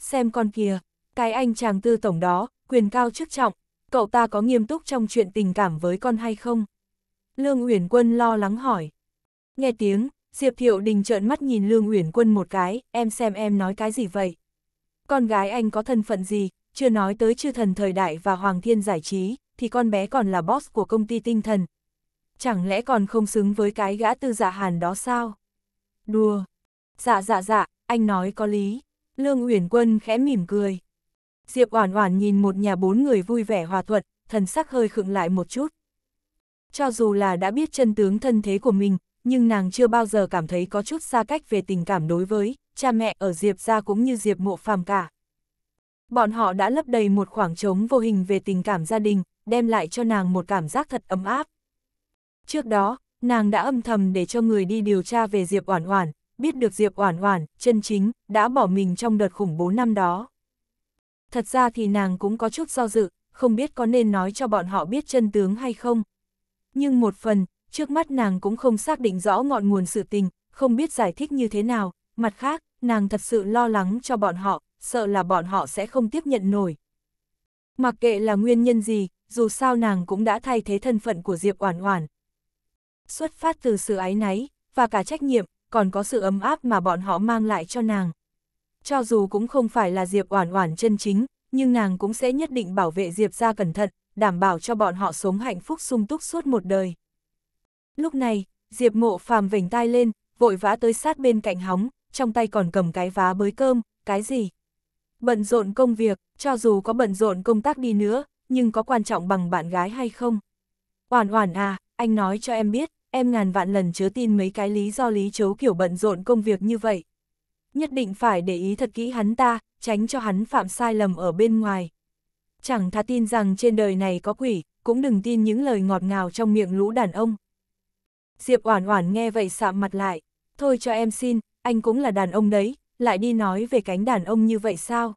xem con kìa, cái anh chàng tư tổng đó, quyền cao chức trọng, cậu ta có nghiêm túc trong chuyện tình cảm với con hay không? Lương Uyển Quân lo lắng hỏi. Nghe tiếng, Diệp Thiệu Đình trợn mắt nhìn Lương Uyển Quân một cái, em xem em nói cái gì vậy? Con gái anh có thân phận gì, chưa nói tới chư thần thời đại và hoàng thiên giải trí, thì con bé còn là boss của công ty tinh thần. Chẳng lẽ còn không xứng với cái gã tư dạ hàn đó sao? Đùa. Dạ dạ dạ, anh nói có lý. Lương Uyển Quân khẽ mỉm cười. Diệp Oản Oản nhìn một nhà bốn người vui vẻ hòa thuận, thần sắc hơi khựng lại một chút. Cho dù là đã biết chân tướng thân thế của mình, nhưng nàng chưa bao giờ cảm thấy có chút xa cách về tình cảm đối với cha mẹ ở Diệp gia cũng như Diệp Mộ Phàm cả. Bọn họ đã lấp đầy một khoảng trống vô hình về tình cảm gia đình, đem lại cho nàng một cảm giác thật ấm áp. Trước đó, nàng đã âm thầm để cho người đi điều tra về Diệp Oản Oản, biết được Diệp Oản Oản, chân chính, đã bỏ mình trong đợt khủng bố năm đó. Thật ra thì nàng cũng có chút do dự, không biết có nên nói cho bọn họ biết chân tướng hay không. Nhưng một phần, trước mắt nàng cũng không xác định rõ ngọn nguồn sự tình, không biết giải thích như thế nào, mặt khác, nàng thật sự lo lắng cho bọn họ, sợ là bọn họ sẽ không tiếp nhận nổi. Mặc kệ là nguyên nhân gì, dù sao nàng cũng đã thay thế thân phận của Diệp Oản Oản. Xuất phát từ sự ái náy và cả trách nhiệm, còn có sự ấm áp mà bọn họ mang lại cho nàng. Cho dù cũng không phải là Diệp Oản Oản chân chính, nhưng nàng cũng sẽ nhất định bảo vệ Diệp gia cẩn thận, đảm bảo cho bọn họ sống hạnh phúc sung túc suốt một đời. Lúc này, Diệp Mộ Phàm vểnh tai lên, vội vã tới sát bên cạnh hóng, trong tay còn cầm cái vá bới cơm, cái gì? Bận rộn công việc, cho dù có bận rộn công tác đi nữa, nhưng có quan trọng bằng bạn gái hay không? Oản Oản à, anh nói cho em biết, em ngàn vạn lần chứa tin mấy cái lý do lý chấu kiểu bận rộn công việc như vậy. Nhất định phải để ý thật kỹ hắn ta, tránh cho hắn phạm sai lầm ở bên ngoài. Chẳng thà tin rằng trên đời này có quỷ, cũng đừng tin những lời ngọt ngào trong miệng lũ đàn ông. Diệp Oản Oản nghe vậy sạm mặt lại, thôi cho em xin, anh cũng là đàn ông đấy, lại đi nói về cánh đàn ông như vậy sao?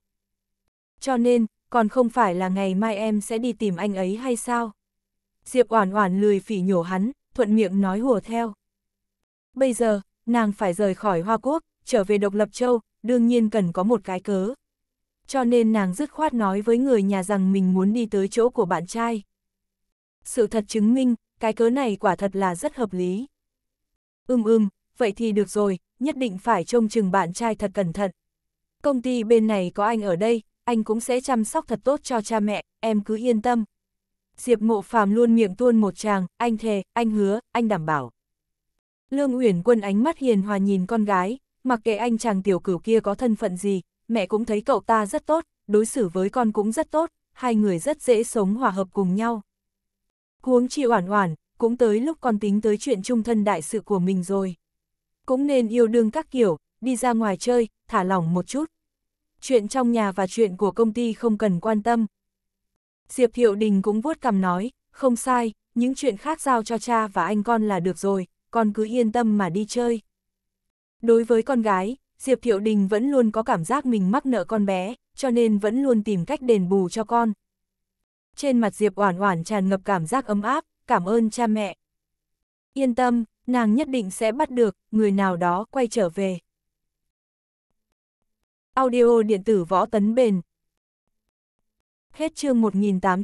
Cho nên, còn không phải là ngày mai em sẽ đi tìm anh ấy hay sao? Diệp Oản Oản lười phỉ nhổ hắn, thuận miệng nói hùa theo. Bây giờ, nàng phải rời khỏi Hoa Quốc, trở về Độc Lập Châu, đương nhiên cần có một cái cớ. Cho nên nàng dứt khoát nói với người nhà rằng mình muốn đi tới chỗ của bạn trai. Sự thật chứng minh, cái cớ này quả thật là rất hợp lý. Ưm ưm, vậy thì được rồi, nhất định phải trông chừng bạn trai thật cẩn thận. Công ty bên này có anh ở đây, anh cũng sẽ chăm sóc thật tốt cho cha mẹ, em cứ yên tâm. Diệp Mộ Phàm luôn miệng tuôn một tràng, anh thề, anh hứa, anh đảm bảo. Lương Uyển Quân ánh mắt hiền hòa nhìn con gái, mặc kệ anh chàng tiểu cửu kia có thân phận gì, mẹ cũng thấy cậu ta rất tốt, đối xử với con cũng rất tốt, hai người rất dễ sống hòa hợp cùng nhau. Huống chi oản oản, cũng tới lúc con tính tới chuyện chung thân đại sự của mình rồi. Cũng nên yêu đương các kiểu, đi ra ngoài chơi, thả lỏng một chút. Chuyện trong nhà và chuyện của công ty không cần quan tâm, Diệp Thiệu Đình cũng vuốt cằm nói, không sai, những chuyện khác giao cho cha và anh con là được rồi, con cứ yên tâm mà đi chơi. Đối với con gái, Diệp Thiệu Đình vẫn luôn có cảm giác mình mắc nợ con bé, cho nên vẫn luôn tìm cách đền bù cho con. Trên mặt Diệp Oản Oản tràn ngập cảm giác ấm áp, cảm ơn cha mẹ. Yên tâm, nàng nhất định sẽ bắt được người nào đó quay trở về. Audio điện tử võ tấn bền, Hết chương 1880